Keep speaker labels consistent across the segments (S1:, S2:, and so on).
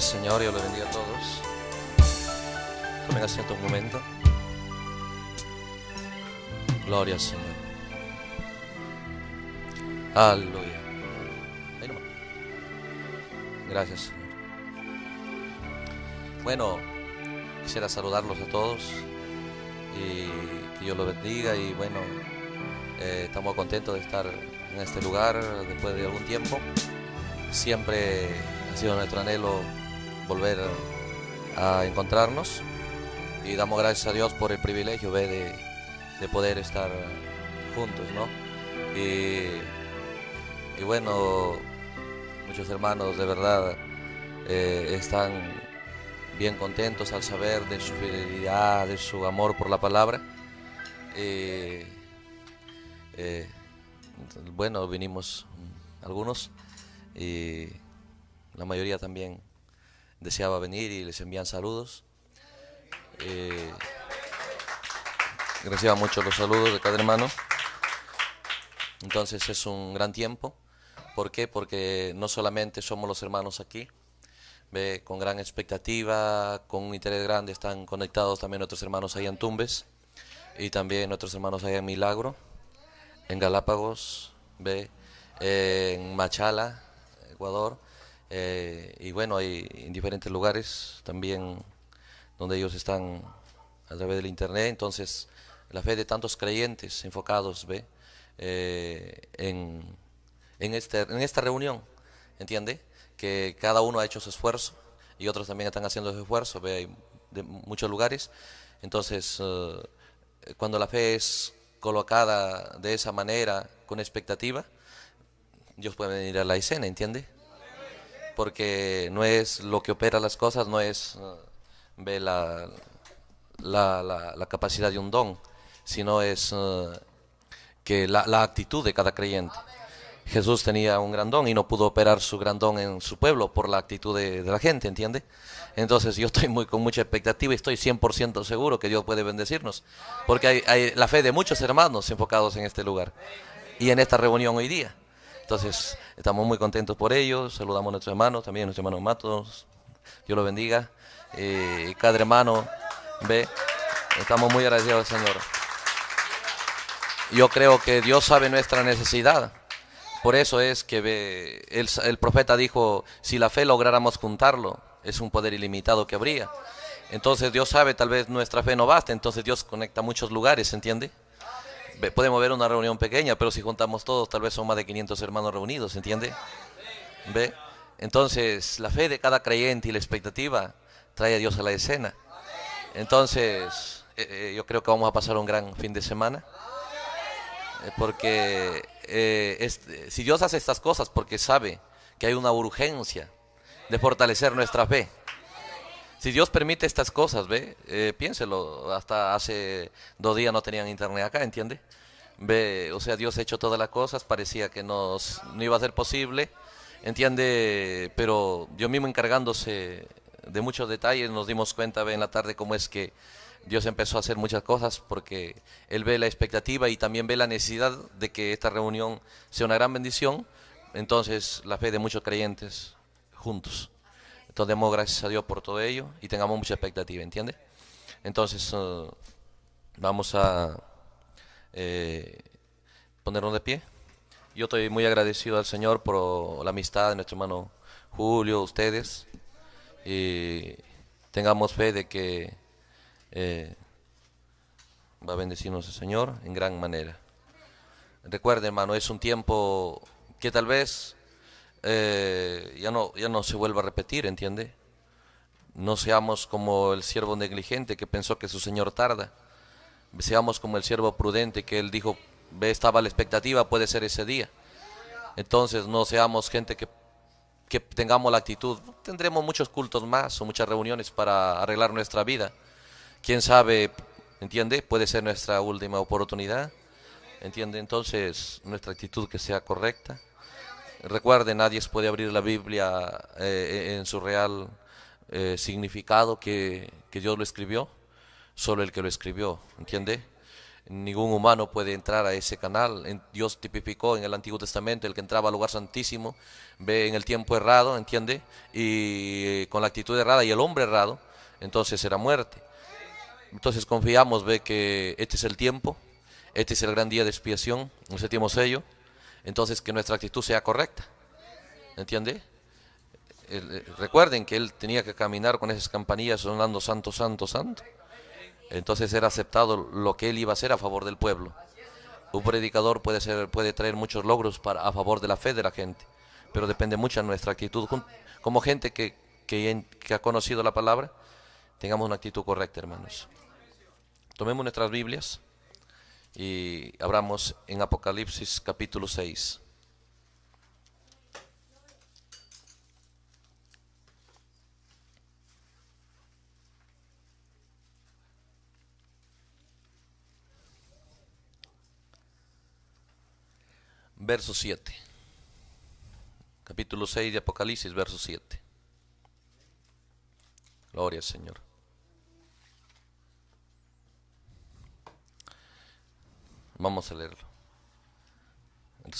S1: Señor, yo le bendiga a todos. Tomen asiento un momento. Gloria al Señor. Aleluya. Gracias, Señor. Bueno, quisiera saludarlos a todos y que Dios los bendiga. Y bueno, eh, estamos contentos de estar en este lugar después de algún tiempo. Siempre ha sido nuestro anhelo volver a encontrarnos y damos gracias a Dios por el privilegio De, poder estar juntos, Y, y bueno, muchos hermanos de verdad eh, están bien contentos al saber de su fidelidad, de su amor por la palabra. y eh, bueno, vinimos algunos y la mayoría también deseaba venir y les envían saludos. ...gracias eh, a mucho los saludos de cada hermano. Entonces es un gran tiempo. ¿Por qué? Porque no solamente somos los hermanos aquí, ve, con gran expectativa, con un interés grande, están conectados también nuestros hermanos allá en Tumbes y también nuestros hermanos allá en Milagro, en Galápagos, ve, en Machala, Ecuador, eh, y bueno, hay en diferentes lugares también donde ellos están a través del Internet. Entonces, la fe de tantos creyentes enfocados ¿ve? Eh, en, en, este, en esta reunión, ¿entiende? Que cada uno ha hecho su esfuerzo y otros también están haciendo su esfuerzo, ¿ve? Hay de muchos lugares. Entonces, eh, cuando la fe es colocada de esa manera, con expectativa, ellos pueden venir a la escena, ¿entiende? porque no es lo que opera las cosas, no es eh, la, capacidad de un don, sino es eh, que la, actitud de cada creyente. Jesús tenía un gran don y no pudo operar su gran don en su pueblo por la actitud de, la gente, ¿entiende? Entonces yo estoy muy con mucha expectativa y estoy 100% seguro que Dios puede bendecirnos, porque hay la fe de muchos hermanos enfocados en este lugar y en esta reunión hoy día. Entonces, estamos muy contentos por ello. Saludamos a nuestros hermanos, también a nuestros hermanos Matos. Dios los bendiga. Eh, cada hermano ve. Estamos muy agradecidos al Señor. Yo creo que Dios sabe nuestra necesidad. Por eso es que el, el, profeta dijo, si la fe lográramos juntarlo, es un poder ilimitado que habría. Entonces Dios sabe, tal vez nuestra fe no basta, entonces Dios conecta muchos lugares, ¿entiende? podemos ver una reunión pequeña, pero si juntamos todos, tal vez son más de 500 hermanos reunidos, ¿entiende? ¿Ve? Entonces, la fe de cada creyente y la expectativa trae a Dios a la escena. Entonces, eh, eh, yo creo que vamos a pasar un gran fin de semana. Eh, porque si Dios hace estas cosas, porque sabe que hay una urgencia de fortalecer nuestra fe si Dios permite estas cosas, ve, eh, piénselo, hasta hace dos días no tenían internet acá, ¿entiende? Ve, o sea, Dios ha hecho todas las cosas, parecía que no iba a ser posible, ¿entiende? Pero Dios mismo encargándose de muchos detalles, nos dimos cuenta, ve, en la tarde cómo es que Dios empezó a hacer muchas cosas porque Él ve la expectativa y también ve la necesidad de que esta reunión sea una gran bendición. Entonces, la fe de muchos creyentes juntos. Entonces demos gracias a Dios por todo ello y tengamos mucha expectativa, ¿entiendes? Entonces eh, vamos a eh, ponernos de pie. Yo estoy muy agradecido al Señor por la amistad de nuestro hermano Julio, ustedes, y tengamos fe de que eh, va a bendecirnos el Señor en gran manera. Recuerden, hermano, es un tiempo que tal vez eh, ya, no, ya no se vuelva a repetir, ¿entiende? No seamos como el siervo negligente que pensó que su señor tarda. Seamos como el siervo prudente que él dijo, ve, estaba la expectativa, puede ser ese día. Entonces no seamos gente que, que tengamos la actitud, tendremos muchos cultos más o muchas reuniones para arreglar nuestra vida. Quién sabe, ¿entiende? Puede ser nuestra última oportunidad. ¿Entiende? Entonces, nuestra actitud que sea correcta. Recuerde, nadie puede abrir la Biblia eh, en su real eh, significado que, Dios lo escribió, solo el que lo escribió, ¿entiende? Ningún humano puede entrar a ese canal. Dios tipificó en el Antiguo Testamento el que entraba al lugar santísimo, ve en el tiempo errado, ¿entiende? Y eh, con la actitud errada y el hombre errado, entonces era muerte. Entonces confiamos, ve que este es el tiempo, este es el gran día de expiación, el tiempo sello. Entonces, que nuestra actitud sea correcta. ¿Entiende? Eh, recuerden que él tenía que caminar con esas campanillas sonando santo, santo, santo. Entonces era aceptado lo que él iba a hacer a favor del pueblo. Un predicador puede, ser, puede traer muchos logros para, a favor de la fe de la gente, pero depende mucho de nuestra actitud. Como gente que, que ha conocido la palabra, tengamos una actitud correcta, hermanos. Tomemos nuestras Biblias y abramos en Apocalipsis capítulo 6. Verso 7. Capítulo 6 de Apocalipsis, verso 7. Gloria al Señor. Vamos a leerlo.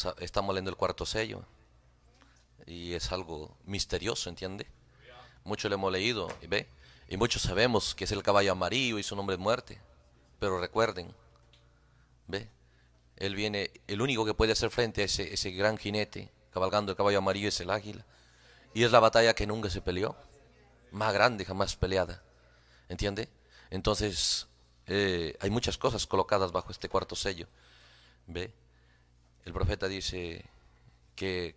S1: Ah, estamos leyendo el cuarto sello y es algo misterioso, ¿entiende? Mucho lo hemos leído, ¿ve? Y muchos sabemos que es el caballo amarillo y su nombre es muerte. Pero recuerden, ¿ve? Él viene, el único que puede hacer frente a ese, ese gran jinete cabalgando el caballo amarillo es el águila. Y es la batalla que nunca se peleó, más grande, jamás peleada. ¿Entiende? Entonces, eh, hay muchas cosas colocadas bajo este cuarto sello. ¿Ve? El profeta dice que,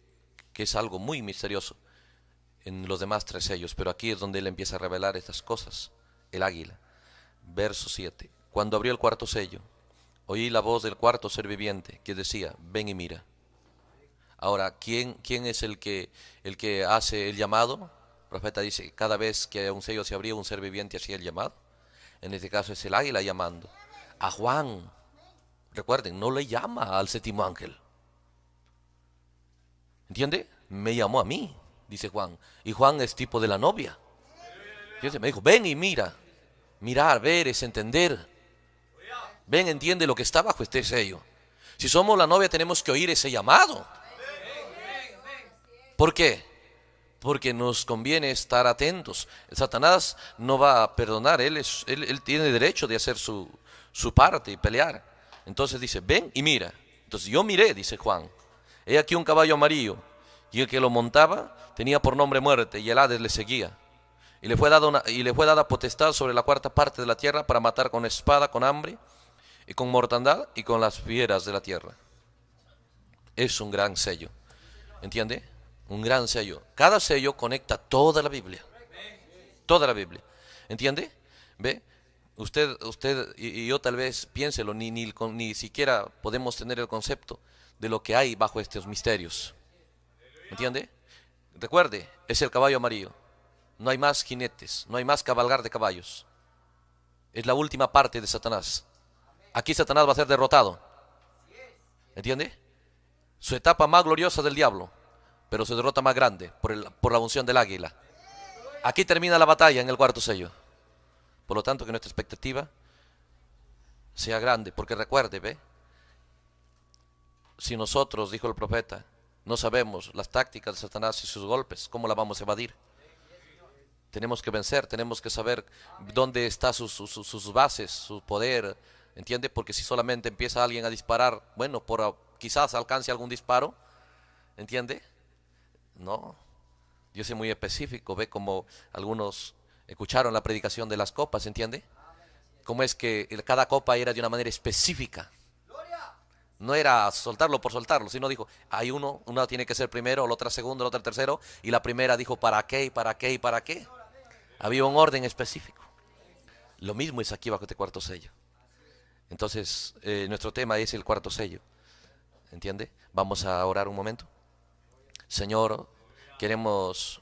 S1: es algo muy misterioso en los demás tres sellos, pero aquí es donde él empieza a revelar estas cosas. El águila. Verso 7. Cuando abrió el cuarto sello, oí la voz del cuarto ser viviente que decía, ven y mira. Ahora, ¿quién, quién es el que, el que hace el llamado? El profeta dice, cada vez que un sello se abría, un ser viviente hacía el llamado en este caso es el águila llamando, a Juan, recuerden, no le llama al séptimo ángel. ¿Entiende? Me llamó a mí, dice Juan. Y Juan es tipo de la novia. Me dijo, ven y mira. Mirar, ver es entender. Ven, entiende lo que está bajo este sello. Si somos la novia tenemos que oír ese llamado. ¿Por qué? porque nos conviene estar atentos. Satanás no va a perdonar, él, él, tiene derecho de hacer su, parte y pelear. Entonces dice, ven y mira. Entonces yo miré, dice Juan, he aquí un caballo amarillo, y el que lo montaba tenía por nombre muerte, y el Hades le seguía. Y le, fue dado y le fue dada potestad sobre la cuarta parte de la tierra para matar con espada, con hambre, y con mortandad, y con las fieras de la tierra. Es un gran sello. ¿Entiende? Un gran sello. Cada sello conecta toda la Biblia. Toda la Biblia. ¿Entiende? ¿Ve? Usted, usted y, yo tal vez piénselo, ni, ni, ni siquiera podemos tener el concepto de lo que hay bajo estos misterios. ¿Entiende? Recuerde, es el caballo amarillo. No hay más jinetes, no hay más cabalgar de caballos. Es la última parte de Satanás. Aquí Satanás va a ser derrotado. ¿Entiende? Su etapa más gloriosa del diablo pero se derrota más grande por, la unción del águila. Aquí termina la batalla en el cuarto sello. Por lo tanto, que nuestra expectativa sea grande, porque recuerde, ve, si nosotros, dijo el profeta, no sabemos las tácticas de Satanás y sus golpes, ¿cómo la vamos a evadir? Tenemos que vencer, tenemos que saber dónde están sus, bases, su poder, ¿entiende? Porque si solamente empieza alguien a disparar, bueno, por, quizás alcance algún disparo, ¿entiende? No. Dios es muy específico. Ve como algunos escucharon la predicación de las copas, ¿entiende? Cómo es que cada copa era de una manera específica. No era soltarlo por soltarlo, sino dijo, hay uno, una tiene que ser primero, la otra segundo, la otra tercero, y la primera dijo, ¿para qué? ¿Y para qué? ¿Y para qué? Había un orden específico. Lo mismo es aquí bajo este cuarto sello. Entonces, eh, nuestro tema es el cuarto sello. ¿Entiende? Vamos a orar un momento. Señor, queremos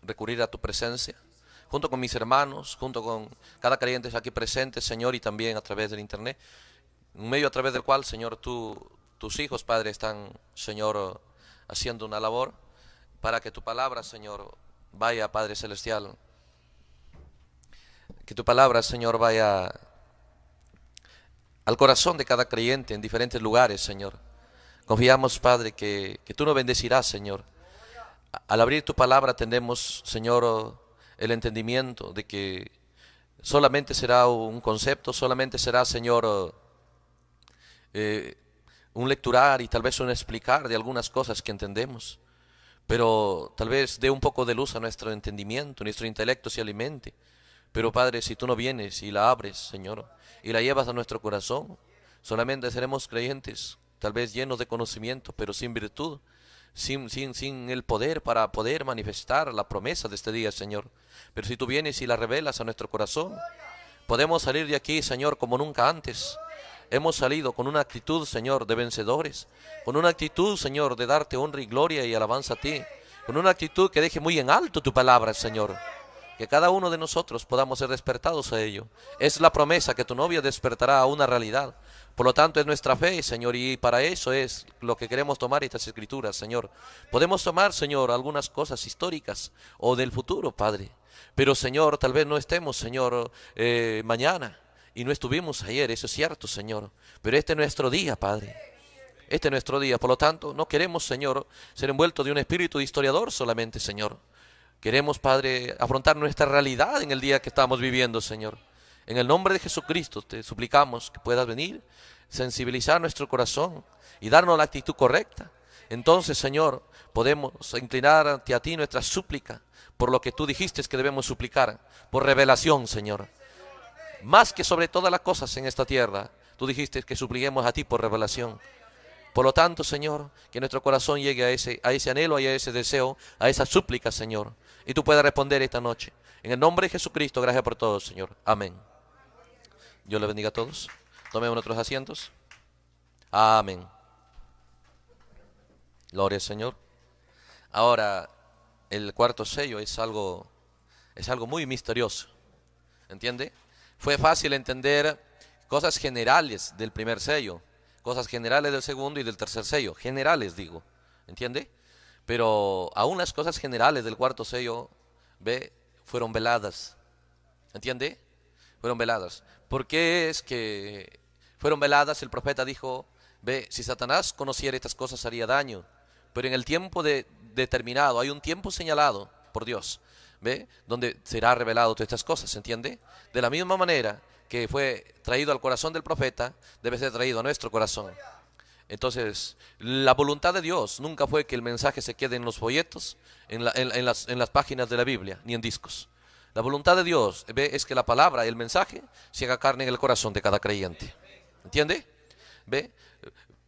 S1: recurrir a tu presencia, junto con mis hermanos, junto con cada creyente aquí presente, Señor, y también a través del Internet, un medio a través del cual, Señor, tú, tus hijos, Padre, están, Señor, haciendo una labor para que tu palabra, Señor, vaya, Padre Celestial, que tu palabra, Señor, vaya al corazón de cada creyente en diferentes lugares, Señor Confiamos, Padre, que, tú nos bendecirás, Señor. Al abrir tu palabra tenemos, Señor, el entendimiento de que solamente será un concepto, solamente será, Señor, eh, un lecturar y tal vez un explicar de algunas cosas que entendemos, pero tal vez dé un poco de luz a nuestro entendimiento, nuestro intelecto se alimente. Pero Padre, si tú no vienes y la abres, Señor, y la llevas a nuestro corazón, solamente seremos creyentes tal vez llenos de conocimiento, pero sin virtud, sin, sin, sin el poder para poder manifestar la promesa de este día, Señor. Pero si tú vienes y la revelas a nuestro corazón, podemos salir de aquí, Señor, como nunca antes. Hemos salido con una actitud, Señor, de vencedores, con una actitud, Señor, de darte honra y gloria y alabanza a ti, con una actitud que deje muy en alto tu palabra, Señor que cada uno de nosotros podamos ser despertados a ello. Es la promesa que tu novia despertará a una realidad. Por lo tanto, es nuestra fe, Señor, y para eso es lo que queremos tomar estas escrituras, Señor. Podemos tomar, Señor, algunas cosas históricas o del futuro, Padre. Pero, Señor, tal vez no estemos, Señor, eh, mañana y no estuvimos ayer, eso es cierto, Señor. Pero este es nuestro día, Padre. Este es nuestro día. Por lo tanto, no queremos, Señor, ser envueltos de un espíritu de historiador solamente, Señor. Queremos, Padre, afrontar nuestra realidad en el día que estamos viviendo, Señor. En el nombre de Jesucristo te suplicamos que puedas venir, sensibilizar nuestro corazón y darnos la actitud correcta. Entonces, Señor, podemos inclinar ante a ti nuestra súplica por lo que tú dijiste que debemos suplicar, por revelación, Señor. Más que sobre todas las cosas en esta tierra, tú dijiste que supliquemos a ti por revelación. Por lo tanto, Señor, que nuestro corazón llegue a ese, a ese anhelo y a ese deseo, a esa súplica, Señor. Y tú puedas responder esta noche. En el nombre de Jesucristo, gracias por todo, Señor. Amén. Dios le bendiga a todos. Tomen otros asientos. Amén. Gloria al Señor. Ahora, el cuarto sello es algo, es algo muy misterioso. ¿Entiende? Fue fácil entender cosas generales del primer sello, cosas generales del segundo y del tercer sello. Generales, digo. ¿Entiende? Pero aún las cosas generales del cuarto sello, ve, fueron veladas. ¿Entiende? Fueron veladas. ¿Por qué es que fueron veladas? El profeta dijo, ve, si Satanás conociera estas cosas haría daño, pero en el tiempo determinado, hay un tiempo señalado por Dios, ve, donde será revelado todas estas cosas, ¿se entiende? De la misma manera que fue traído al corazón del profeta, debe ser traído a nuestro corazón. Entonces, la voluntad de Dios nunca fue que el mensaje se quede en los folletos, en las páginas de la Biblia, ni en discos. La voluntad de Dios ¿ve? es que la palabra, y el mensaje, se haga carne en el corazón de cada creyente. ¿Entiende? ¿Ve?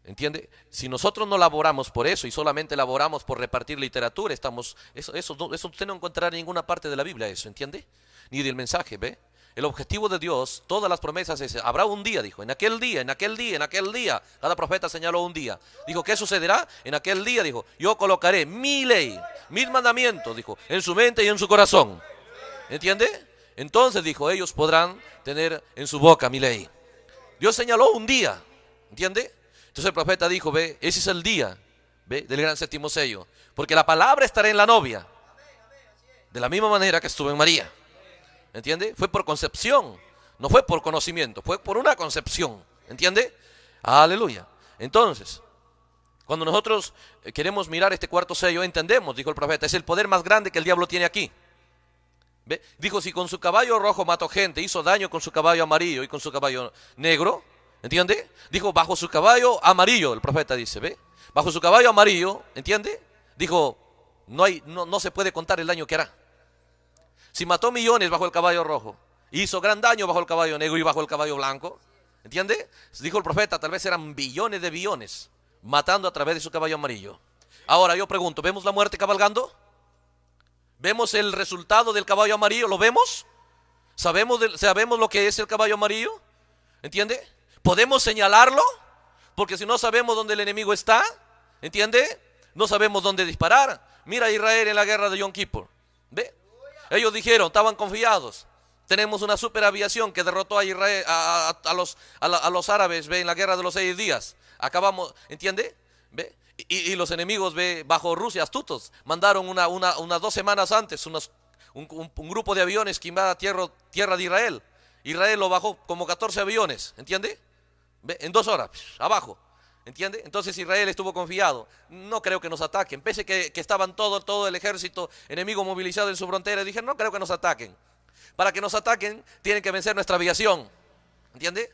S1: ¿Entiende? Si nosotros no laboramos por eso y solamente laboramos por repartir literatura, estamos eso, eso, usted no encontrará en ninguna parte de la Biblia eso, ¿entiende? Ni del mensaje, ¿ve? El objetivo de Dios, todas las promesas es, habrá un día, dijo, en aquel día, en aquel día, en aquel día. Cada profeta señaló un día. Dijo, ¿qué sucederá? En aquel día, dijo, yo colocaré mi ley, mis mandamientos, dijo, en su mente y en su corazón. ¿Entiende? Entonces dijo, ellos podrán tener en su boca mi ley. Dios señaló un día, ¿entiende? Entonces el profeta dijo, ve, ese es el día, ve, del gran séptimo sello, porque la palabra estará en la novia, de la misma manera que estuvo en María, ¿entiende? Fue por concepción, no fue por conocimiento, fue por una concepción, ¿entiende? Aleluya. Entonces, cuando nosotros eh, queremos mirar este cuarto sello, entendemos, dijo el profeta, es el poder más grande que el diablo tiene aquí. Dijo, si con su caballo rojo mató gente, hizo daño con su caballo amarillo y con su caballo negro, ¿entiende? Dijo, bajo su caballo amarillo, el profeta dice, ¿ve? Bajo su caballo amarillo, ¿entiende? Dijo, no, hay, no, se puede contar el daño que hará. Si mató millones bajo el caballo rojo, hizo gran daño bajo el caballo negro y bajo el caballo blanco, ¿entiende? Dijo el profeta, tal vez eran billones de billones, matando a través de su caballo amarillo. Ahora yo pregunto, ¿vemos la muerte cabalgando? ¿Vemos el resultado del caballo amarillo? ¿Lo vemos? ¿Sabemos, ¿Sabemos lo que es el caballo amarillo? ¿Entiende? ¿Podemos señalarlo? Porque si no sabemos dónde el enemigo está, ¿entiende? No sabemos dónde disparar. Mira Israel en la guerra de Yom Kippur. ¿Ve? Ellos dijeron, estaban confiados. Tenemos una superaviación que derrotó a Israel, a, los, los árabes ¿ve? en la guerra de los seis días. Acabamos, ¿entiende? ¿Ve? Y, los enemigos ve, bajo Rusia, astutos, mandaron una, unas dos semanas antes un, grupo de aviones que tierra, tierra de Israel. Israel lo bajó como 14 aviones, ¿entiende? En dos horas, abajo. ¿Entiende? Entonces Israel estuvo confiado. No creo que nos ataquen. Pese que, que estaban todo, todo el ejército enemigo movilizado en su frontera, dije, no creo que nos ataquen. Para que nos ataquen, tienen que vencer nuestra aviación. ¿Entiende?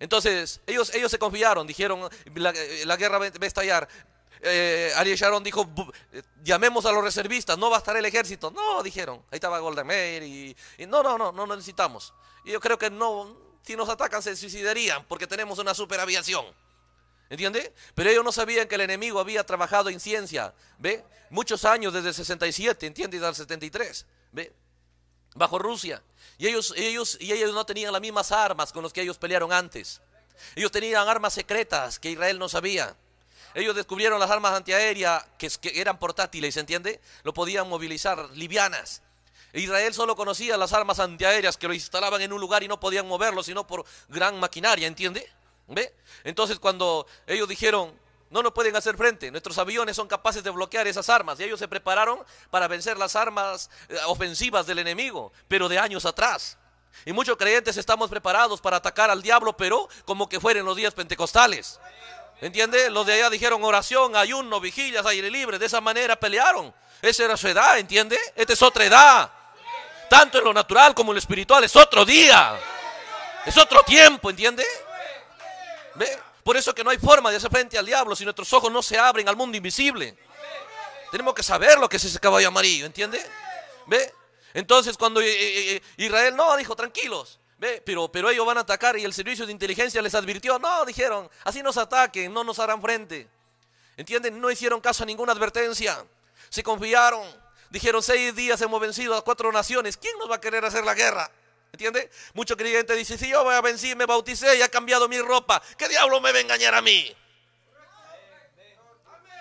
S1: Entonces, ellos, ellos se confiaron, dijeron, la, eh, guerra va a estallar. Eh, Ariel Sharon dijo, eh, llamemos a los reservistas, no va a estar el ejército. No, dijeron, ahí estaba Golda Meir y, no, no, no, no necesitamos. Y yo creo que no, si nos atacan se suicidarían porque tenemos una superaviación. ¿Entiende? Pero ellos no sabían que el enemigo había trabajado en ciencia, ¿ve? Muchos años desde el 67, ¿entiendes? Al 73, ¿ve? bajo Rusia. Y ellos, ellos, y ellos no tenían las mismas armas con las que ellos pelearon antes. Ellos tenían armas secretas que Israel no sabía. Ellos descubrieron las armas antiaéreas que, que eran portátiles, ¿entiende? Lo podían movilizar, livianas. Israel solo conocía las armas antiaéreas que lo instalaban en un lugar y no podían moverlo, sino por gran maquinaria, ¿entiende? ¿Ve? Entonces cuando ellos dijeron, no nos pueden hacer frente. Nuestros aviones son capaces de bloquear esas armas y ellos se prepararon para vencer las armas eh, ofensivas del enemigo, pero de años atrás. Y muchos creyentes estamos preparados para atacar al diablo, pero como que fueron los días pentecostales. ¿Entiende? Los de allá dijeron oración, ayuno, vigilias, aire libre. De esa manera pelearon. Esa era su edad, ¿entiende? Esta es otra edad. Tanto en lo natural como en lo espiritual. Es otro día. Es otro tiempo, ¿entiende? ¿Ve? Por eso que no hay forma de hacer frente al diablo si nuestros ojos no se abren al mundo invisible. Tenemos que saber lo que es ese caballo amarillo, ¿entiende? ¿Ve? Entonces cuando eh, eh, eh, Israel no dijo, tranquilos, ¿ve? Pero, pero ellos van a atacar y el servicio de inteligencia les advirtió, no, dijeron, así nos ataquen, no nos harán frente. ¿Entienden? No hicieron caso a ninguna advertencia, se confiaron, dijeron, seis días hemos vencido a cuatro naciones, ¿quién nos va a querer hacer la guerra? ¿Entiendes? Muchos creyentes dicen, si yo me vencí, me bauticé y ha cambiado mi ropa, ¿qué diablo me va a engañar a mí?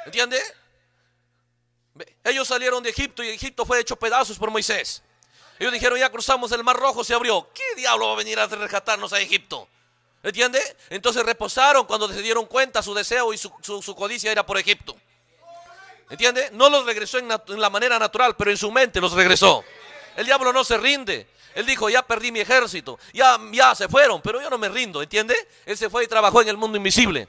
S1: ¿Entiendes? Ellos salieron de Egipto y Egipto fue hecho pedazos por Moisés. Ellos dijeron, ya cruzamos el Mar Rojo, se abrió. ¿Qué diablo va a venir a rescatarnos a Egipto? ¿Entiende? Entonces reposaron cuando se dieron cuenta su deseo y su, codicia era por Egipto. ¿Entiende? No los regresó en la manera natural, pero en su mente los regresó. El diablo no se rinde. Él dijo, ya perdí mi ejército, ya, ya se fueron, pero yo no me rindo, ¿entiende? Él se fue y trabajó en el mundo invisible.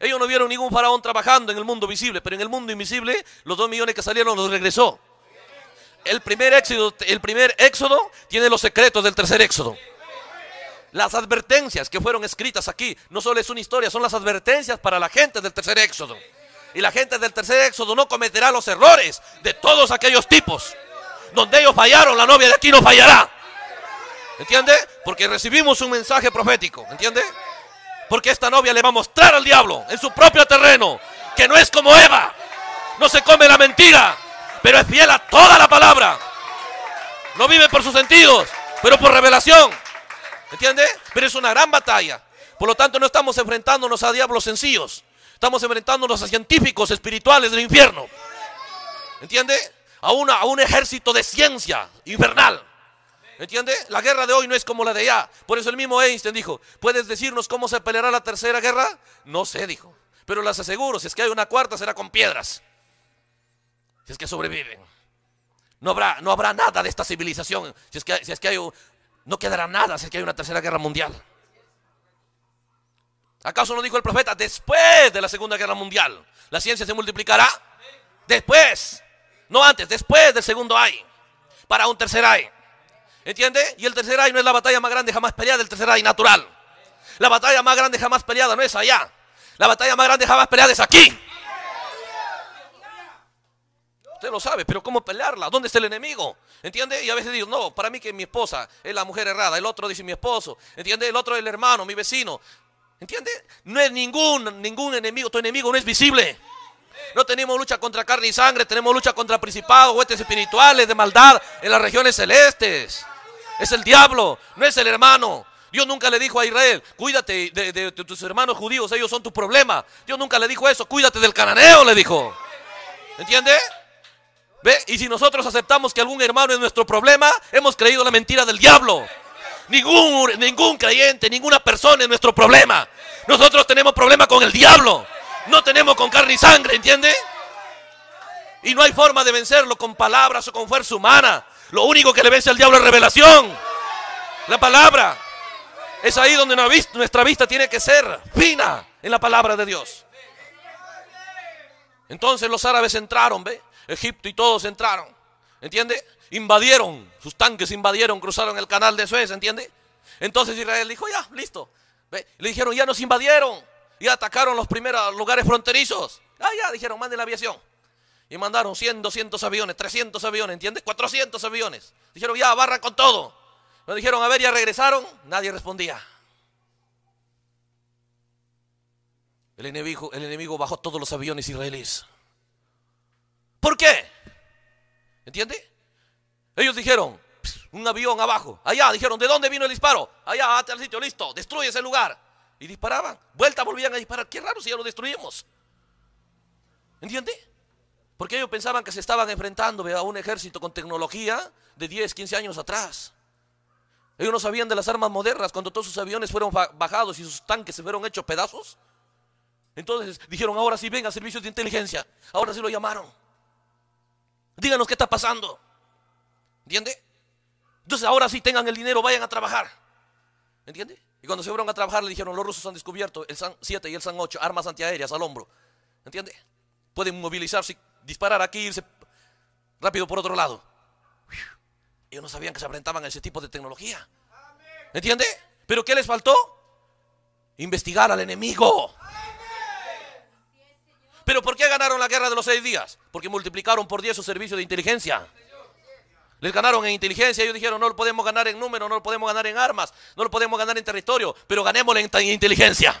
S1: Ellos no vieron ningún faraón trabajando en el mundo visible, pero en el mundo invisible los dos millones que salieron los regresó. El primer éxodo, el primer éxodo tiene los secretos del tercer éxodo. Las advertencias que fueron escritas aquí no solo es una historia, son las advertencias para la gente del tercer éxodo. Y la gente del tercer éxodo no cometerá los errores de todos aquellos tipos donde ellos fallaron, la novia de aquí no fallará. ¿Entiende? Porque recibimos un mensaje profético. ¿Entiende? Porque esta novia le va a mostrar al diablo en su propio terreno que no es como Eva. No se come la mentira, pero es fiel a toda la palabra. No vive por sus sentidos, pero por revelación. ¿Entiende? Pero es una gran batalla. Por lo tanto, no estamos enfrentándonos a diablos sencillos. Estamos enfrentándonos a científicos espirituales del infierno. ¿Entiende? a, a un ejército de ciencia Invernal ¿Entiende? La guerra de hoy no es como la de allá. Por eso el mismo Einstein dijo, ¿puedes decirnos cómo se peleará la tercera guerra? No sé, dijo. Pero las aseguro, si es que hay una cuarta será con piedras. Si es que sobreviven. No habrá, no habrá nada de esta civilización. Si es que, si es que hay, no quedará nada si es que hay una tercera guerra mundial. ¿Acaso no dijo el profeta después de la segunda guerra mundial? La ciencia se multiplicará después. No antes, después del segundo hay Para un tercer hay ¿Entiende? Y el tercer hay no es la batalla más grande jamás peleada, el tercer hay natural. La batalla más grande jamás peleada no es allá. La batalla más grande jamás peleada es aquí. Usted lo sabe, pero ¿cómo pelearla? ¿Dónde está el enemigo? ¿Entiende? Y a veces digo, no, para mí que mi esposa es la mujer errada, el otro dice mi esposo, ¿entiende? El otro es el hermano, mi vecino. ¿Entiende? No es ningún, ningún enemigo, tu enemigo no es visible. No tenemos lucha contra carne y sangre, tenemos lucha contra principados, huestes espirituales de maldad en las regiones celestes. Es el diablo, no es el hermano. Dios nunca le dijo a Israel, cuídate de, tus hermanos judíos, ellos son tu problema. Dios nunca le dijo eso, cuídate del cananeo, le dijo. ¿Entiende? ¿Ve? Y si nosotros aceptamos que algún hermano es nuestro problema, hemos creído la mentira del diablo. Ningún, ningún creyente, ninguna persona es nuestro problema. Nosotros tenemos problema con el diablo. No tenemos con carne y sangre, ¿entiende? Y no hay forma de vencerlo con palabras o con fuerza humana. Lo único que le vence al diablo es revelación. La palabra. Es ahí donde nuestra vista tiene que ser fina en la palabra de Dios. Entonces los árabes entraron, ¿ve? Egipto y todos entraron. ¿Entiende? Invadieron, sus tanques invadieron, cruzaron el canal de Suez, ¿entiende? Entonces Israel dijo, ya, listo. Le dijeron, ya nos invadieron. Y atacaron los primeros lugares fronterizos. Ah, ya, dijeron, manden la aviación. Y mandaron 100, 200 aviones, 300 aviones, ¿entiendes? 400 aviones. Dijeron, ya, barra con todo. Nos dijeron, a ver, ya regresaron. Nadie respondía. El enemigo, el enemigo bajó todos los aviones israelíes. ¿Por qué? ¿Entiende? Ellos dijeron, un avión abajo, allá, dijeron, ¿de dónde vino el disparo? Allá, hasta el sitio, listo, destruye ese lugar. Y disparaban. Vuelta volvían a disparar. Qué raro si ya lo destruimos. ¿Entiende? Porque ellos pensaban que se estaban enfrentando a un ejército con tecnología de 10, 15 años atrás. Ellos no sabían de las armas modernas cuando todos sus aviones fueron bajados y sus tanques se fueron hechos pedazos. Entonces dijeron, ahora sí venga servicios de inteligencia. Ahora sí lo llamaron. Díganos qué está pasando. ¿Entiende? Entonces ahora sí tengan el dinero, vayan a trabajar. ¿Entiende? Y cuando se fueron a trabajar le dijeron, los rusos han descubierto el SAN 7 y el SAN 8, armas antiaéreas al hombro. ¿Entiende? Pueden movilizarse, disparar aquí, irse rápido por otro lado. Ellos no sabían que se enfrentaban a ese tipo de tecnología. ¿Entiende? ¿Pero qué les faltó? Investigar al enemigo. ¿Pero por qué ganaron la guerra de los seis días? Porque multiplicaron por diez su servicio de inteligencia. Les ganaron en inteligencia, ellos dijeron, no lo podemos ganar en número, no lo podemos ganar en armas, no lo podemos ganar en territorio, pero ganémosle en inteligencia.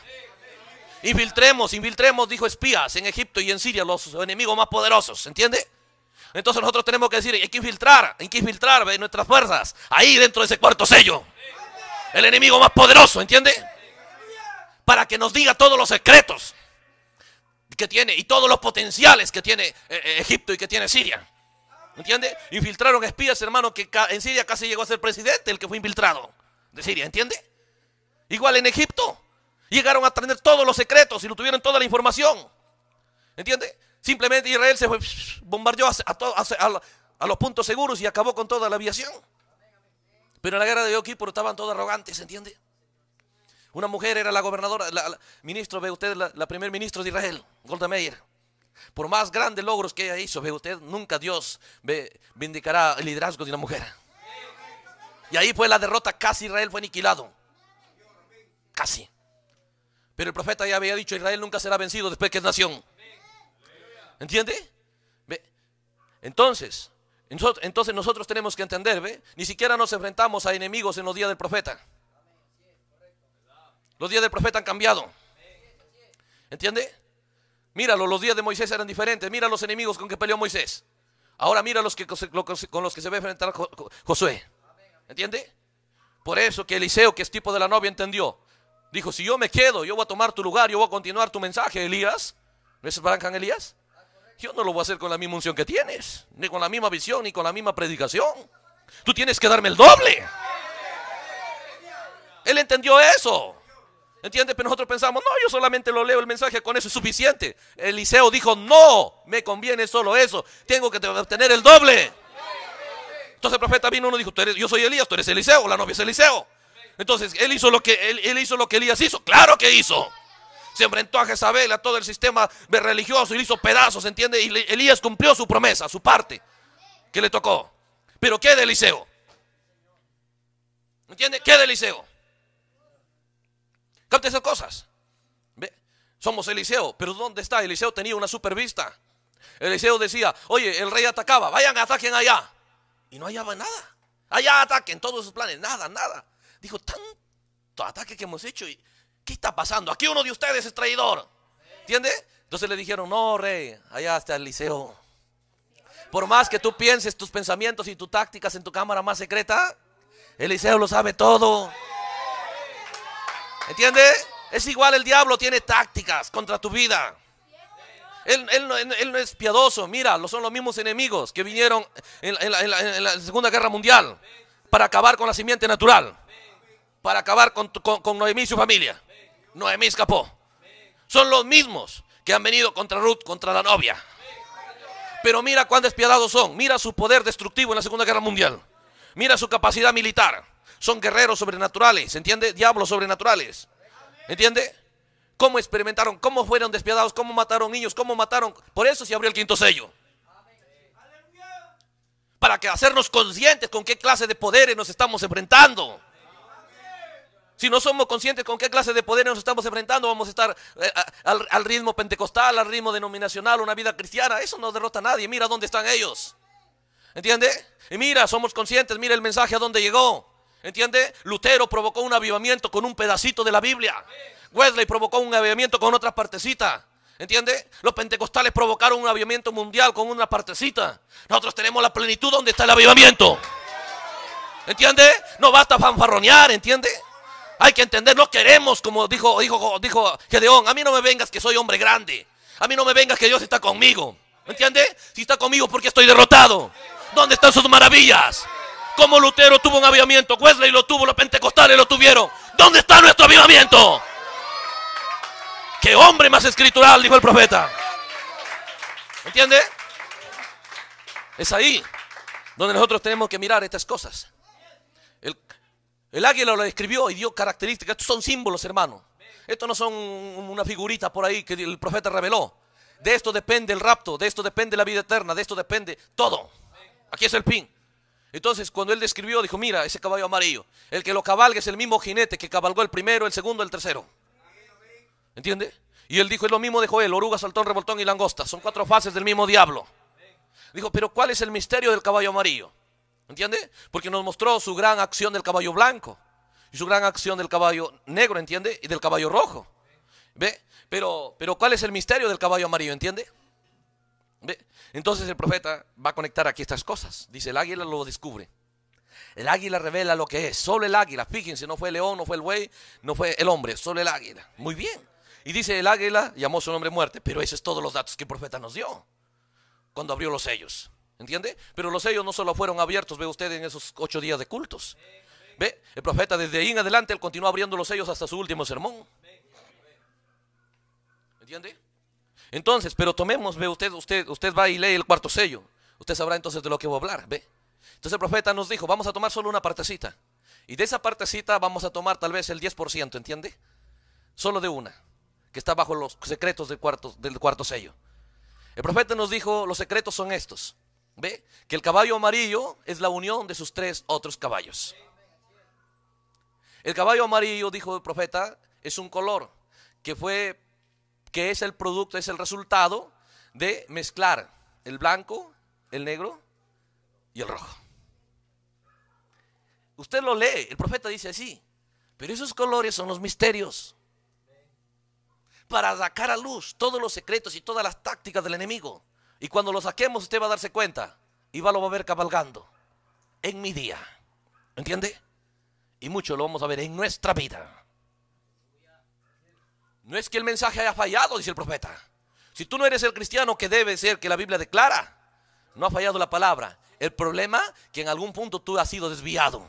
S1: Infiltremos, infiltremos, dijo espías en Egipto y en Siria, los enemigos más poderosos, ¿entiende? Entonces nosotros tenemos que decir, hay que infiltrar, hay que infiltrar nuestras fuerzas, ahí dentro de ese cuarto sello. El enemigo más poderoso, ¿entiende? Para que nos diga todos los secretos que tiene y todos los potenciales que tiene eh, eh, Egipto y que tiene Siria. ¿Entiende? Infiltraron espías, hermano, que en Siria casi llegó a ser presidente el que fue infiltrado de Siria, ¿entiende? Igual en Egipto. Llegaron a tener todos los secretos y no tuvieron toda la información. ¿Entiende? Simplemente Israel se bombardeó a, los puntos seguros y acabó con toda la aviación. Pero en la guerra de Yom estaban todos arrogantes, ¿entiende? Una mujer era la gobernadora, la, ministro, ve usted, la, primer ministro de Israel, Golda Meir. Por más grandes logros que ella hizo, ve usted, nunca Dios vindicará el liderazgo de una mujer. Y ahí fue la derrota, casi Israel fue aniquilado. Casi. Pero el profeta ya había dicho, Israel nunca será vencido después que es nación. ¿Entiende? Entonces, entonces nosotros tenemos que entender, ¿ve? Ni siquiera nos enfrentamos a enemigos en los días del profeta. Los días del profeta han cambiado. ¿Entiende? Míralo, los días de Moisés eran diferentes. Mira los enemigos con que peleó Moisés. Ahora mira los que, con los que se ve a enfrentar Josué. ¿Entiende? Por eso que Eliseo, que es tipo de la novia, entendió. Dijo, si yo me quedo, yo voy a tomar tu lugar, yo voy a continuar tu mensaje, Elías. ¿No es Elías? Yo no lo voy a hacer con la misma unción que tienes, ni con la misma visión, ni con la misma predicación. Tú tienes que darme el doble. Él entendió eso. ¿Entiendes? Pero nosotros pensamos, no, yo solamente lo leo el mensaje, con eso es suficiente. Eliseo dijo, no, me conviene solo eso, tengo que obtener el doble. Entonces el profeta vino uno dijo, yo soy Elías, tú eres Eliseo, la novia es Eliseo. Entonces él hizo lo que él, hizo lo que Elías hizo, claro que hizo. Se enfrentó a Jezabel, a todo el sistema religioso y le hizo pedazos, ¿entiende? Y Elías cumplió su promesa, su parte, que le tocó. Pero ¿qué de Eliseo? ¿Entiendes? ¿Qué de Eliseo? Capta esas cosas. ¿Ve? Somos Eliseo, pero ¿dónde está? Eliseo tenía una supervista. Eliseo decía, oye, el rey atacaba, vayan, ataquen allá. Y no hallaba nada. Allá ataquen todos sus planes, nada, nada. Dijo, tanto ataque que hemos hecho ¿qué está pasando? Aquí uno de ustedes es traidor. ¿Entiende? Entonces le dijeron, no, rey, allá está Eliseo. Por más que tú pienses tus pensamientos y tus tácticas en tu cámara más secreta, Eliseo lo sabe todo. ¿Entiendes? Es igual el diablo, tiene tácticas contra tu vida. Él, no es piadoso. Mira, son los mismos enemigos que vinieron en, la, Segunda Guerra Mundial para acabar con la simiente natural, para acabar con, con, con Noemí y su familia. Noemí escapó. Son los mismos que han venido contra Ruth, contra la novia. Pero mira cuán despiadados son. Mira su poder destructivo en la Segunda Guerra Mundial. Mira su capacidad militar son guerreros sobrenaturales, ¿entiende? Diablos sobrenaturales, ¿entiende? ¿Cómo experimentaron? ¿Cómo fueron despiadados? ¿Cómo mataron niños? ¿Cómo mataron? Por eso se abrió el quinto sello. Para que hacernos conscientes con qué clase de poderes nos estamos enfrentando. Si no somos conscientes con qué clase de poderes nos estamos enfrentando, vamos a estar eh, al, ritmo pentecostal, al ritmo denominacional, una vida cristiana. Eso no derrota a nadie. Mira dónde están ellos. ¿Entiende? Y mira, somos conscientes. Mira el mensaje a dónde llegó. ¿Entiende? Lutero provocó un avivamiento con un pedacito de la Biblia. Wesley provocó un avivamiento con otra partecita ¿Entiende? Los pentecostales provocaron un avivamiento mundial con una partecita. Nosotros tenemos la plenitud donde está el avivamiento. ¿Entiende? No basta fanfarronear, ¿entiende? Hay que entender, no queremos, como dijo, dijo, dijo Gedeón, a mí no me vengas que soy hombre grande. A mí no me vengas que Dios está conmigo. ¿Entiende? Si está conmigo porque estoy derrotado. ¿Dónde están sus maravillas? Como Lutero tuvo un avivamiento, Wesley lo tuvo, los pentecostales lo tuvieron. ¿Dónde está nuestro avivamiento? ¡Qué hombre más escritural! Dijo el profeta. ¿Entiende? Es ahí donde nosotros tenemos que mirar estas cosas. El, águila lo describió y dio características. Estos son símbolos, hermano. Estos no son una figurita por ahí que el profeta reveló. De esto depende el rapto, de esto depende la vida eterna, de esto depende todo. Aquí es el pin. Entonces, cuando él describió, dijo, mira, ese caballo amarillo, el que lo cabalga es el mismo jinete que cabalgó el primero, el segundo, el tercero. ¿Entiende? Y él dijo, es lo mismo de Joel, oruga, saltón, revoltón y langosta. Son cuatro fases del mismo diablo. Dijo, pero ¿cuál es el misterio del caballo amarillo? ¿Entiende? Porque nos mostró su gran acción del caballo blanco y su gran acción del caballo negro, ¿entiende? Y del caballo rojo. ¿Ve? Pero, pero ¿cuál es el misterio del caballo amarillo? ¿Entiende? Entonces el profeta va a conectar aquí estas cosas. Dice, el águila lo descubre. El águila revela lo que es. Solo el águila. Fíjense, no fue el león, no fue el buey, no fue el hombre, solo el águila. Muy bien. Y dice, el águila llamó su nombre muerte. Pero esos son todos los datos que el profeta nos dio cuando abrió los sellos. ¿Entiende? Pero los sellos no solo fueron abiertos, ve usted, en esos ocho días de cultos. ¿Ve? El profeta desde ahí en adelante, él continuó abriendo los sellos hasta su último sermón. ¿Entiende? Entonces, pero tomemos, ve usted, usted, usted va y lee el cuarto sello. Usted sabrá entonces de lo que voy a hablar, ve. Entonces el profeta nos dijo, vamos a tomar solo una partecita. Y de esa partecita vamos a tomar tal vez el 10%, ¿entiende? Solo de una, que está bajo los secretos del cuarto, del cuarto sello. El profeta nos dijo, los secretos son estos. ¿Ve? Que el caballo amarillo es la unión de sus tres otros caballos. El caballo amarillo, dijo el profeta, es un color que fue que es el producto, es el resultado de mezclar el blanco, el negro y el rojo. Usted lo lee, el profeta dice así, pero esos colores son los misterios para sacar a luz todos los secretos y todas las tácticas del enemigo. Y cuando lo saquemos usted va a darse cuenta y va, lo va a ver cabalgando en mi día. ¿Entiende? Y mucho lo vamos a ver en nuestra vida. No es que el mensaje haya fallado, dice el profeta. Si tú no eres el cristiano que debe ser, que la Biblia declara, no ha fallado la palabra. El problema que en algún punto tú has sido desviado.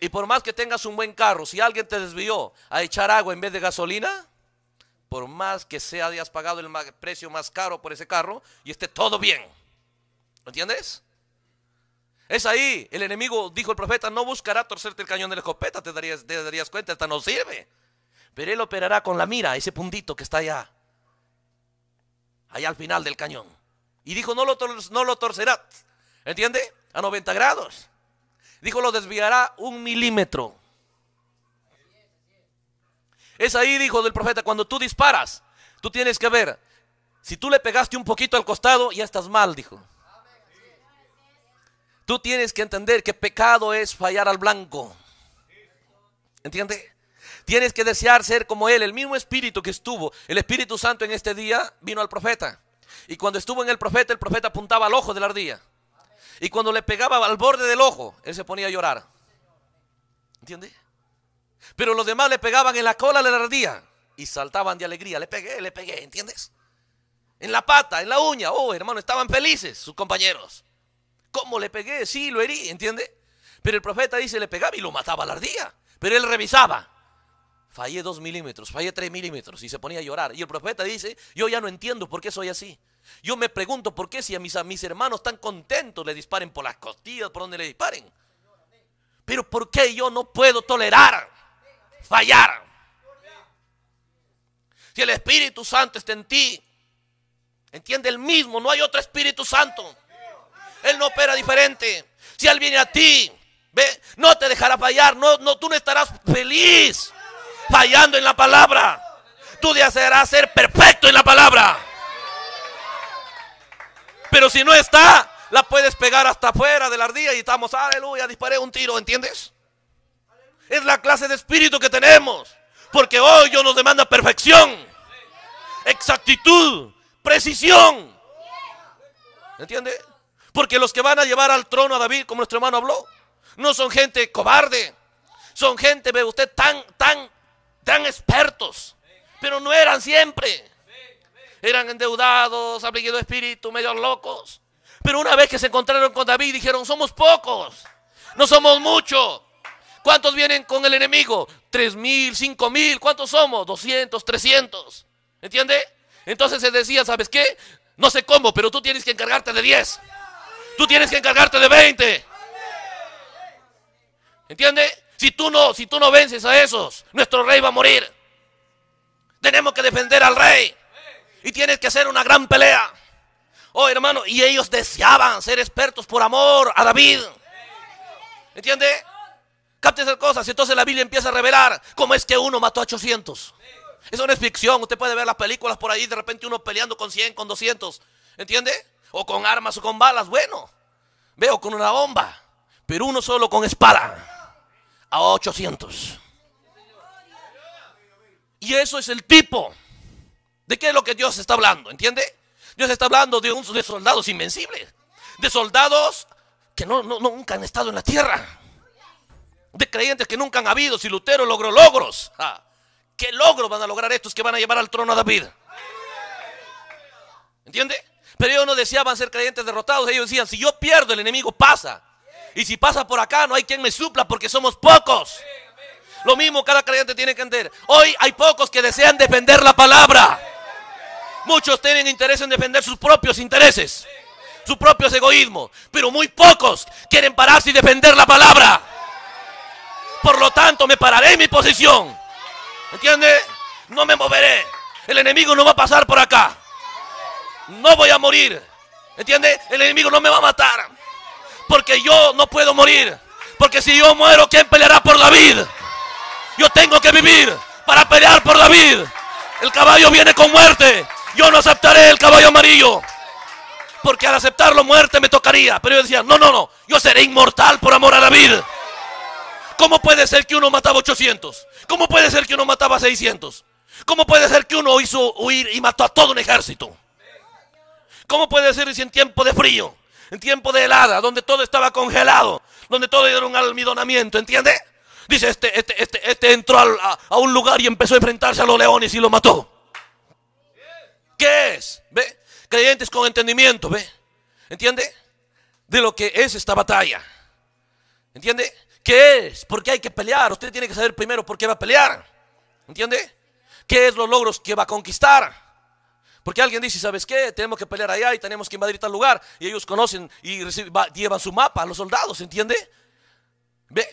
S1: Y por más que tengas un buen carro, si alguien te desvió a echar agua en vez de gasolina, por más que sea hayas pagado el precio más caro por ese carro y esté todo bien. ¿Entiendes? Es ahí, el enemigo, dijo el profeta, no buscará torcerte el cañón de la escopeta, te darías, darías cuenta, Hasta no sirve. Pero él operará con la mira, ese puntito que está allá, allá al final del cañón. Y dijo, no lo, no lo torcerá, ¿entiende? A 90 grados. Dijo, lo desviará un milímetro. Es ahí, dijo el profeta, cuando tú disparas, tú tienes que ver, si tú le pegaste un poquito al costado, ya estás mal, dijo. Tú tienes que entender que pecado es fallar al blanco. ¿Entiende? Tienes que desear ser como Él. El mismo Espíritu que estuvo, el Espíritu Santo en este día vino al profeta. Y cuando estuvo en el profeta, el profeta apuntaba al ojo de la ardilla. Y cuando le pegaba al borde del ojo, él se ponía a llorar. ¿Entiende? Pero los demás le pegaban en la cola de la ardilla y saltaban de alegría. Le pegué, le pegué, ¿entiendes? En la pata, en la uña. Oh, hermano, estaban felices sus compañeros. ¿Cómo le pegué? Sí, lo herí, ¿entiende? Pero el profeta dice, le pegaba y lo mataba a la ardilla. Pero él revisaba fallé dos milímetros, fallé tres milímetros y se ponía a llorar. Y el profeta dice, yo ya no entiendo por qué soy así. Yo me pregunto por qué si a mis, mis hermanos Están contentos le disparen por las costillas, por donde le disparen. Pero ¿por qué yo no puedo tolerar fallar? Si el Espíritu Santo está en ti, entiende el mismo, no hay otro Espíritu Santo. Él no opera diferente. Si Él viene a ti, ve, no te dejará fallar, no, no, tú no estarás feliz fallando en la palabra. Tú desearás ser perfecto en la palabra. Pero si no está, la puedes pegar hasta afuera de la ardilla y estamos, aleluya, disparé un tiro, ¿entiendes? Es la clase de espíritu que tenemos. Porque hoy Dios nos demanda perfección, exactitud, precisión. ¿Entiende? Porque los que van a llevar al trono a David, como nuestro hermano habló, no son gente cobarde. Son gente, ve usted, tan, tan, tan expertos, pero no eran siempre. Eran endeudados, afligidos de espíritu, medio locos. Pero una vez que se encontraron con David, dijeron, somos pocos, no somos muchos. ¿Cuántos vienen con el enemigo? Tres mil, cinco mil, ¿cuántos somos? 200, 300. ¿Entiende? Entonces se decía, ¿sabes qué? No sé cómo, pero tú tienes que encargarte de 10. Tú tienes que encargarte de 20. ¿Entiende? Si tú no, si tú no vences a esos, nuestro rey va a morir. Tenemos que defender al rey. Y tienes que hacer una gran pelea. Oh, hermano, y ellos deseaban ser expertos por amor a David. ¿Entiende? Capte esas cosas. Entonces la Biblia empieza a revelar cómo es que uno mató a 800. Eso no es ficción. Usted puede ver las películas por ahí, de repente uno peleando con 100, con 200. ¿Entiende? O con armas o con balas. Bueno, veo con una bomba. Pero uno solo con espada a 800. Y eso es el tipo. ¿De qué es lo que Dios está hablando? ¿Entiende? Dios está hablando de, soldados invencibles. De soldados que no, nunca han estado en la tierra. De creyentes que nunca han habido. Si Lutero logró logros. Ah, ¿Qué logros van a lograr estos que van a llevar al trono a David? ¿Entiende? Pero ellos no deseaban ser creyentes derrotados. Ellos decían, si yo pierdo, el enemigo pasa. Y si pasa por acá, no hay quien me supla porque somos pocos. Lo mismo cada creyente tiene que entender. Hoy hay pocos que desean defender la palabra. Muchos tienen interés en defender sus propios intereses, sus propios egoísmos. Pero muy pocos quieren pararse y defender la palabra. Por lo tanto, me pararé en mi posición. ¿Entiende? No me moveré. El enemigo no va a pasar por acá. No voy a morir. ¿Entiende? El enemigo no me va a matar porque yo no puedo morir. Porque si yo muero, ¿quién peleará por David? Yo tengo que vivir para pelear por David. El caballo viene con muerte. Yo no aceptaré el caballo amarillo. Porque al aceptarlo muerte me tocaría. Pero yo decía, no, no, no. Yo seré inmortal por amor a David. ¿Cómo puede ser que uno mataba 800? ¿Cómo puede ser que uno mataba 600? ¿Cómo puede ser que uno hizo huir y mató a todo un ejército? ¿Cómo puede ser si en tiempo de frío en tiempo de helada, donde todo estaba congelado, donde todo era un almidonamiento, ¿entiende? Dice, este, este, este, este entró a, un lugar y empezó a enfrentarse a los leones y lo mató. ¿Qué es? ¿Ve? Creyentes con entendimiento, ¿ve? ¿Entiende? De lo que es esta batalla. ¿Entiende? ¿Qué es? ¿Por qué hay que pelear? Usted tiene que saber primero por qué va a pelear. ¿Entiende? ¿Qué es los logros que va a conquistar? Porque alguien dice, ¿sabes qué? Tenemos que pelear allá y tenemos que invadir tal lugar. Y ellos conocen y llevan su mapa a los soldados, ¿entiende? ¿Ve?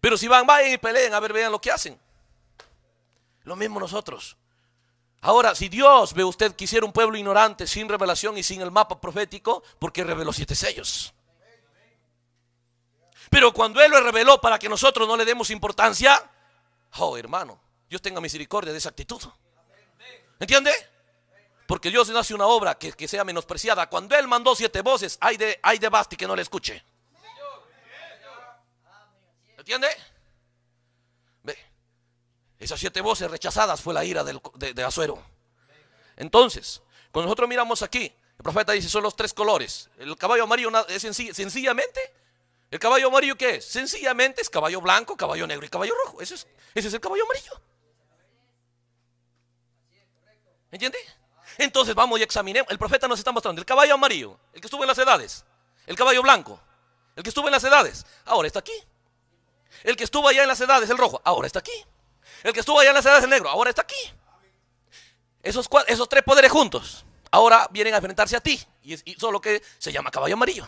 S1: Pero si van, vayan y peleen, a ver, vean lo que hacen. Lo mismo nosotros. Ahora, si Dios ve usted quisiera un pueblo ignorante, sin revelación y sin el mapa profético, porque reveló siete sellos. Pero cuando Él lo reveló para que nosotros no le demos importancia, oh hermano, Dios tenga misericordia de esa actitud. ¿Entiende? Porque Dios no hace una obra que, sea menospreciada. Cuando Él mandó siete voces, hay de, hay de Basti que no le escuche. ¿Entiende? Ve, esas siete voces rechazadas fue la ira de, Azuero. Entonces, cuando nosotros miramos aquí, el profeta dice, son los tres colores. El caballo amarillo es sencillamente. ¿El caballo amarillo qué es? Sencillamente es caballo blanco, caballo negro y caballo rojo. Ese es, ese es el caballo amarillo. ¿Entiende? Entonces vamos y examinemos. El profeta nos está mostrando el caballo amarillo, el que estuvo en las edades, el caballo blanco, el que estuvo en las edades, ahora está aquí. El que estuvo allá en las edades, el rojo, ahora está aquí. El que estuvo allá en las edades, el negro, ahora está aquí. Esos, tres poderes juntos, ahora vienen a enfrentarse a ti. Y, solo que se llama caballo amarillo.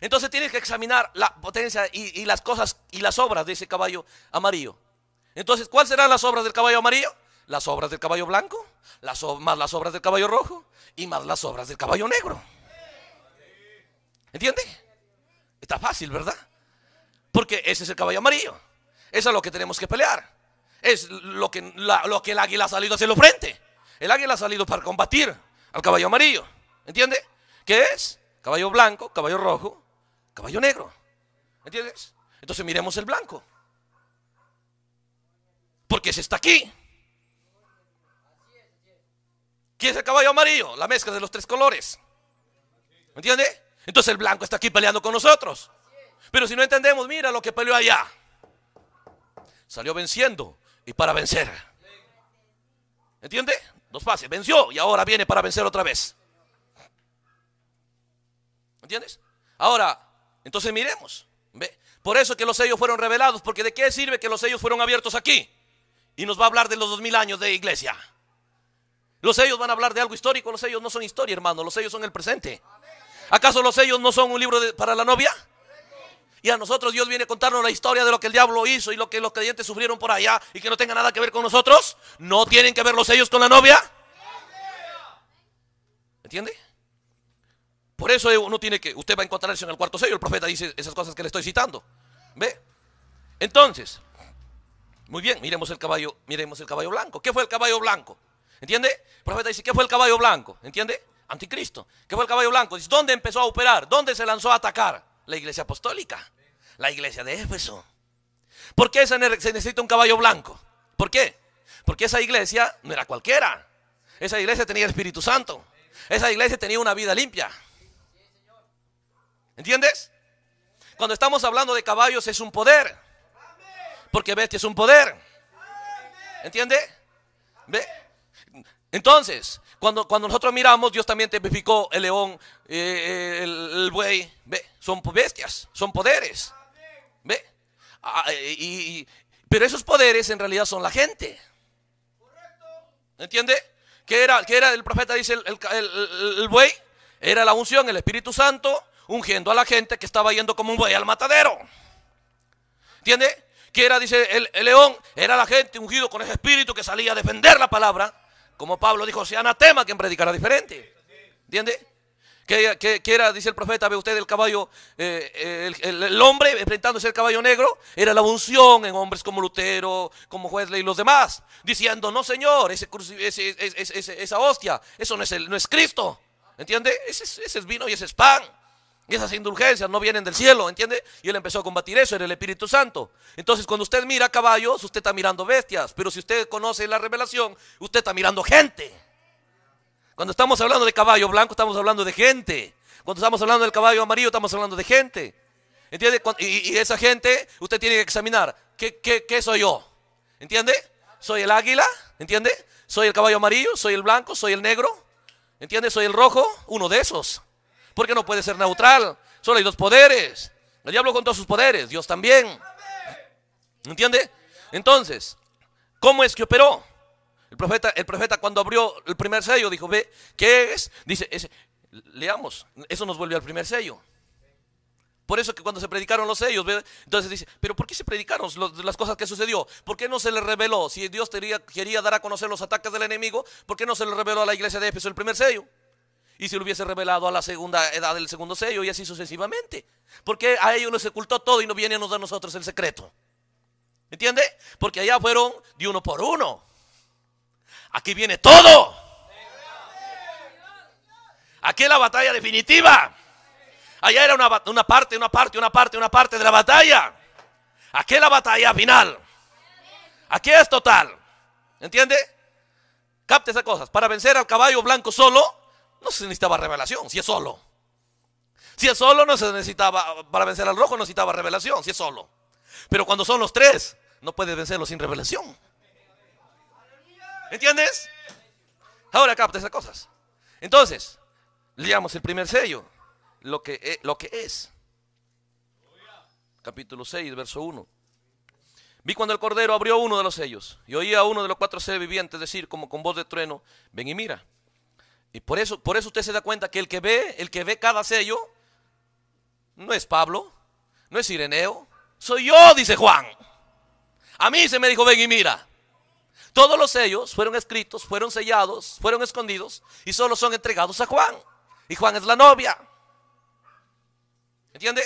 S1: Entonces tienes que examinar la potencia y, y las cosas y las obras de ese caballo amarillo. Entonces, ¿cuáles serán las obras del caballo amarillo? las obras del caballo blanco, más las obras del caballo rojo y más las obras del caballo negro. ¿Entiende? Está fácil, ¿verdad? Porque ese es el caballo amarillo. Eso es lo que tenemos que pelear. Es lo que, lo que el águila ha salido hacia el frente. El águila ha salido para combatir al caballo amarillo. ¿Entiende? ¿Qué es? Caballo blanco, caballo rojo, caballo negro. ¿Entiendes? Entonces miremos el blanco. Porque ese está aquí. ¿Quién es el caballo amarillo? La mezcla de los tres colores. ¿Me entiende? Entonces el blanco está aquí peleando con nosotros. Pero si no entendemos, mira lo que peleó allá. Salió venciendo y para vencer. ¿Entiende? Dos fases. Venció y ahora viene para vencer otra vez. ¿Entiendes? Ahora, entonces miremos. Por eso que los sellos fueron revelados, porque de qué sirve que los sellos fueron abiertos aquí. Y nos va a hablar de los dos mil años de iglesia. Los sellos van a hablar de algo histórico. Los sellos no son historia, hermano. Los sellos son el presente. ¿Acaso los sellos no son un libro para la novia? Y a nosotros Dios viene a contarnos la historia de lo que el diablo hizo y lo que los creyentes sufrieron por allá y que no tenga nada que ver con nosotros. ¿No tienen que ver los sellos con la novia? ¿Entiende? Por eso uno tiene que, usted va a eso en el cuarto sello, el profeta dice esas cosas que le estoy citando. ¿Ve? Entonces, muy bien, miremos el caballo, miremos el caballo blanco. ¿Qué fue el caballo blanco? ¿Entiende? El profeta dice, ¿qué fue el caballo blanco? ¿Entiende? Anticristo. ¿Qué fue el caballo blanco? Dice, ¿dónde empezó a operar? ¿Dónde se lanzó a atacar? La iglesia apostólica. La iglesia de Éfeso. ¿Por qué se necesita un caballo blanco? ¿Por qué? Porque esa iglesia no era cualquiera. Esa iglesia tenía el Espíritu Santo. Esa iglesia tenía una vida limpia. ¿Entiendes? Cuando estamos hablando de caballos es un poder. Porque bestia es un poder. ¿Entiende? ¿Ve? Entonces, cuando, cuando nosotros miramos, Dios también tipificó el león, eh, eh, el, buey. ¿ve? Son bestias, son poderes. ¿ve? Ah, y, pero esos poderes en realidad son la gente. ¿Entiende? ¿Qué era, era el profeta? Dice el, buey. Era la unción, el Espíritu Santo, ungiendo a la gente que estaba yendo como un buey al matadero. ¿Entiende? Que era, dice el, león, era la gente ungido con ese espíritu que salía a defender la palabra como Pablo dijo, sea anatema quien predicará diferente. ¿Entiende? Que, que, era, dice el profeta, ve usted el caballo, eh, eh, el, hombre enfrentándose al caballo negro, era la unción en hombres como Lutero, como Wesley y los demás, diciendo, no señor, ese, ese, esa hostia, eso no es, el, no es Cristo, ¿entiende? Ese, ese es vino y ese es pan esas indulgencias no vienen del cielo, ¿entiende? Y él empezó a combatir eso, era el Espíritu Santo. Entonces, cuando usted mira caballos, usted está mirando bestias. Pero si usted conoce la revelación, usted está mirando gente. Cuando estamos hablando de caballo blanco, estamos hablando de gente. Cuando estamos hablando del caballo amarillo, estamos hablando de gente. ¿Entiende? Y, esa gente, usted tiene que examinar. ¿Qué, qué, soy yo? ¿Entiende? Soy el águila, ¿entiende? Soy el caballo amarillo, soy el blanco, soy el negro, ¿entiende? Soy el rojo, uno de esos porque no puede ser neutral. Solo hay dos poderes. El diablo con todos sus poderes, Dios también. ¿Entiende? Entonces, ¿cómo es que operó? El profeta, el profeta cuando abrió el primer sello dijo, ve, ¿qué es? Dice, leamos, eso nos vuelve al primer sello. Por eso que cuando se predicaron los sellos, ¿ve? entonces dice, pero ¿por qué se predicaron las cosas que sucedió? ¿Por qué no se le reveló? Si Dios quería, quería, dar a conocer los ataques del enemigo, ¿por qué no se le reveló a la iglesia de Éfeso el primer sello? Y si lo hubiese revelado a la segunda edad del segundo sello y así sucesivamente. Porque a ellos les ocultó todo y no viene a nosotros el secreto. ¿Entiende? Porque allá fueron de uno por uno. Aquí viene todo. Aquí es la batalla definitiva. Allá era una, una parte, una parte, una parte, una parte de la batalla. Aquí es la batalla final. Aquí es total. ¿Entiende? Capte esas cosas. Para vencer al caballo blanco solo, no se necesitaba revelación, si es solo. Si es solo, no se necesitaba, para vencer al rojo no necesitaba revelación, si es solo. Pero cuando son los tres, no puedes vencerlo sin revelación. ¿Entiendes? Ahora capta esas cosas. Entonces, leamos el primer sello, lo que, es, eh, lo que es. Capítulo 6, verso 1. Vi cuando el Cordero abrió uno de los sellos y oí a uno de los cuatro seres vivientes decir como con voz de trueno, ven y mira. Y por eso, por eso usted se da cuenta que el que ve, el que ve cada sello, no es Pablo, no es Ireneo, soy yo, dice Juan. A mí se me dijo, ven y mira. Todos los sellos fueron escritos, fueron sellados, fueron escondidos y solo son entregados a Juan. Y Juan es la novia. ¿Entiende?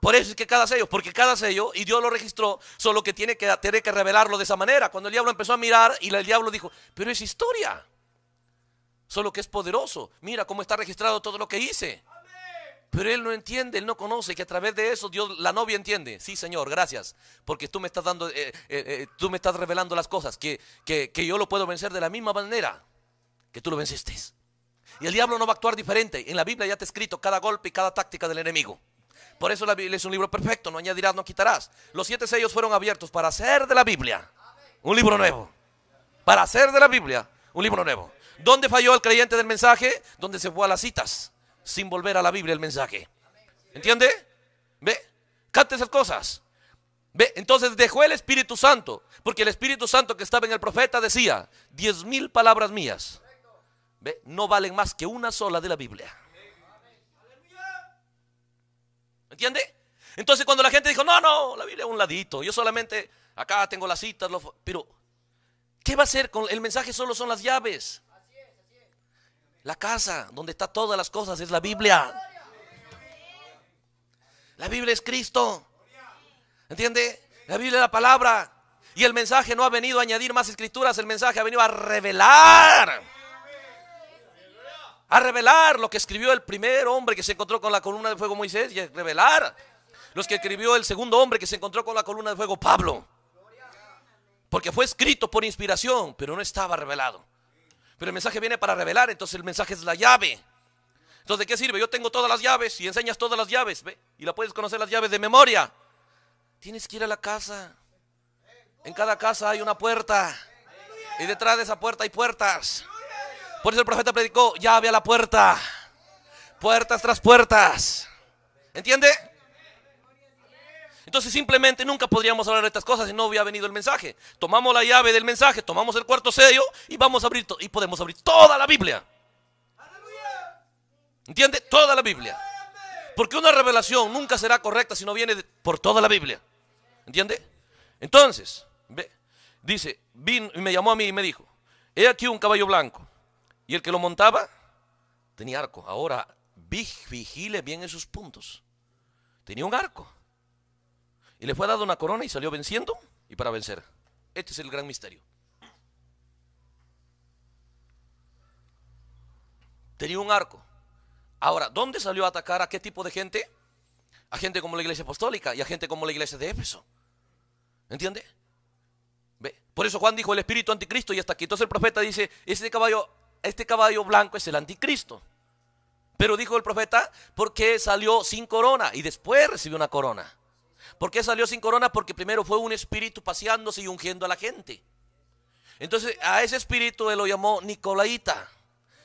S1: Por eso es que cada sello, porque cada sello, y Dios lo registró, solo que tiene que, tiene que revelarlo de esa manera. Cuando el diablo empezó a mirar y el diablo dijo, pero es historia solo que es poderoso. Mira cómo está registrado todo lo que hice. Pero él no entiende, él no conoce que a través de eso Dios, la novia entiende. Sí, Señor, gracias, porque tú me estás dando, eh, eh, eh, tú me estás revelando las cosas, que, que, que yo lo puedo vencer de la misma manera que tú lo venciste. Y el diablo no va a actuar diferente. En la Biblia ya te escrito cada golpe y cada táctica del enemigo. Por eso la Biblia es un libro perfecto, no añadirás, no quitarás. Los siete sellos fueron abiertos para hacer de la Biblia un libro nuevo. Para hacer de la Biblia un libro nuevo. ¿Dónde falló el creyente del mensaje? Donde se fue a las citas, sin volver a la Biblia el mensaje. ¿Entiende? ¿Ve? cántese esas cosas. ¿Ve? Entonces dejó el Espíritu Santo, porque el Espíritu Santo que estaba en el profeta decía, diez mil palabras mías, ¿ve? No valen más que una sola de la Biblia. ¿Entiende? Entonces cuando la gente dijo, no, no, la Biblia es un ladito, yo solamente acá tengo las citas, pero ¿qué va a hacer con el mensaje? Solo son las llaves. La casa donde está todas las cosas es la Biblia. La Biblia es Cristo. ¿Entiende? La Biblia es la palabra. Y el mensaje no ha venido a añadir más escrituras, el mensaje ha venido a revelar. A revelar lo que escribió el primer hombre que se encontró con la columna de fuego Moisés y a revelar los que escribió el segundo hombre que se encontró con la columna de fuego Pablo. Porque fue escrito por inspiración, pero no estaba revelado. Pero el mensaje viene para revelar, entonces el mensaje es la llave. Entonces, ¿de qué sirve? Yo tengo todas las llaves y enseñas todas las llaves, ¿ve? Y la puedes conocer las llaves de memoria. Tienes que ir a la casa. En cada casa hay una puerta. Y detrás de esa puerta hay puertas. Por eso el profeta predicó, llave a la puerta. Puertas tras puertas. ¿Entiende? Entonces simplemente nunca podríamos hablar de estas cosas si no hubiera venido el mensaje. Tomamos la llave del mensaje, tomamos el cuarto sello y vamos a abrir y podemos abrir toda la Biblia. ¿Entiende? Toda la Biblia. Porque una revelación nunca será correcta si no viene por toda la Biblia. ¿Entiende? Entonces, ve, dice, vino, me llamó a mí y me dijo, he aquí un caballo blanco. Y el que lo montaba tenía arco. Ahora, vigile bien esos puntos. Tenía un arco. Y le fue dado una corona y salió venciendo y para vencer. Este es el gran misterio. Tenía un arco. Ahora, ¿dónde salió a atacar a qué tipo de gente? A gente como la iglesia apostólica y a gente como la iglesia de Éfeso. ¿Entiende? ¿Ve? Por eso Juan dijo el espíritu anticristo y hasta aquí. Entonces el profeta dice, este caballo, este caballo blanco es el anticristo. Pero dijo el profeta, porque salió sin corona y después recibió una corona. ¿Por qué salió sin corona? Porque primero fue un espíritu paseándose y ungiendo a la gente. Entonces a ese espíritu él lo llamó Nicolaita,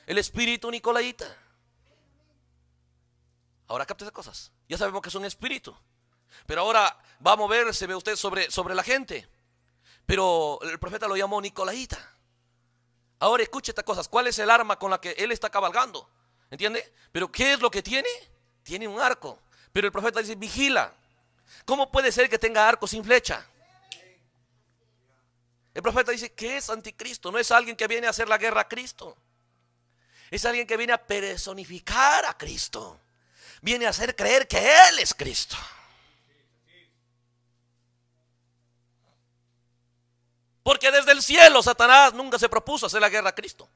S1: el espíritu Nicolaita. Ahora capta esas cosas. Ya sabemos que es un espíritu. Pero ahora va a moverse, ve usted, sobre, sobre la gente. Pero el profeta lo llamó Nicolaita. Ahora escuche estas cosas. ¿Cuál es el arma con la que él está cabalgando? ¿Entiende? Pero ¿qué es lo que tiene? Tiene un arco. Pero el profeta dice, vigila. ¿Cómo puede ser que tenga arco sin flecha? El profeta dice que es anticristo, no es alguien que viene a hacer la guerra a Cristo. Es alguien que viene a personificar a Cristo. Viene a hacer creer que Él es Cristo. Porque desde el cielo Satanás nunca se propuso hacer la guerra a Cristo.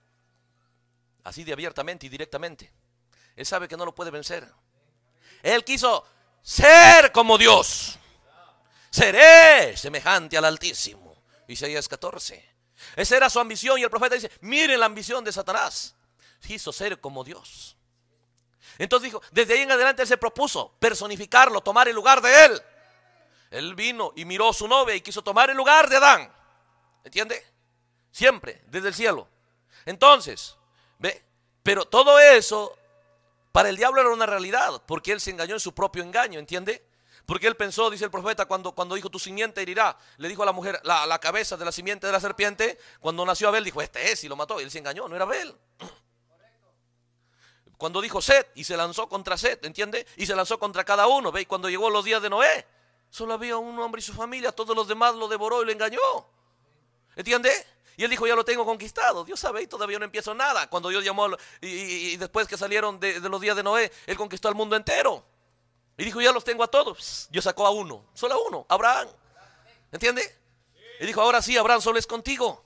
S1: Así de abiertamente y directamente. Él sabe que no lo puede vencer. Él quiso ser como Dios. Seré semejante al Altísimo. Isaías 14. Esa era su ambición y el profeta dice, miren la ambición de Satanás. Quiso ser como Dios. Entonces dijo, desde ahí en adelante se propuso personificarlo, tomar el lugar de él. Él vino y miró a su novia y quiso tomar el lugar de Adán. ¿Entiende? Siempre, desde el cielo. Entonces, ve, pero todo eso para el diablo era una realidad, porque él se engañó en su propio engaño, ¿entiende? Porque él pensó, dice el profeta, cuando, cuando dijo tu simiente herirá, le dijo a la mujer, la, la cabeza de la simiente de la serpiente, cuando nació Abel, dijo, este es, y lo mató, y él se engañó, no era Abel. Cuando dijo Set, y se lanzó contra Set, ¿entiende? Y se lanzó contra cada uno, ¿ve? Y cuando llegó los días de Noé, solo había un hombre y su familia, todos los demás lo devoró y lo engañó, ¿entiende? Y él dijo, ya lo tengo conquistado. Dios sabe, y todavía no empiezo nada. Cuando Dios llamó, y, después que salieron de, los días de Noé, él conquistó al mundo entero. Y dijo, ya los tengo a todos. Dios sacó a uno, solo a uno, Abraham. ¿Entiende? Y dijo, ahora sí, Abraham solo es contigo.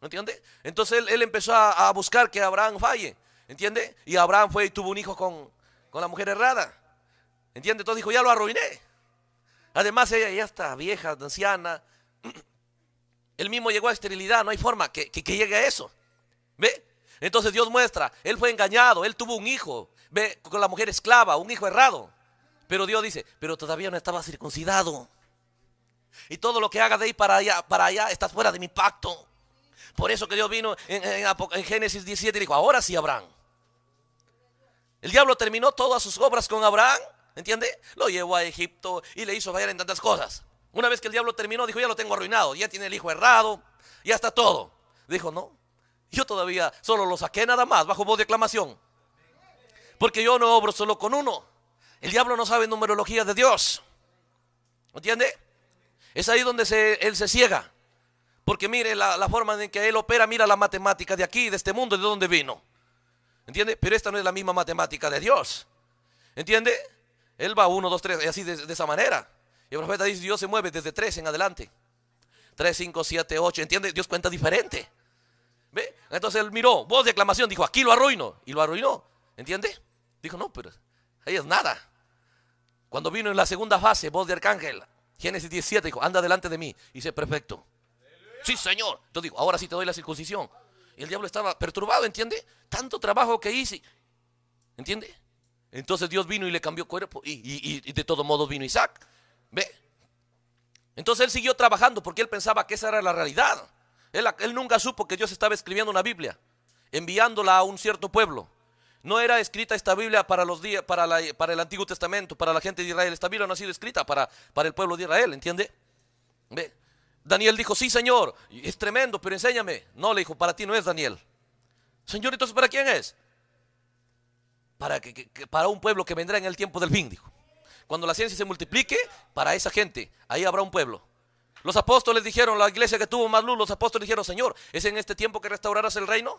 S1: ¿Entiende? Entonces él, empezó a, buscar que Abraham falle. ¿Entiende? Y Abraham fue y tuvo un hijo con, la mujer errada. ¿Entiende? Entonces dijo, ya lo arruiné. Además ella ya está vieja, anciana. Él mismo llegó a esterilidad, no hay forma que, llegue a eso. ¿Ve? Entonces Dios muestra, él fue engañado, él tuvo un hijo, ve, con la mujer esclava, un hijo errado. Pero Dios dice, pero todavía no estaba circuncidado. Y todo lo que haga de ahí para allá, para allá, estás fuera de mi pacto. Por eso que Dios vino en, en, Génesis 17 y dijo, ahora sí Abraham. El diablo terminó todas sus obras con Abraham, ¿entiende? Lo llevó a Egipto y le hizo bailar en tantas cosas. Una vez que el diablo terminó, dijo, ya lo tengo arruinado, ya tiene el hijo errado, ya está todo. Dijo, no, yo todavía solo lo saqué nada más, bajo voz de aclamación. Porque yo no obro solo con uno. El diablo no sabe numerología de Dios. ¿Entiende? Es ahí donde se, él se ciega. Porque mire la, forma en que él opera, mira la matemática de aquí, de este mundo, de donde vino. ¿Entiende? Pero esta no es la misma matemática de Dios. ¿Entiende? Él va uno, dos, tres, así de esa manera. Y el profeta dice, Dios se mueve desde 3 en adelante. 3, 5, 7, 8. ¿Entiende? Dios cuenta diferente. ¿Ve? Entonces él miró, voz de aclamación, dijo, aquí lo arruino. Y lo arruinó. ¿Entiende? Dijo, no, pero ahí es nada. Cuando vino en la segunda fase, voz de arcángel, Génesis 17, dijo, anda delante de mí. Y dice, perfecto. Sí, Señor. Entonces digo, ahora sí te doy la circuncisión. Y el diablo estaba perturbado, ¿entiende? Tanto trabajo que hice. ¿Entiende? Entonces Dios vino y le cambió cuerpo. Y, y de todo modo vino Isaac. ¿Ve? Entonces él siguió trabajando porque él pensaba que esa era la realidad. Él, nunca supo que Dios estaba escribiendo una Biblia, enviándola a un cierto pueblo. No era escrita esta Biblia para los días, para, el Antiguo Testamento, para la gente de Israel. Esta Biblia no ha sido escrita para, el pueblo de Israel, ¿entiende? ¿Ve? Daniel dijo, sí, Señor, es tremendo, pero enséñame. No, le dijo, para ti no es Daniel. Señor, entonces, ¿para quién es? Para, para un pueblo que vendrá en el tiempo del fin, dijo. Cuando la ciencia se multiplique, para esa gente, ahí habrá un pueblo. Los apóstoles dijeron, la iglesia que tuvo más luz, los apóstoles dijeron, Señor, ¿es en este tiempo que restaurarás el reino?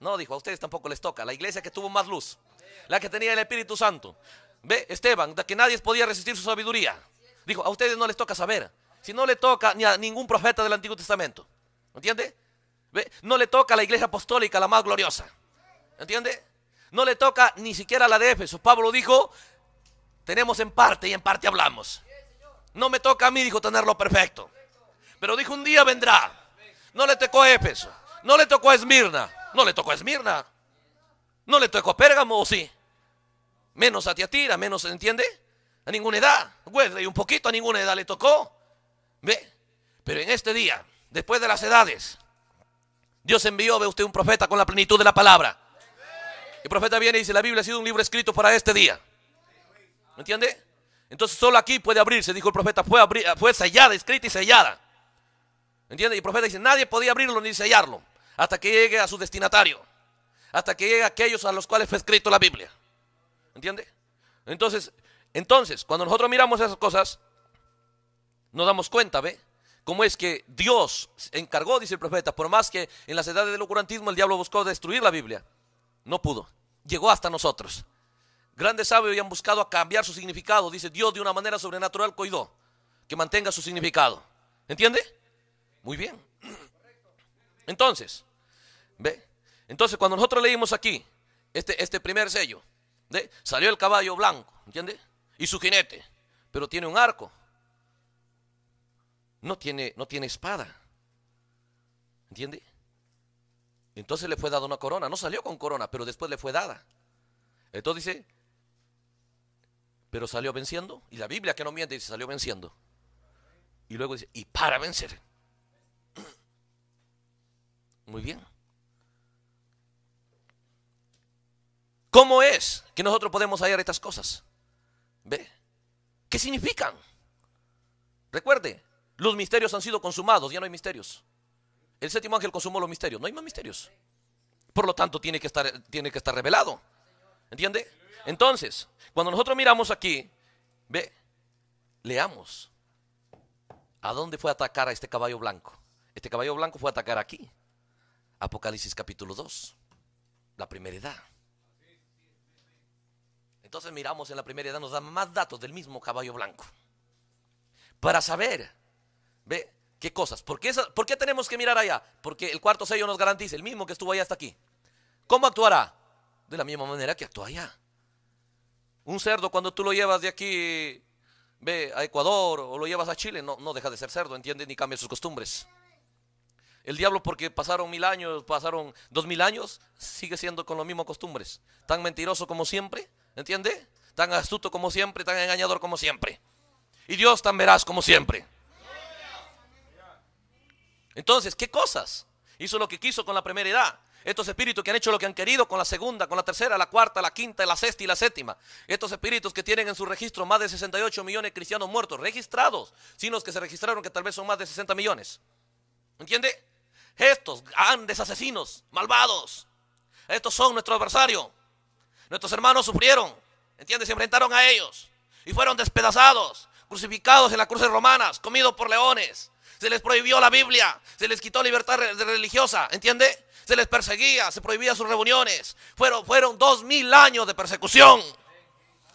S1: No, dijo, a ustedes tampoco les toca. La iglesia que tuvo más luz, la que tenía el Espíritu Santo. Ve, Esteban, de que nadie podía resistir su sabiduría. Dijo, a ustedes no les toca saber. Si no le toca ni a ningún profeta del Antiguo Testamento. ¿Entiende? ¿Ve? No le toca a la iglesia apostólica, la más gloriosa. ¿Entiende? No le toca ni siquiera a la de Éfeso. Pablo dijo, tenemos en parte y en parte hablamos. No me toca a mí, dijo, tenerlo perfecto. Pero dijo, un día vendrá. No le tocó a Éfeso. No le tocó a Esmirna. No le tocó a Esmirna. No le tocó a Pérgamo, ¿o sí? Menos a Tiatira, menos, ¿entiende? A ninguna edad. Y un poquito a ninguna edad le tocó. ¿Ve? Pero en este día, después de las edades, Dios envió, ve usted, un profeta con la plenitud de la palabra. El profeta viene y dice, la Biblia ha sido un libro escrito para este día entiende? Entonces solo aquí puede abrirse, dijo el profeta, fue, sellada, escrita y sellada. entiende? Y el profeta dice, nadie podía abrirlo ni sellarlo hasta que llegue a su destinatario, hasta que llegue a aquellos a los cuales fue escrito la Biblia. entiende? Entonces, entonces, cuando nosotros miramos esas cosas, nos damos cuenta, ¿ve? Cómo es que Dios encargó, dice el profeta, por más que en las edades del ocurantismo el diablo buscó destruir la Biblia, no pudo. Llegó hasta nosotros. Grandes sabios han buscado a cambiar su significado. Dice, Dios de una manera sobrenatural coidó, que mantenga su significado. ¿Entiende? Muy bien. Entonces, ¿ve? Entonces, cuando nosotros leímos aquí este, este primer sello, ¿ve? salió el caballo blanco, ¿entiende? Y su jinete, pero tiene un arco. No tiene, no tiene espada. ¿Entiende? Entonces le fue dada una corona. No salió con corona, pero después le fue dada. Entonces dice, pero salió venciendo. Y la Biblia que no miente dice, salió venciendo. Y luego dice, y para vencer. Muy bien. ¿Cómo es que nosotros podemos hallar estas cosas? ¿Ve? ¿Qué significan? Recuerde, los misterios han sido consumados, ya no hay misterios. El séptimo ángel consumó los misterios, no hay más misterios. Por lo tanto, tiene que estar, tiene que estar revelado. ¿Entiende? Entonces, cuando nosotros miramos aquí, ve, leamos. ¿A dónde fue a atacar a este caballo blanco? Este caballo blanco fue a atacar aquí. Apocalipsis capítulo 2, la primera edad. Entonces miramos en la primera edad, nos dan más datos del mismo caballo blanco. Para saber, ve, qué cosas. ¿Por qué, tenemos que mirar allá? Porque el cuarto sello nos garantiza, el mismo que estuvo allá hasta aquí. ¿Cómo actuará? De la misma manera que actuó allá. Un cerdo cuando tú lo llevas de aquí ve, a Ecuador o lo llevas a Chile, no, deja de ser cerdo, entiende, Ni cambia sus costumbres. El diablo porque pasaron mil años, pasaron dos mil años, sigue siendo con los mismos costumbres. Tan mentiroso como siempre, ¿entiende? Tan astuto como siempre, tan engañador como siempre. Y Dios tan veraz como siempre. Entonces, ¿qué cosas? Hizo lo que quiso con la primera edad. Estos espíritus que han hecho lo que han querido con la segunda, con la tercera, la cuarta, la quinta, la sexta y la séptima. Estos espíritus que tienen en su registro más de 68 millones de cristianos muertos, registrados, sino que se registraron que tal vez son más de 60 millones. ¿Entiende? Estos grandes asesinos, malvados. Estos son nuestro adversario. Nuestros hermanos sufrieron, ¿entiende? Se enfrentaron a ellos y fueron despedazados, crucificados en las cruces romanas, comidos por leones. Se les prohibió la Biblia, se les quitó libertad religiosa, ¿entiende? se les perseguía, se prohibía sus reuniones. Fueron, fueron dos mil años de persecución.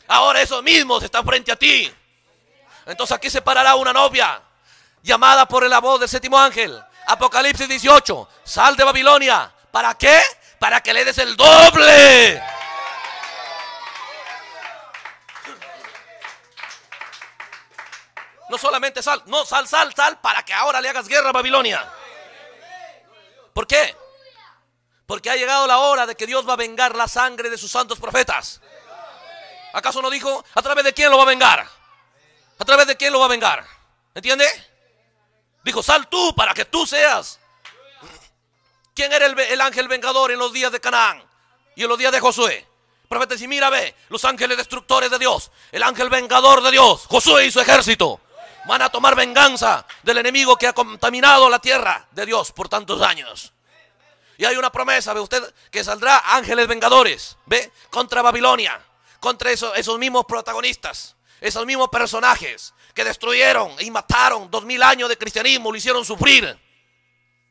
S1: Ahora esos mismos están frente a ti. Entonces aquí se parará una novia llamada por la voz del séptimo ángel. Apocalipsis 18, sal de Babilonia. ¿Para qué? Para que le des el doble. No solamente sal, no, sal, sal, sal para que ahora le hagas guerra a Babilonia. ¿Por qué? Porque ha llegado la hora de que Dios va a vengar la sangre de sus santos profetas. ¿Acaso no dijo a través de quién lo va a vengar? ¿A través de quién lo va a vengar? ¿Entiende? Dijo, sal tú para que tú seas. ¿Quién era el, ángel vengador en los días de Canaán y en los días de Josué? profeta si mira, ve, los ángeles destructores de Dios, el ángel vengador de Dios, Josué y su ejército, van a tomar venganza del enemigo que ha contaminado la tierra de Dios por tantos años. Y hay una promesa, ve usted, que saldrá ángeles vengadores, ve, contra Babilonia, contra esos, esos mismos protagonistas, esos mismos personajes que destruyeron y mataron dos mil años de cristianismo, lo hicieron sufrir.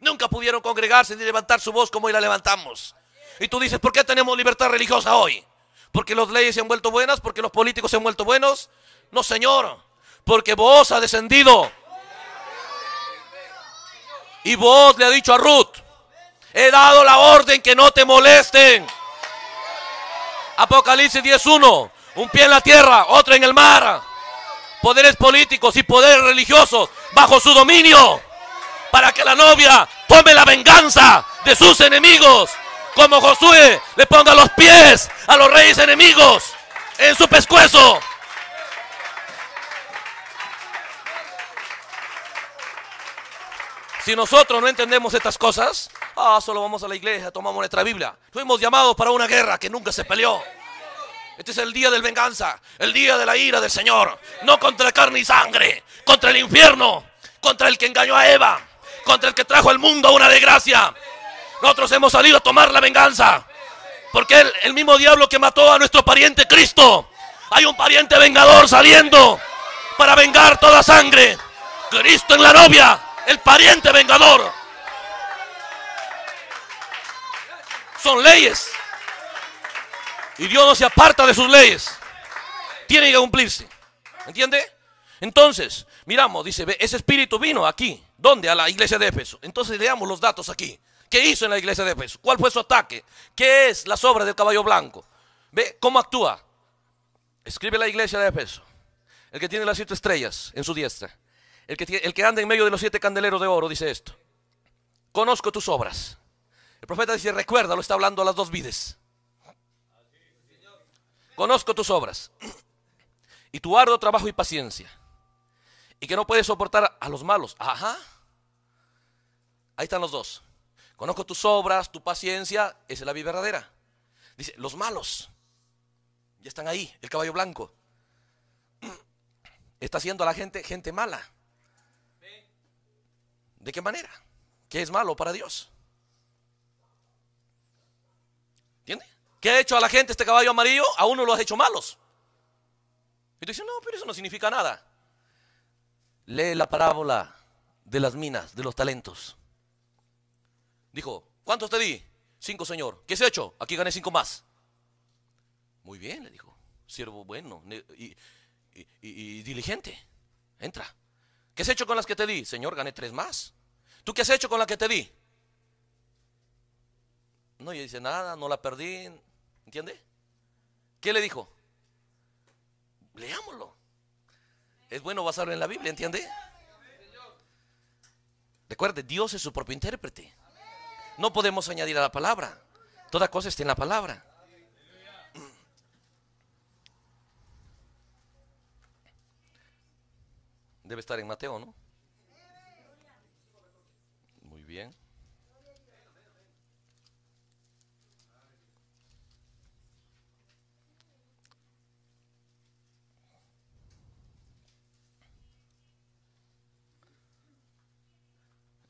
S1: Nunca pudieron congregarse ni levantar su voz como hoy la levantamos. Y tú dices, ¿por qué tenemos libertad religiosa hoy? ¿Porque las leyes se han vuelto buenas? ¿Porque los políticos se han vuelto buenos? No, Señor. Porque vos ha descendido. Y vos le ha dicho a Ruth, He dado la orden que no te molesten. Apocalipsis 10.1. Un pie en la tierra, otro en el mar. Poderes políticos y poderes religiosos bajo su dominio. Para que la novia tome la venganza de sus enemigos. Como Josué le ponga los pies a los reyes enemigos en su pescuezo. Si nosotros no entendemos estas cosas, Ah, solo vamos a la iglesia, tomamos nuestra Biblia. Fuimos llamados para una guerra que nunca se peleó. Este es el día del venganza, el día de la ira del Señor. No contra carne y sangre, contra el infierno, contra el que engañó a Eva, contra el que trajo al mundo a una desgracia. Nosotros hemos salido a tomar la venganza. Porque el mismo diablo que mató a nuestro pariente Cristo, hay un pariente vengador saliendo para vengar toda sangre. Cristo en la novia, el pariente vengador. Son leyes. Y Dios no se aparta de sus leyes. Tiene que cumplirse. ¿Entiende? Entonces, miramos, dice, ese espíritu vino aquí. ¿Dónde? A la iglesia de Éfeso. Entonces leamos los datos aquí. ¿Qué hizo en la iglesia de Éfeso? ¿Cuál fue su ataque? ¿Qué es la obras del caballo blanco? ¿Ve cómo actúa? Escribe la iglesia de Éfeso. El que tiene las siete estrellas en su diestra. El que, el que anda en medio de los siete candeleros de oro dice esto. Conozco tus obras profeta dice, recuerda, lo está hablando a las dos vides. Conozco tus obras y tu arduo trabajo y paciencia. Y que no puedes soportar a los malos. Ajá. Ahí están los dos. Conozco tus obras, tu paciencia. Esa es la vida verdadera. Dice, los malos. Ya están ahí, el caballo blanco. Está haciendo a la gente gente mala. ¿De qué manera? ¿Qué es malo para Dios? ¿Qué ha hecho a la gente este caballo amarillo? A uno lo has hecho malos. Y tú dices, no, pero eso no significa nada. Lee la parábola de las minas, de los talentos. Dijo, ¿cuántos te di? Cinco, señor. ¿Qué has hecho? Aquí gané cinco más. Muy bien, le dijo, siervo bueno y, y diligente. Entra. ¿Qué has hecho con las que te di? Señor, gané tres más. ¿Tú qué has hecho con la que te di? No, ella dice, nada, no la perdí. ¿Entiende? ¿Qué le dijo? Leámoslo. Es bueno basarlo en la Biblia, ¿entiende? Recuerde, Dios es su propio intérprete. No podemos añadir a la palabra. Toda cosa está en la palabra. Debe estar en Mateo, ¿no? Muy bien.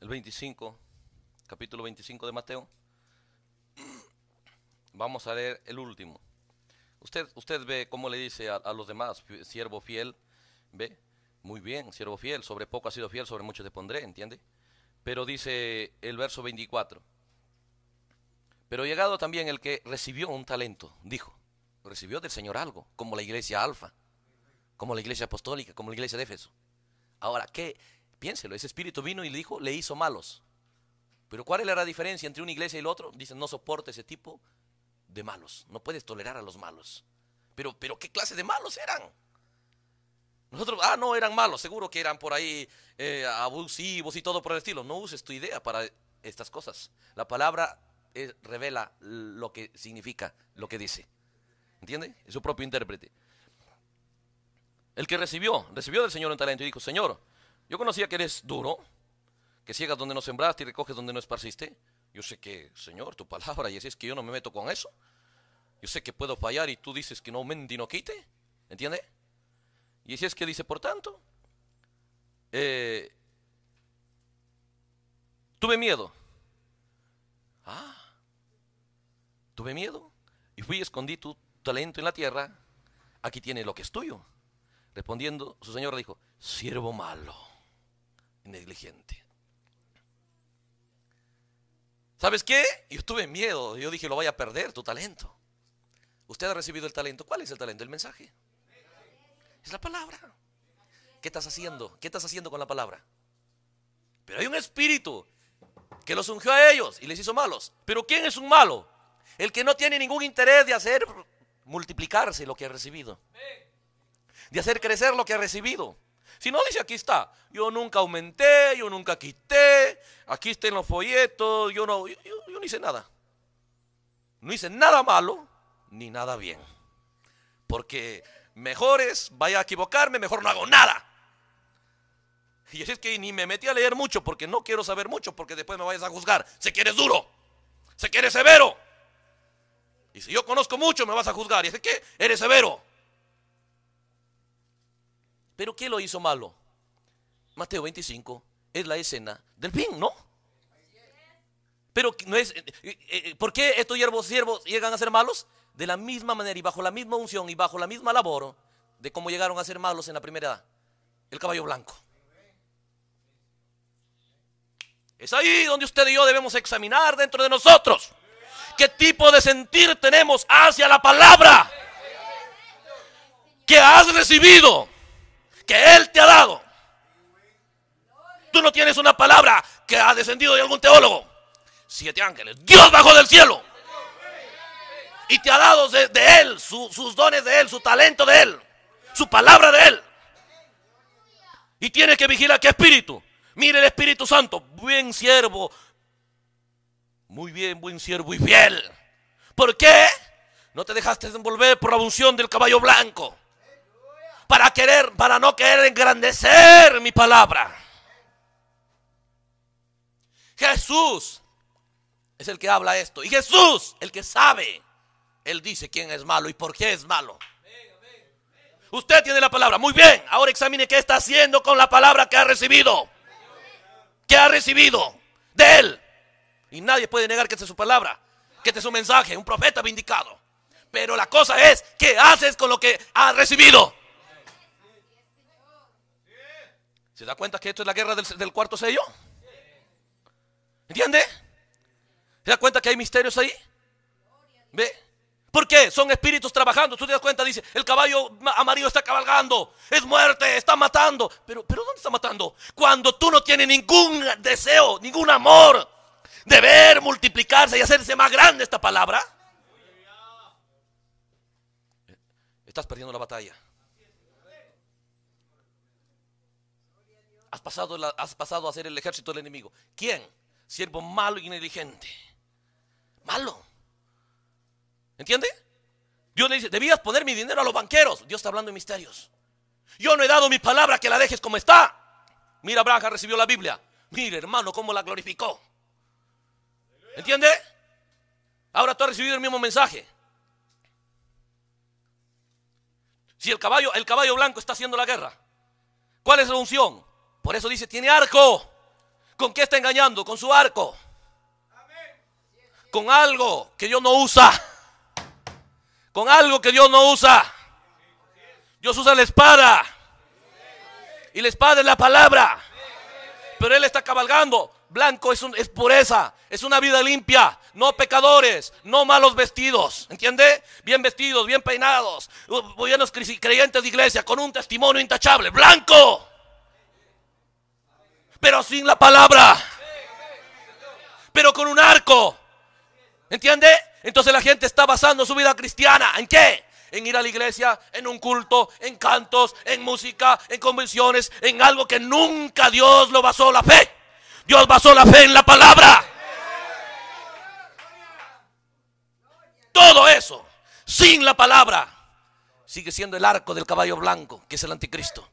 S1: el 25, capítulo 25 de Mateo, vamos a leer el último. Usted, usted ve cómo le dice a, los demás, siervo fiel, ve, muy bien, siervo fiel, sobre poco ha sido fiel, sobre mucho te pondré, ¿entiende? Pero dice el verso 24. Pero llegado también el que recibió un talento, dijo, recibió del Señor algo, como la iglesia alfa, como la iglesia apostólica, como la iglesia de Éfeso. Ahora, ¿qué, Piénselo, ese espíritu vino y le dijo, le hizo malos. Pero ¿cuál era la diferencia entre una iglesia y el otro Dicen, no soporta ese tipo de malos, no puedes tolerar a los malos. Pero, pero ¿qué clase de malos eran? Nosotros, ah, no, eran malos, seguro que eran por ahí eh, abusivos y todo por el estilo. No uses tu idea para estas cosas. La palabra eh, revela lo que significa, lo que dice. ¿Entiende? Es su propio intérprete. El que recibió, recibió del Señor un talento y dijo, Señor, yo conocía que eres duro, que ciegas donde no sembraste y recoges donde no esparciste. Yo sé que, Señor, tu palabra, y así es que yo no me meto con eso. Yo sé que puedo fallar y tú dices que no me y no quite. ¿Entiende? Y así es que dice, por tanto, eh, tuve miedo. Ah, tuve miedo y fui y escondí tu talento en la tierra. Aquí tiene lo que es tuyo. Respondiendo, su señor le dijo, siervo malo negligente. ¿Sabes qué? Yo tuve miedo. Yo dije, lo vaya a perder tu talento. Usted ha recibido el talento. ¿Cuál es el talento? El mensaje. Es la palabra. ¿Qué estás haciendo? ¿Qué estás haciendo con la palabra? Pero hay un espíritu que los ungió a ellos y les hizo malos. Pero ¿quién es un malo? El que no tiene ningún interés de hacer multiplicarse lo que ha recibido. De hacer crecer lo que ha recibido. Si no, dice aquí está. Yo nunca aumenté, yo nunca quité, aquí están los folletos, yo no, yo, hice nada. No hice nada malo ni nada bien. Porque mejor es, vaya a equivocarme, mejor no hago nada. Y así es que ni me metí a leer mucho porque no quiero saber mucho porque después me vayas a juzgar. Se quiere duro, se quiere severo. Y si yo conozco mucho me vas a juzgar. Y así es que eres severo. Pero ¿qué lo hizo malo? Mateo 25 es la escena del fin, ¿no? Pero no es, eh, eh, eh, ¿por qué estos hierbos siervos llegan a ser malos? De la misma manera y bajo la misma unción y bajo la misma labor de cómo llegaron a ser malos en la primera edad. El caballo blanco. Es ahí donde usted y yo debemos examinar dentro de nosotros qué tipo de sentir tenemos hacia la palabra que has recibido que Él te ha dado. Tú no tienes una palabra que ha descendido de algún teólogo. Siete ángeles. Dios bajó del cielo. Y te ha dado de, Él, sus dones de Él, su talento de Él, su palabra de Él. Y tienes que vigilar qué espíritu. Mire el Espíritu Santo. Buen siervo. Muy bien, buen siervo y fiel. ¿Por qué? No te dejaste envolver por la unción del caballo blanco para querer, para no querer engrandecer mi palabra. Jesús es el que habla esto. Y Jesús, el que sabe, él dice quién es malo y por qué es malo. Usted tiene la palabra. Muy bien. Ahora examine qué está haciendo con la palabra que ha recibido. Que ha recibido de él. Y nadie puede negar que esta es su palabra. Que este es su mensaje. Un profeta vindicado. Pero la cosa es, ¿qué haces con lo que ha recibido? ¿Se da cuenta que esto es la guerra del, cuarto sello? ¿Entiende? ¿Se da cuenta que hay misterios ahí? ¿Ve? ¿Por qué? Son espíritus trabajando. Tú te das cuenta, dice, el caballo amarillo está cabalgando, es muerte, está matando. Pero, pero ¿dónde está matando? Cuando tú no tienes ningún deseo, ningún amor de ver multiplicarse y hacerse más grande esta palabra. Estás perdiendo la batalla. has pasado, has pasado a ser el ejército del enemigo. ¿Quién? Siervo malo y negligente. Malo. ¿Entiende? Dios le dice, debías poner mi dinero a los banqueros. Dios está hablando de misterios. Yo no he dado mi palabra que la dejes como está. Mira, Braja recibió la Biblia. Mira, hermano, cómo la glorificó. ¿Entiende? Ahora tú has recibido el mismo mensaje. Si el caballo, el caballo blanco está haciendo la guerra, ¿cuál es la unción? Por eso dice, tiene arco. ¿Con qué está engañando? Con su arco. Con algo que Dios no usa. Con algo que Dios no usa. Dios usa la espada. Y la espada es la palabra. Pero Él está cabalgando. Blanco es, es pureza. Es una vida limpia. No pecadores. No malos vestidos. ¿Entiende? Bien vestidos, bien peinados. Buenos creyentes de iglesia. Con un testimonio intachable. Blanco pero sin la palabra. Pero con un arco. ¿Entiende? Entonces la gente está basando su vida cristiana. ¿En qué? En ir a la iglesia, en un culto, en cantos, en música, en convenciones, en algo que nunca Dios lo basó la fe. Dios basó la fe en la palabra. Todo eso, sin la palabra, sigue siendo el arco del caballo blanco, que es el anticristo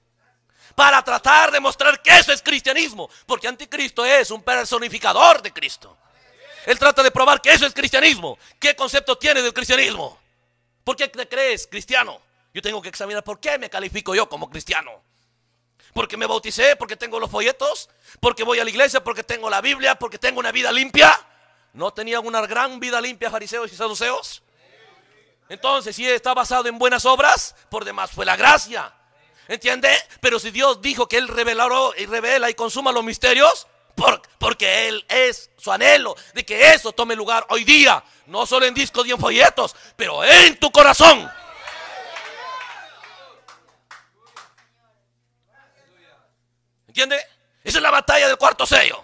S1: para tratar de mostrar que eso es cristianismo, porque anticristo es un personificador de Cristo. Él trata de probar que eso es cristianismo. ¿Qué concepto tiene del cristianismo? ¿Por qué te crees cristiano? Yo tengo que examinar por qué me califico yo como cristiano. Porque me bauticé, porque tengo los folletos, porque voy a la iglesia, porque tengo la Biblia, porque tengo una vida limpia. ¿No tenían una gran vida limpia fariseos y saduceos? Entonces, si está basado en buenas obras, por demás fue la gracia. ¿Entiende? Pero si Dios dijo que Él revelará y revela y consuma los misterios, porque Él es su anhelo de que eso tome lugar hoy día, no solo en discos y en folletos, pero en tu corazón. ¿Entiende? Esa es la batalla del cuarto sello.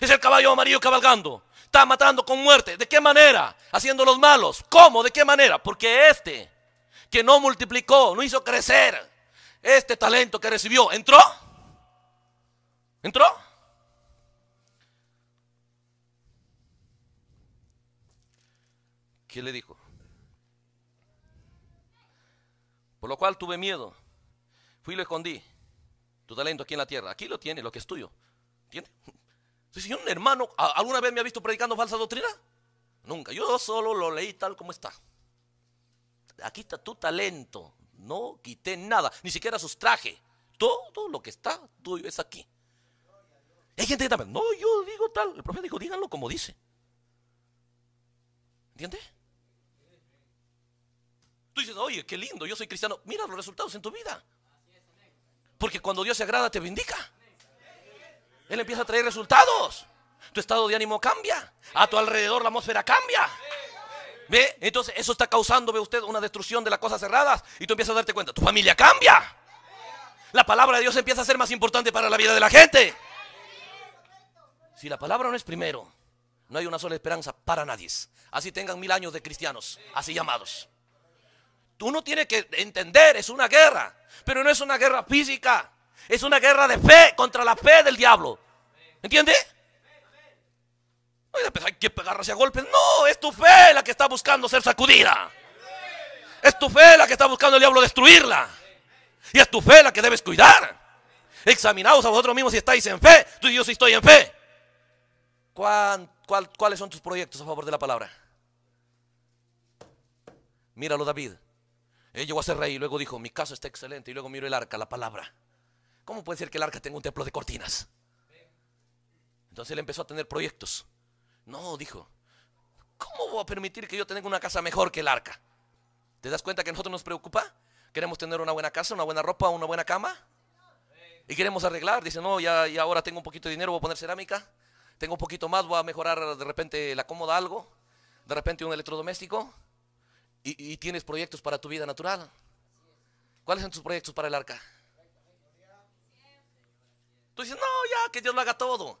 S1: Es el caballo amarillo cabalgando. Está matando con muerte. ¿De qué manera? Haciendo los malos. ¿Cómo? ¿De qué manera? Porque este que no multiplicó, no hizo crecer, este talento que recibió, ¿entró? ¿Entró? ¿Qué le dijo? Por lo cual tuve miedo. Fui y lo escondí. Tu talento aquí en la tierra. Aquí lo tiene, lo que es tuyo. ¿Entiendes? Si un hermano alguna vez me ha visto predicando falsa doctrina, nunca. Yo solo lo leí tal como está. Aquí está tu talento no quité nada, ni siquiera sustraje. Todo lo que está tuyo es aquí. Hay gente que también, no, yo digo tal. El profeta dijo, díganlo como dice. ¿Entiendes? Tú dices, oye, qué lindo, yo soy cristiano. Mira los resultados en tu vida. Porque cuando Dios se agrada, te bendica. Él empieza a traer resultados. Tu estado de ánimo cambia. A tu alrededor la atmósfera cambia. ¿Ve? Entonces eso está causando, ve usted, una destrucción de las cosas cerradas. Y tú empiezas a darte cuenta, tu familia cambia. La palabra de Dios empieza a ser más importante para la vida de la gente. Si la palabra no es primero, no hay una sola esperanza para nadie. Así tengan mil años de cristianos, así llamados. Tú no tienes que entender, es una guerra, pero no es una guerra física, es una guerra de fe contra la fe del diablo. ¿Entiendes? hay que agarrarse a golpes. No, es tu fe la que está buscando ser sacudida. Es tu fe la que está buscando el diablo destruirla. Y es tu fe la que debes cuidar. Examinaos a vosotros mismos si estáis en fe. Tú y yo si estoy en fe. cuáles son tus proyectos a favor de la palabra? Míralo David. Él llegó a ser rey y luego dijo, mi casa está excelente. Y luego miro el arca, la palabra. ¿Cómo puede ser que el arca tenga un templo de cortinas? Entonces él empezó a tener proyectos. No, dijo, ¿cómo voy a permitir que yo tenga una casa mejor que el arca? ¿Te das cuenta que a nosotros nos preocupa? Queremos tener una buena casa, una buena ropa, una buena cama. Y queremos arreglar. Dice, no, ya, ahora tengo un poquito de dinero, voy a poner cerámica. Tengo un poquito más, voy a mejorar de repente la cómoda algo. De repente un electrodoméstico. Y, y tienes proyectos para tu vida natural. ¿Cuáles son tus proyectos para el arca? Tú dices, no, ya, que Dios lo haga todo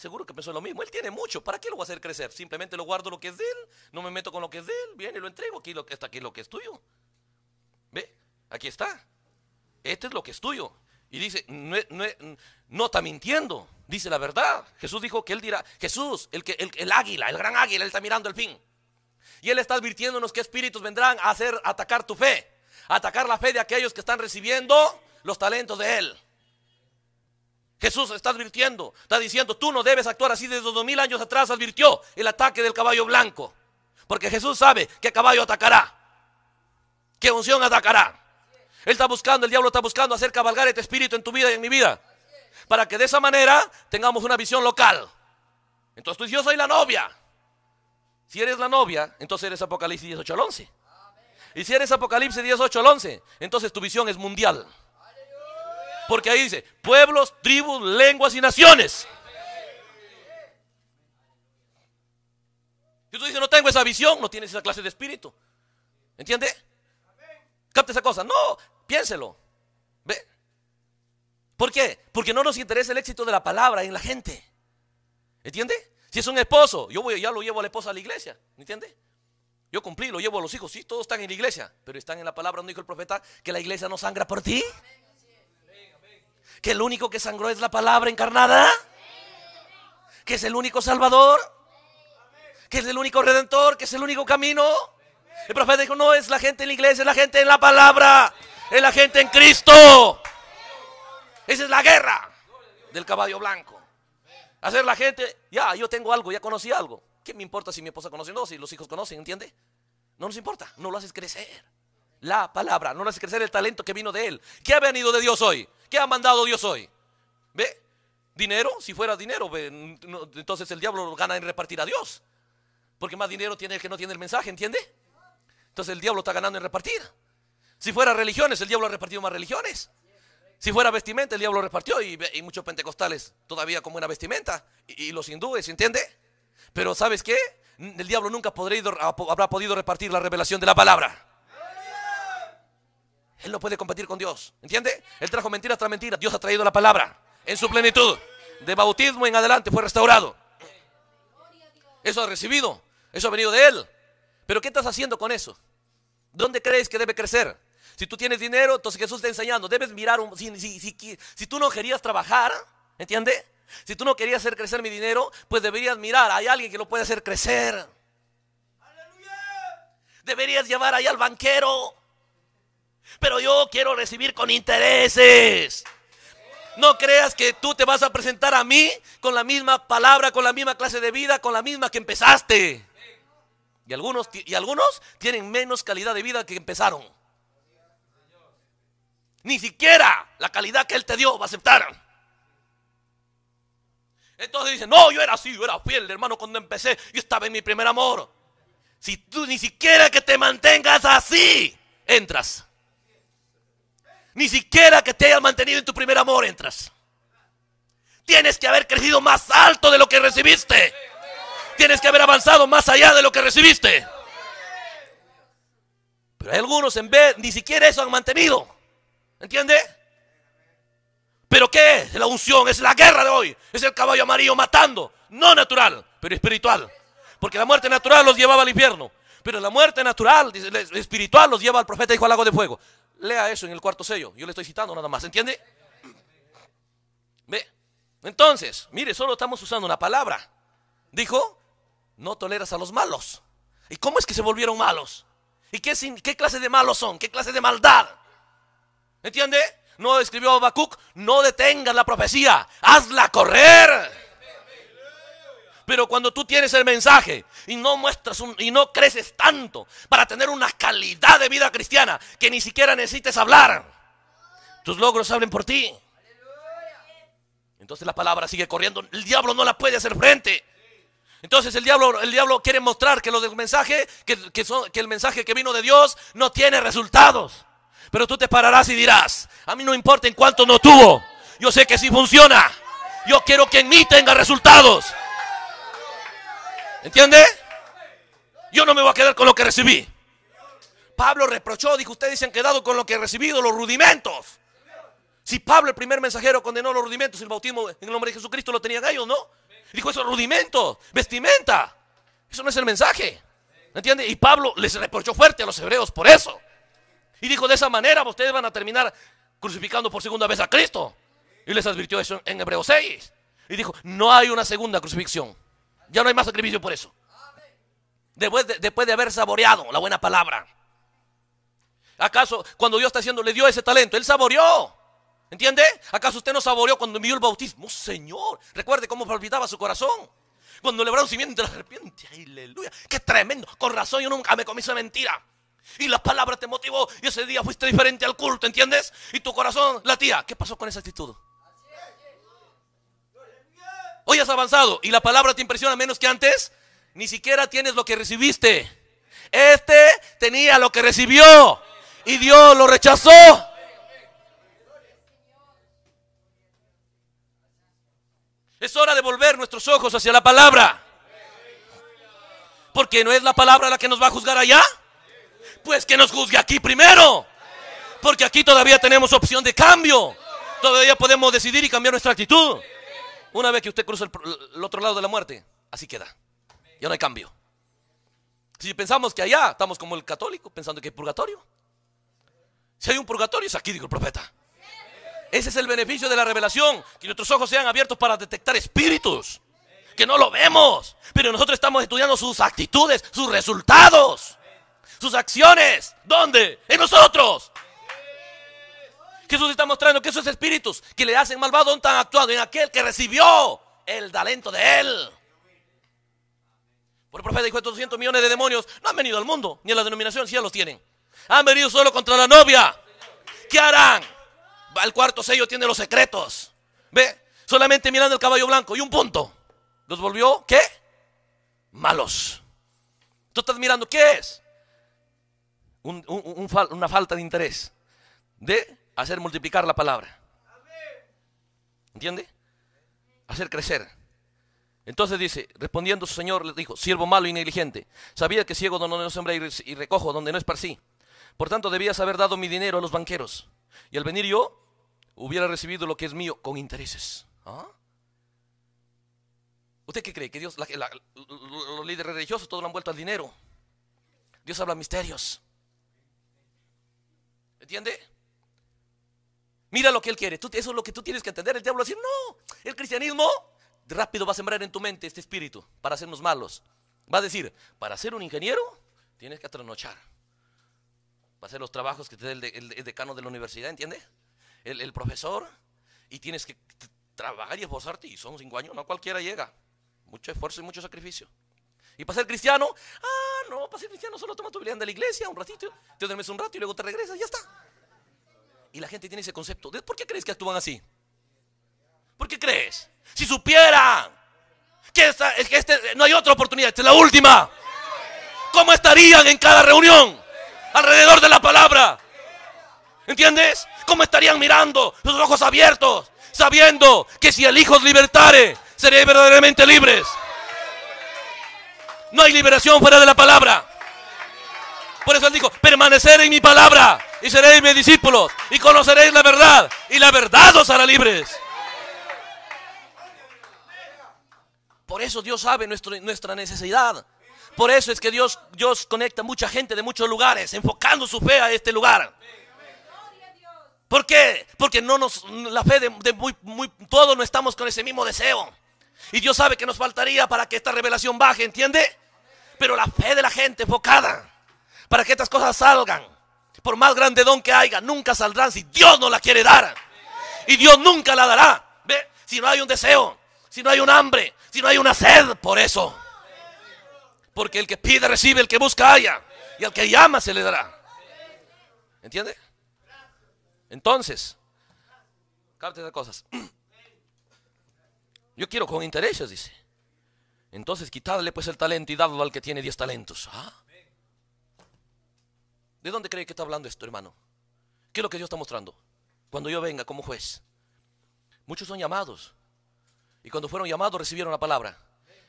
S1: seguro que pensó lo mismo. Él tiene mucho, ¿para qué lo voy a hacer crecer? Simplemente lo guardo lo que es de él, no me meto con lo que es de él, viene y lo entrego, aquí lo, que está aquí es lo que es tuyo. ¿Ve? Aquí está. Este es lo que es tuyo. Y dice, no, está mintiendo, dice la verdad. Jesús dijo que él dirá, Jesús, el, que, el, águila, el gran águila, él está mirando el fin. Y él está advirtiéndonos que espíritus vendrán a hacer atacar tu fe, a atacar la fe de aquellos que están recibiendo los talentos de él. Jesús está advirtiendo, está diciendo, tú no debes actuar así desde dos mil años atrás, advirtió el ataque del caballo blanco. Porque Jesús sabe que caballo atacará, qué unción atacará. Él está buscando, el diablo está buscando hacer cabalgar este espíritu en tu vida y en mi vida. Para que de esa manera tengamos una visión local. Entonces tú dices, yo soy la novia. Si eres la novia, entonces eres Apocalipsis 18 al 11. Y si eres Apocalipsis 18 al 11, entonces tu visión es mundial porque ahí dice pueblos, tribus, lenguas y naciones. Y tú dices, no tengo esa visión, no tienes esa clase de espíritu. ¿Entiende? Capta esa cosa. No, piénselo. ¿Ve? ¿Por qué? Porque no nos interesa el éxito de la palabra en la gente. ¿Entiende? Si es un esposo, yo voy, ya lo llevo a la esposa a la iglesia. ¿Entiende? Yo cumplí, lo llevo a los hijos. Sí, todos están en la iglesia, pero están en la palabra, no dijo el profeta, que la iglesia no sangra por ti que el único que sangró es la palabra encarnada, que es el único salvador, que es el único redentor, que es el único camino. El profeta dijo, no es la gente en la iglesia, es la gente en la palabra, es la gente en Cristo. Esa es la guerra del caballo blanco. Hacer la gente, ya, yo tengo algo, ya conocí algo. ¿Qué me importa si mi esposa conoce o no, si los hijos conocen, entiende? No nos importa, no lo haces crecer la palabra, no le hace crecer el talento que vino de él. ¿Qué ha venido de Dios hoy? ¿Qué ha mandado Dios hoy? ¿Ve? ¿Dinero? Si fuera dinero, entonces el diablo gana en repartir a Dios. Porque más dinero tiene el que no tiene el mensaje, ¿entiende? Entonces el diablo está ganando en repartir. Si fuera religiones, el diablo ha repartido más religiones. Si fuera vestimenta, el diablo repartió y, muchos pentecostales todavía con buena vestimenta. Y, los hindúes, ¿entiende? Pero ¿sabes qué? El diablo nunca podrá, habrá podido repartir la revelación de la palabra. Él no puede competir con Dios. ¿Entiende? Él trajo mentiras tras mentiras. Dios ha traído la palabra en su plenitud. De bautismo en adelante fue restaurado. Eso ha recibido. Eso ha venido de Él. Pero ¿qué estás haciendo con eso? ¿Dónde crees que debe crecer? Si tú tienes dinero, entonces Jesús está enseñando. Debes mirar, un, si, si tú no querías trabajar, ¿entiende? Si tú no querías hacer crecer mi dinero, pues deberías mirar. Hay alguien que lo puede hacer crecer. ¡Aleluya! Deberías llevar ahí al banquero pero yo quiero recibir con intereses. No creas que tú te vas a presentar a mí con la misma palabra, con la misma clase de vida, con la misma que empezaste. Y algunos, y algunos tienen menos calidad de vida que empezaron. Ni siquiera la calidad que Él te dio va a aceptar. Entonces dicen, no, yo era así, yo era fiel, hermano, cuando empecé, yo estaba en mi primer amor. Si tú ni siquiera que te mantengas así, entras. Ni siquiera que te hayan mantenido en tu primer amor entras. Tienes que haber crecido más alto de lo que recibiste. Tienes que haber avanzado más allá de lo que recibiste. Pero hay algunos en vez, ni siquiera eso han mantenido. ¿Entiende? ¿Pero qué es la unción? Es la guerra de hoy. Es el caballo amarillo matando. No natural, pero espiritual. Porque la muerte natural los llevaba al infierno. Pero la muerte natural, espiritual, los lleva al profeta dijo al lago de fuego. Lea eso en el cuarto sello. Yo le estoy citando nada más. ¿Entiende? ¿Ve? Entonces, mire, solo estamos usando una palabra. Dijo, no toleras a los malos. ¿Y cómo es que se volvieron malos? ¿Y qué, clase de malos son? ¿Qué clase de maldad? ¿Entiende? No escribió Habacuc, no detengas la profecía, hazla correr. Pero cuando tú tienes el mensaje y no muestras y no creces tanto para tener una calidad de vida cristiana que ni siquiera necesites hablar, tus logros hablen por ti. Entonces la palabra sigue corriendo. El diablo no la puede hacer frente. Entonces el diablo, el diablo quiere mostrar que, lo del mensaje, que, que el mensaje que vino de Dios no tiene resultados. Pero tú te pararás y dirás, a mí no importa en cuánto no tuvo. Yo sé que sí funciona. Yo quiero que en mí tenga resultados. ¿Entiende? Yo no me voy a quedar con lo que recibí. Pablo reprochó, dijo, ustedes se han quedado con lo que he recibido, los rudimentos. Si Pablo, el primer mensajero, condenó los rudimentos, el bautismo en el nombre de Jesucristo lo tenían ellos, ¿no? Dijo, eso, rudimentos, vestimenta. Eso no es el mensaje. ¿Entiende? Y Pablo les reprochó fuerte a los hebreos por eso. Y dijo, de esa manera ustedes van a terminar crucificando por segunda vez a Cristo. Y les advirtió eso en Hebreos 6. Y dijo, no hay una segunda crucifixión. Ya no hay más sacrificio por eso. Después de, haber saboreado la buena palabra. ¿Acaso cuando Dios está haciendo, le dio ese talento? Él saboreó. ¿Entiende? ¿Acaso usted no saboreó cuando envió el bautismo? Señor, recuerde cómo palpitaba su corazón. Cuando le un cimiento de la serpiente. Aleluya. Qué tremendo. Con razón yo nunca me comí esa mentira. Y la palabra te motivó. Y ese día fuiste diferente al culto. ¿Entiendes? Y tu corazón latía. ¿Qué pasó con esa actitud? Hoy has avanzado y la palabra te impresiona menos que antes. Ni siquiera tienes lo que recibiste. Este tenía lo que recibió y Dios lo rechazó. Es hora de volver nuestros ojos hacia la palabra. Porque no es la palabra la que nos va a juzgar allá. Pues que nos juzgue aquí primero. Porque aquí todavía tenemos opción de cambio. Todavía podemos decidir y cambiar nuestra actitud. Una vez que usted cruza el, otro lado de la muerte, así queda. Ya no hay cambio. Si pensamos que allá estamos como el católico, pensando que hay purgatorio. Si hay un purgatorio, es aquí, dijo el profeta. Ese es el beneficio de la revelación, que nuestros ojos sean abiertos para detectar espíritus, que no lo vemos, pero nosotros estamos estudiando sus actitudes, sus resultados, sus acciones. ¿Dónde? En nosotros. Jesús está mostrando que esos espíritus que le hacen malvado están actuando en aquel que recibió el talento de él. Por el profeta dijo, estos 200 millones de demonios no han venido al mundo, ni a la denominación, si ya los tienen. Han venido solo contra la novia. ¿Qué harán? El cuarto sello tiene los secretos. ¿Ve? Solamente mirando el caballo blanco y un punto. Los volvió, ¿qué? Malos. Tú estás mirando, ¿qué es? un, una falta de interés. De hacer multiplicar la palabra. ¿Entiende? Hacer crecer. Entonces dice, respondiendo su señor, le dijo, siervo malo y negligente, sabía que ciego donde no sembra y recojo donde no es sí Por tanto, debías haber dado mi dinero a los banqueros. Y al venir yo, hubiera recibido lo que es mío con intereses. ¿Ah? ¿Usted qué cree? Que Dios, los líderes religiosos, todos lo han vuelto al dinero. Dios habla misterios. ¿Entiende? Mira lo que él quiere. Tú, eso es lo que tú tienes que entender. El diablo va a decir, no, el cristianismo rápido va a sembrar en tu mente este espíritu para hacernos malos. Va a decir, para ser un ingeniero tienes que atranochar. Va a hacer los trabajos que te da el, decano de la universidad, ¿entiendes? El, profesor. Y tienes que trabajar y esforzarte. Y son cinco años, no cualquiera llega. Mucho esfuerzo y mucho sacrificio. Y para ser cristiano, ah, no, para ser cristiano solo toma tu Biblia de la iglesia un ratito, te duermes un rato y luego te regresas, y ya está. Y la gente tiene ese concepto. ¿Por qué crees que actúan así? ¿Por qué crees? Si supieran que, esta, que este, no hay otra oportunidad, esta es la última. ¿Cómo estarían en cada reunión? Alrededor de la palabra. ¿Entiendes? ¿Cómo estarían mirando? Los ojos abiertos, sabiendo que si el Hijo os libertare, seréis verdaderamente libres. No hay liberación fuera de la palabra. Por eso él dijo, permanecer en mi palabra y seréis mis discípulos y conoceréis la verdad y la verdad os hará libres. Por eso Dios sabe nuestra necesidad. Por eso es que Dios, Dios conecta mucha gente de muchos lugares, enfocando su fe a este lugar. ¿Por qué? Porque no nos, la fe de, muy, todos no estamos con ese mismo deseo. Y Dios sabe que nos faltaría para que esta revelación baje, ¿entiende? Pero la fe de la gente enfocada para que estas cosas salgan. Por más grande don que haya, nunca saldrán si Dios no la quiere dar. Y Dios nunca la dará. Si no hay un deseo, si no hay un hambre, si no hay una sed por eso. Porque el que pide recibe, el que busca haya. Y al que llama se le dará. ¿Entiende? Entonces, Carte de cosas. Yo quiero con intereses, dice. Entonces quitadle pues el talento y dadlo al que tiene diez talentos. ¿Ah? ¿De dónde cree que está hablando esto, hermano? ¿Qué es lo que Dios está mostrando? Cuando yo venga como juez. Muchos son llamados. Y cuando fueron llamados recibieron la palabra.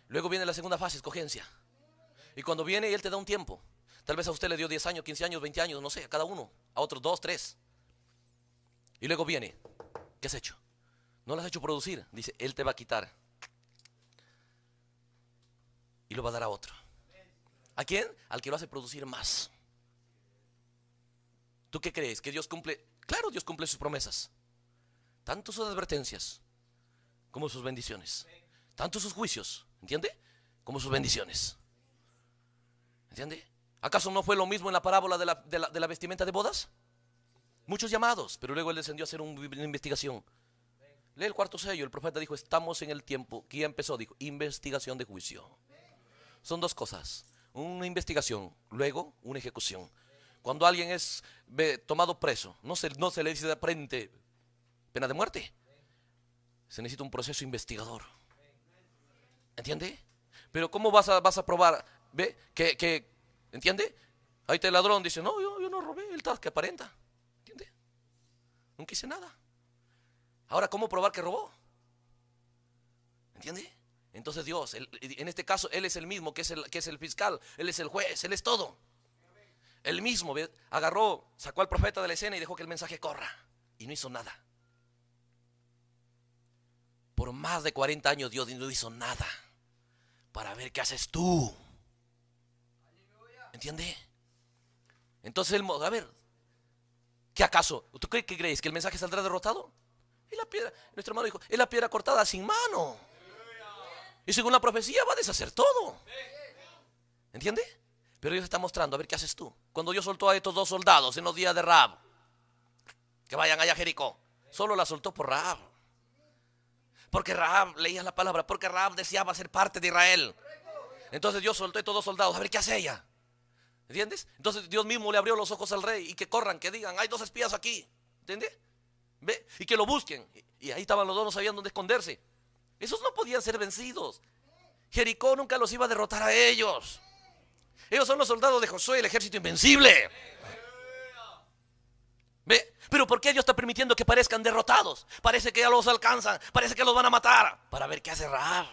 S1: Luego viene la segunda fase, escogencia. Y cuando viene, Él te da un tiempo. Tal vez a usted le dio 10 años, 15 años, 20 años, no sé, a cada uno. A otros dos, tres. Y luego viene. ¿Qué has hecho? No lo has hecho producir. Dice, Él te va a quitar. Y lo va a dar a otro. ¿A quién? Al que lo hace producir más. ¿Tú qué crees? ¿Que Dios cumple? Claro, Dios cumple sus promesas. Tanto sus advertencias como sus bendiciones. Tanto sus juicios, ¿entiende? Como sus bendiciones. ¿Entiende? ¿Acaso no fue lo mismo en la parábola de la, vestimenta de bodas? Muchos llamados, pero luego él descendió a hacer una investigación. Lee el cuarto sello, el profeta dijo, estamos en el tiempo. que empezó? Dijo, investigación de juicio. Son dos cosas. Una investigación, luego una ejecución. Cuando alguien es tomado preso, no se, le dice de frente pena de muerte. Se necesita un proceso investigador. ¿Entiende? Pero ¿cómo vas a, probar? ¿Ve? Que, ¿Entiende? Ahí te el ladrón, dice, no, yo, no robé, el tal que aparenta. ¿Entiende? Nunca hice nada. Ahora, ¿cómo probar que robó? ¿Entiende? Entonces Dios, en este caso, Él es el mismo que es el fiscal, Él es el juez, Él es todo. El mismo agarró, sacó al profeta de la escena y dejó que el mensaje corra. Y no hizo nada. Por más de 40 años Dios no hizo nada para ver qué haces tú. ¿Entiende? Entonces él, a ver, ¿qué acaso? ¿Tú crees? ¿Que el mensaje saldrá derrotado? Es la piedra, nuestro hermano dijo, es la piedra cortada sin mano. Y según la profecía va a deshacer todo. ¿Entiende? Pero Dios está mostrando, a ver qué haces tú. Cuando Dios soltó a estos dos soldados en los días de Raab, que vayan allá a Jericó, solo la soltó por Raab. Porque Raab leía la palabra, porque Rab deseaba ser parte de Israel. Entonces Dios soltó a estos dos soldados, a ver qué hace ella. ¿Entiendes? Entonces Dios mismo le abrió los ojos al rey y que corran, que digan, hay dos espías aquí. ¿Entiendes? ¿Ve? Y que lo busquen. Y ahí estaban los dos, no sabían dónde esconderse. Esos no podían ser vencidos. Jericó nunca los iba a derrotar a ellos. Ellos son los soldados de Josué, el ejército invencible. ¿Ve? Pero ¿por qué Dios está permitiendo que parezcan derrotados? Parece que ya los alcanzan, parece que los van a matar. Para ver qué hace Raab.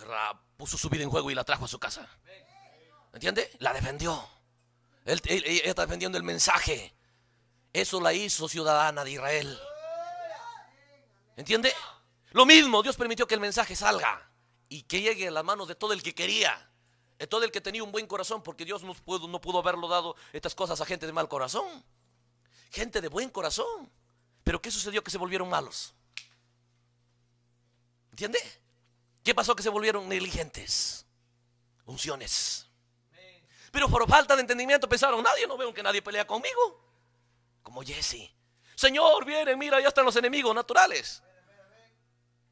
S1: Raab puso su vida en juego y la trajo a su casa. ¿Entiende? La defendió. Él, está defendiendo el mensaje. Eso la hizo ciudadana de Israel. ¿Entiende? Lo mismo, Dios permitió que el mensaje salga y que llegue a las manos de todo el que quería, de todo el que tenía un buen corazón, porque Dios no pudo, no pudo haberlo dado estas cosas a gente de mal corazón, gente de buen corazón. Pero ¿qué sucedió que se volvieron malos? ¿Entiende? ¿Qué pasó que se volvieron negligentes? Unciones. Pero por falta de entendimiento pensaron, nadie, no veo que nadie pelea conmigo. Como Jesse. Señor, viene, mira, ya están los enemigos naturales.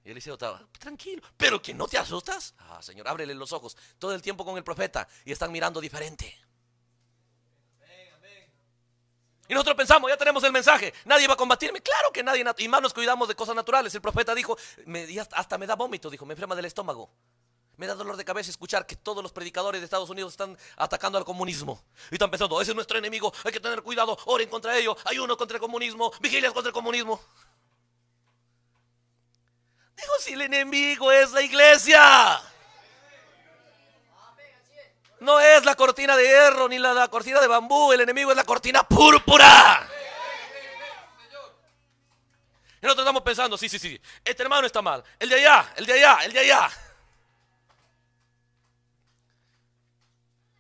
S1: Y otra estaba, tranquilo, pero que no te asustas. Ah, Señor, ábrele los ojos. Todo el tiempo con el profeta y están mirando diferente. Y nosotros pensamos, ya tenemos el mensaje, nadie va a combatirme. Claro que nadie, y más nos cuidamos de cosas naturales. El profeta dijo, hasta me da vómito, dijo, me enferma del estómago. Me da dolor de cabeza escuchar que todos los predicadores de Estados Unidos están atacando al comunismo. Y están pensando, ese es nuestro enemigo, hay que tener cuidado, oren contra ellos, uno contra el comunismo, vigilias contra el comunismo. Dijo si el enemigo es la iglesia. No es la cortina de hierro ni la, cortina de bambú, el enemigo es la cortina púrpura. Y nosotros estamos pensando, sí, sí, sí, este hermano está mal, el de allá, el de allá, el de allá.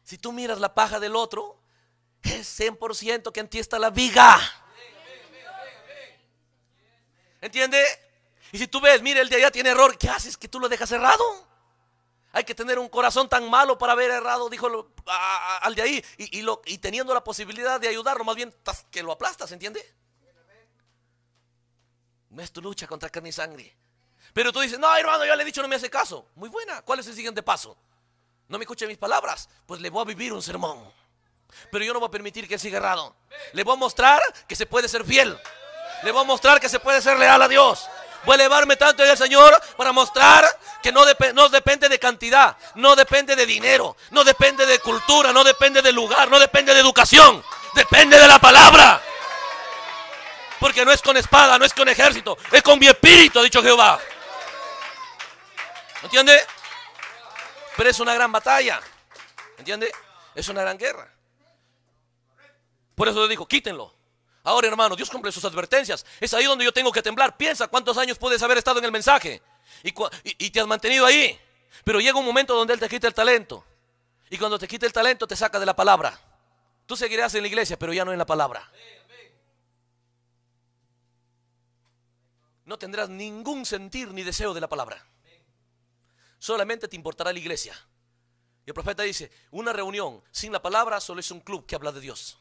S1: Si tú miras la paja del otro, es 100% que en ti está la viga. ¿Entiende? Y si tú ves, mire, el de allá tiene error, ¿qué haces? Que tú lo dejas errado? Hay que tener un corazón tan malo para haber errado, dijo al de ahí, y, lo, teniendo la posibilidad de ayudarlo, más bien que lo aplastas, ¿entiende? No es tu lucha contra carne y sangre. Pero tú dices, no, hermano, ya le he dicho, no me hace caso. Muy buena, ¿cuál es el siguiente paso? No me escuche mis palabras, pues le voy a vivir un sermón. Pero yo no voy a permitir que él siga errado. Le voy a mostrar que se puede ser fiel. Le voy a mostrar que se puede ser leal a Dios. Voy a elevarme tanto en el Señor para mostrar que no, no depende de cantidad, no depende de dinero, no depende de cultura, no depende de lugar, no depende de educación, depende de la palabra. Porque no es con espada, no es con ejército, es con mi espíritu, ha dicho Jehová. ¿Entiende? Pero es una gran batalla. ¿Entiende? Es una gran guerra. Por eso le dijo, quítenlo. Ahora, hermano, Dios cumple sus advertencias. Es ahí donde yo tengo que temblar. Piensa cuántos años puedes haber estado en el mensaje y, te has mantenido ahí. Pero llega un momento donde Él te quita el talento. Y cuando te quita el talento, te saca de la palabra. Tú seguirás en la iglesia, pero ya no en la palabra. No tendrás ningún sentir ni deseo de la palabra. Solamente te importará la iglesia. Y el profeta dice, una reunión sin la palabra solo es un club que habla de Dios.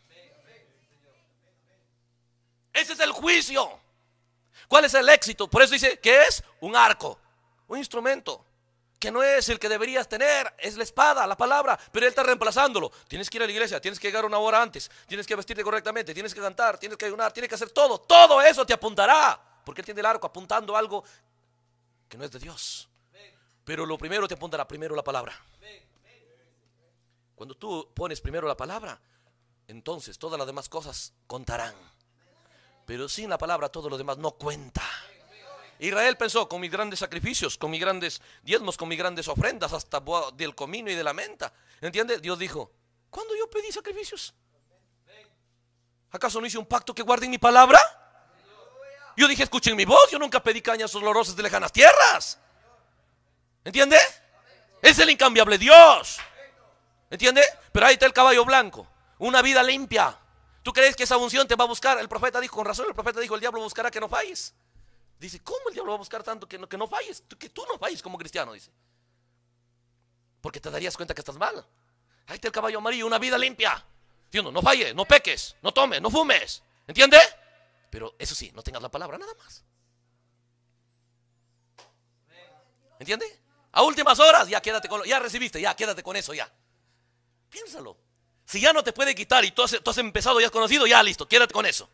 S1: Ese es el juicio. ¿Cuál es el éxito? Por eso dice que es un arco, un instrumento, que no es el que deberías tener, es la espada, la palabra, pero él está reemplazándolo. Tienes que ir a la iglesia, tienes que llegar una hora antes, tienes que vestirte correctamente, tienes que cantar, tienes que ayunar, tienes que hacer todo. Todo eso te apuntará, porque él tiene el arco apuntando algo que no es de Dios. Pero lo primero te apuntará, primero la palabra. Cuando tú pones primero la palabra, entonces todas las demás cosas contarán. Pero sin la palabra todo lo demás no cuenta. Israel pensó, con mis grandes sacrificios, con mis grandes diezmos, con mis grandes ofrendas, hasta del comino y de la menta. ¿Entiende? Dios dijo, ¿cuándo yo pedí sacrificios? ¿Acaso no hice un pacto que guarden mi palabra? Yo dije, escuchen mi voz, yo nunca pedí cañas olorosas de lejanas tierras. ¿Entiende? Es el incambiable Dios. ¿Entiende? Pero ahí está el caballo blanco, una vida limpia. ¿Tú crees que esa unción te va a buscar? El profeta dijo, con razón, el profeta dijo, el diablo buscará que no falles. Dice, ¿cómo el diablo va a buscar tanto que no, que no falles? Que tú no falles como cristiano, dice. Porque te darías cuenta que estás mal. Ahí está el caballo amarillo, una vida limpia. uno No falles, no peques, no tomes, no fumes. ¿Entiende? Pero eso sí, no tengas la palabra nada más. ¿Entiende? A últimas horas, ya quédate con lo, ya recibiste, ya quédate con eso ya. Piénsalo. Si ya no te puede quitar y tú has, empezado y has conocido, ya listo, quédate con eso.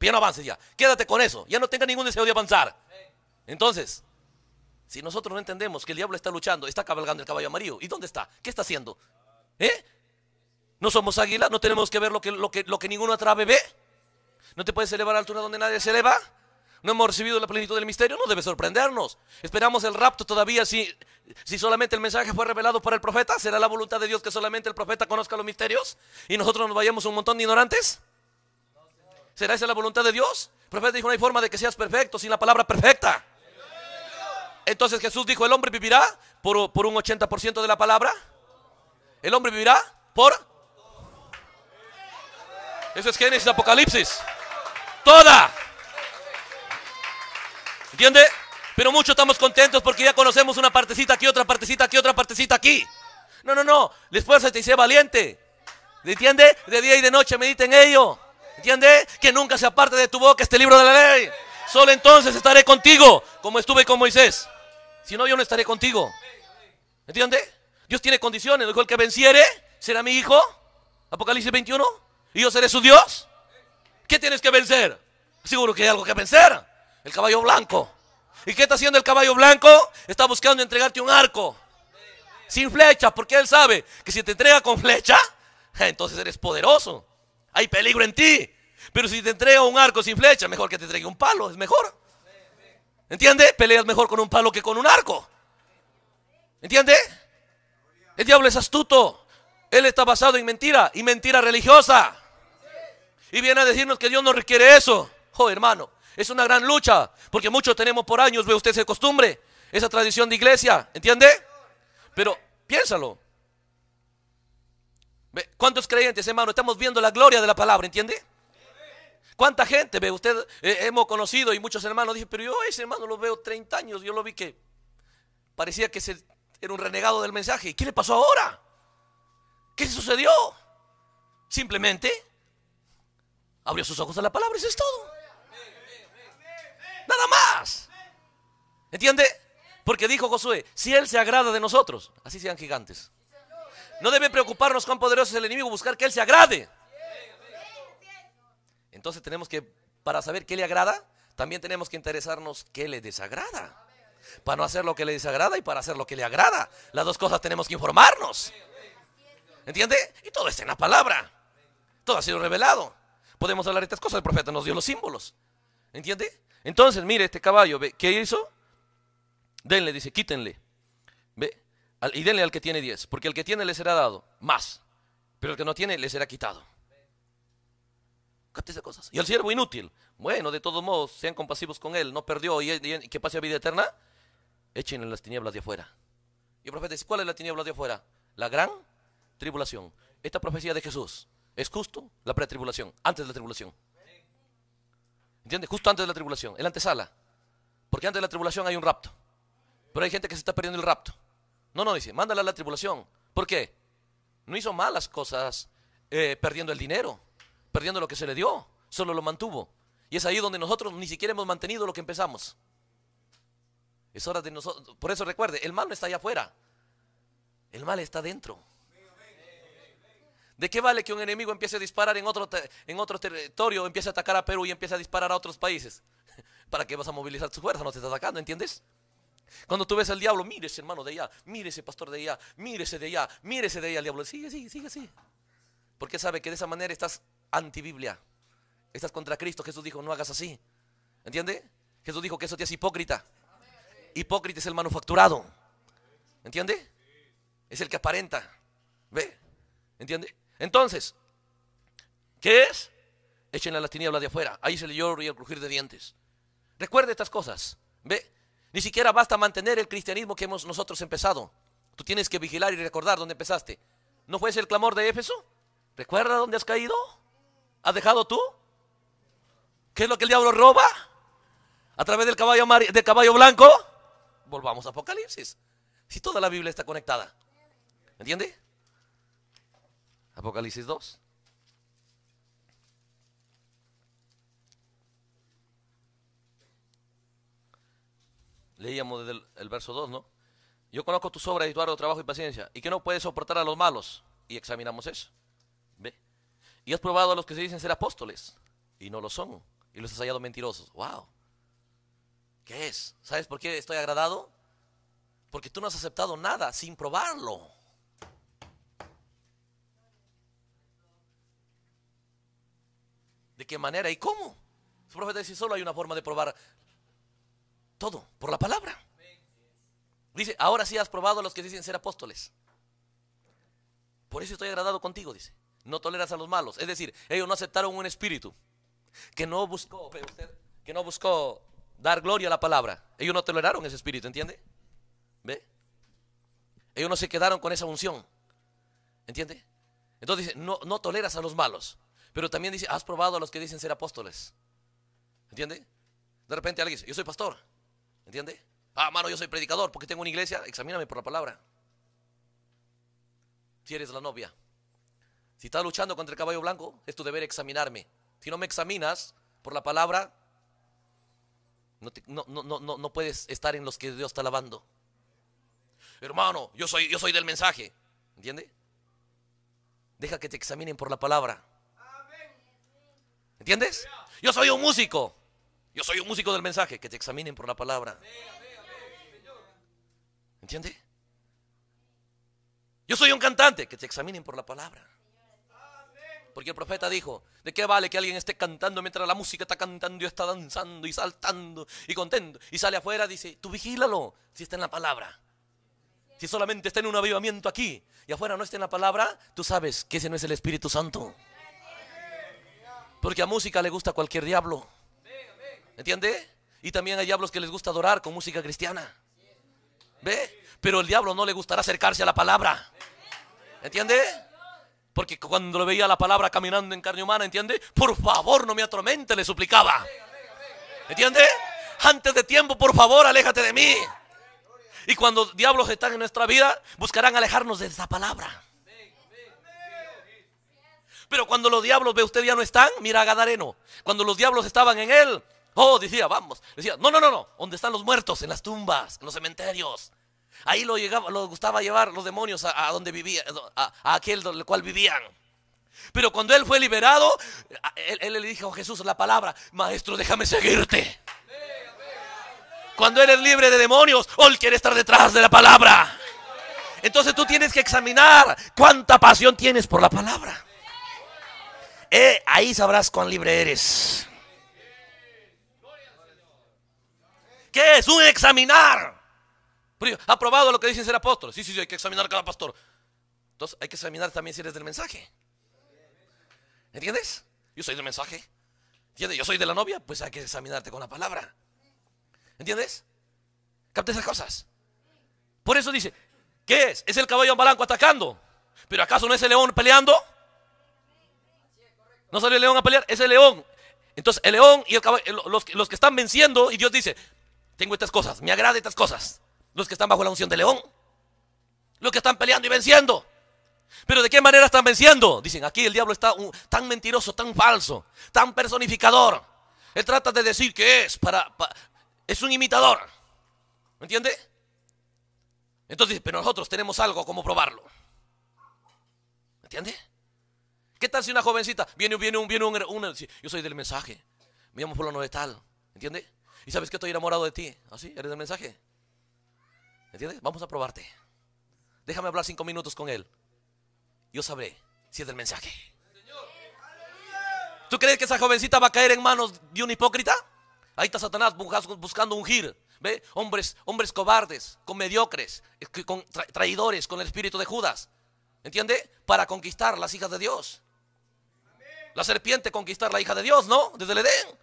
S1: ya no avances ya, quédate con eso, ya no tenga ningún deseo de avanzar. Entonces, si nosotros no entendemos que el diablo está luchando, está cabalgando el caballo amarillo, ¿y dónde está? ¿Qué está haciendo? ¿Eh? ¿No somos águilas? ¿No tenemos que ver lo que, lo que, lo que otra ¿No te puedes elevar a altura donde nadie se eleva? no hemos recibido la plenitud del misterio, no debe sorprendernos. Esperamos el rapto todavía si, si solamente el mensaje fue revelado por el profeta. ¿Será la voluntad de Dios que solamente el profeta conozca los misterios y nosotros nos vayamos un montón de ignorantes? ¿Será esa la voluntad de Dios? El profeta dijo, no hay forma de que seas perfecto sin la palabra perfecta. Entonces Jesús dijo, el hombre vivirá por, por un 80% de la palabra. El hombre vivirá por... Eso es Génesis, Apocalipsis. Toda ¿Entiende? Pero muchos estamos contentos porque ya conocemos una partecita aquí, otra partecita aquí, otra partecita aquí. No, no, no. Esfuérzate y sé valiente. ¿Entiende? De día y de noche medita en ello. ¿Entiende? Que nunca se aparte de tu boca este libro de la ley. Solo entonces estaré contigo, como estuve con Moisés. Si no, yo no estaré contigo. ¿Entiende? Dios tiene condiciones. Dijo, el que venciere será mi hijo. Apocalipsis 21. Y yo seré su Dios. ¿Qué tienes que vencer? Seguro que hay algo que vencer. El caballo blanco. ¿Y qué está haciendo el caballo blanco? Está buscando entregarte un arco. Sin flecha, porque él sabe que si te entrega con flecha, entonces eres poderoso. Hay peligro en ti. Pero si te entrega un arco sin flecha, mejor que te entregue un palo, es mejor. ¿Entiende? Peleas mejor con un palo que con un arco. ¿Entiende? El diablo es astuto. Él está basado en mentira y mentira religiosa. Y viene a decirnos que Dios no requiere eso. Oh, hermano, es una gran lucha, porque muchos tenemos por años, ve usted, esa costumbre, esa tradición de iglesia, ¿entiende? Pero piénsalo. ¿Cuántos creyentes, hermano, estamos viendo la gloria de la palabra, ¿entiende? ¿Cuánta gente ve usted? Eh, hemos conocido y muchos hermanos dije, pero yo ese hermano lo veo 30 años, yo lo vi que parecía que se, era un renegado del mensaje. ¿Qué le pasó ahora? ¿Qué sucedió? Simplemente abrió sus ojos a la palabra, eso es todo. Nada más. ¿Entiende? Porque dijo Josué, si Él se agrada de nosotros, así sean gigantes. No debe preocuparnos cuán poderoso es el enemigo, buscar que Él se agrade. Entonces tenemos que, para saber qué le agrada, también tenemos que interesarnos qué le desagrada. Para no hacer lo que le desagrada y para hacer lo que le agrada. Las dos cosas tenemos que informarnos. ¿Entiende? Y todo está en la palabra. Todo ha sido revelado. Podemos hablar de estas cosas. El profeta nos dio los símbolos. ¿Entiende? Entonces, mire, este caballo, ¿qué hizo? Denle, dice, quítenle. ¿Ve? y denle al que tiene diez, porque el que tiene le será dado más, pero el que no tiene le será quitado. Capte cosas. Y al siervo inútil, bueno, de todos modos, sean compasivos con él, no perdió y, que pase a vida eterna, en las tinieblas de afuera. Y el profeta dice, ¿cuál es la tiniebla de afuera? La gran tribulación. Esta profecía de Jesús es justo la pretribulación, antes de la tribulación. ¿Entiendes? Justo antes de la tribulación, en la antesala. Porque antes de la tribulación hay un rapto. Pero hay gente que se está perdiendo el rapto. No, no, dice, mándale a la tribulación. ¿Por qué? No hizo malas cosas eh, perdiendo el dinero, perdiendo lo que se le dio, solo lo mantuvo. Y es ahí donde nosotros ni siquiera hemos mantenido lo que empezamos. Es hora de nosotros. Por eso recuerde, el mal no está allá afuera. El mal está dentro. ¿De qué vale que un enemigo empiece a disparar en otro, en otro territorio, empiece a atacar a Perú y empiece a disparar a otros países? ¿Para qué vas a movilizar tu fuerza? No te está atacando, ¿entiendes? Cuando tú ves al diablo, mírese hermano de allá, mírese pastor de allá, mírese de allá, mírese de allá. El diablo sigue, sigue, sigue, así. Porque sabe que de esa manera estás antibiblia Estás contra Cristo. Jesús dijo, no hagas así. ¿Entiende? Jesús dijo que eso te hace hipócrita. Hipócrita es el manufacturado. ¿Entiende? Es el que aparenta. ¿Ve? ¿Entiende? Entonces, ¿qué es? Échenle a las tinieblas de afuera. Ahí se le llora y el crujir de dientes. Recuerde estas cosas. Ve, ni siquiera basta mantener el cristianismo que hemos nosotros empezado. Tú tienes que vigilar y recordar dónde empezaste. ¿No fue ese el clamor de Éfeso? ¿Recuerda dónde has caído? ¿Has dejado tú? ¿Qué es lo que el diablo roba? A través del caballo, del caballo blanco. Volvamos a Apocalipsis. Si toda la Biblia está conectada. entiendes? Apocalipsis 2. Leíamos desde el, verso 2, ¿no? Yo conozco tus obras y tu trabajo y paciencia, y que no puedes soportar a los malos. Y examinamos eso. ¿Ve? Y has probado a los que se dicen ser apóstoles, y no lo son, y los has hallado mentirosos. ¡Wow! ¿Qué es? ¿Sabes por qué estoy agradado? Porque tú no has aceptado nada sin probarlo. ¿De qué manera y cómo? Su profeta dice, solo hay una forma de probar todo, por la palabra. Dice, ahora sí has probado los que dicen ser apóstoles. Por eso estoy agradado contigo, dice. No toleras a los malos. Es decir, ellos no aceptaron un espíritu que no buscó, que no buscó dar gloria a la palabra. Ellos no toleraron ese espíritu, ¿entiende? ¿Ve? Ellos no se quedaron con esa unción. ¿Entiende? Entonces dice, no, no toleras a los malos. Pero también dice, has probado a los que dicen ser apóstoles. ¿Entiende? De repente alguien dice, yo soy pastor. ¿Entiende? Ah, mano, yo soy predicador. porque tengo una iglesia? Examíname por la palabra. Si eres la novia. Si estás luchando contra el caballo blanco, es tu deber examinarme. Si no me examinas por la palabra, no, no, no, no, no puedes estar en los que Dios está lavando. Hermano, yo soy, yo soy del mensaje. ¿Entiende? Deja que te examinen por la palabra. ¿Entiendes? Yo soy un músico. Yo soy un músico del mensaje. Que te examinen por la palabra. ¿Entiendes? Yo soy un cantante. Que te examinen por la palabra. Porque el profeta dijo, ¿de qué vale que alguien esté cantando mientras la música está cantando y está danzando y saltando y contento? Y sale afuera, dice, tú vigílalo si está en la palabra. Si solamente está en un avivamiento aquí y afuera no está en la palabra, tú sabes que ese no es el Espíritu Santo. Porque a música le gusta cualquier diablo. ¿Entiende? Y también hay diablos que les gusta adorar con música cristiana. ¿Ve? Pero el diablo no le gustará acercarse a la palabra. ¿Entiende? Porque cuando le veía la palabra caminando en carne humana, ¿entiende? Por favor, no me atormente, le suplicaba. ¿Entiende? Antes de tiempo, por favor, aléjate de mí. Y cuando diablos están en nuestra vida, buscarán alejarnos de esa palabra. Pero cuando los diablos, ve usted, ya no están, mira a Gadareno. Cuando los diablos estaban en él, oh, decía, vamos. Decía, no, no, no, no, donde están los muertos? En las tumbas, en los cementerios. Ahí lo, llegaba, lo gustaba llevar los demonios a, donde vivía, a, aquel aquel el cual vivían. Pero cuando él fue liberado, él, le dijo a Jesús la palabra, maestro, déjame seguirte. Cuando eres libre de demonios, oh, él quiere estar detrás de la palabra. Entonces tú tienes que examinar cuánta pasión tienes por la palabra. Eh, ahí sabrás cuán libre eres. ¿Qué es? Un examinar. Aprobado lo que dicen ser apóstol. Sí, sí, sí, hay que examinar cada pastor. Entonces hay que examinar también si eres del mensaje. ¿Entiendes? Yo soy del mensaje. ¿Entiendes? Yo soy de la novia, pues hay que examinarte con la palabra. ¿Entiendes? Capta esas cosas. Por eso dice, ¿qué es? ¿Es el caballo en atacando? ¿Pero acaso no es el león peleando? No salió el león a pelear, es el león. Entonces, el león y los, que están venciendo, y Dios dice, tengo estas cosas, me agrada estas cosas. Los que están bajo la unción del león, los que están peleando y venciendo. Pero ¿de qué manera están venciendo? Dicen, aquí el diablo está tan mentiroso, tan falso, tan personificador. Él trata de decir que es para, es un imitador. ¿Me entiende? Entonces, pero nosotros tenemos algo como probarlo. ¿Me entiende? ¿Qué tal si una jovencita viene, viene, un, viene un, yo soy del mensaje, me llamo por de tal, ¿entiendes? Y sabes que estoy enamorado de ti, así, ¿Ah, eres del mensaje, ¿entiendes? Vamos a probarte. Déjame hablar cinco minutos con él. Yo sabré si es del mensaje. ¿Tú crees que esa jovencita va a caer en manos de un hipócrita? Ahí está Satanás buscando ungir. ¿Ve? Hombres, hombres cobardes, con mediocres, eh, con traidores, con el espíritu de Judas. ¿Entiende? Para conquistar las hijas de Dios. La serpiente conquistar la hija de Dios, ¿no? Desde el Edén.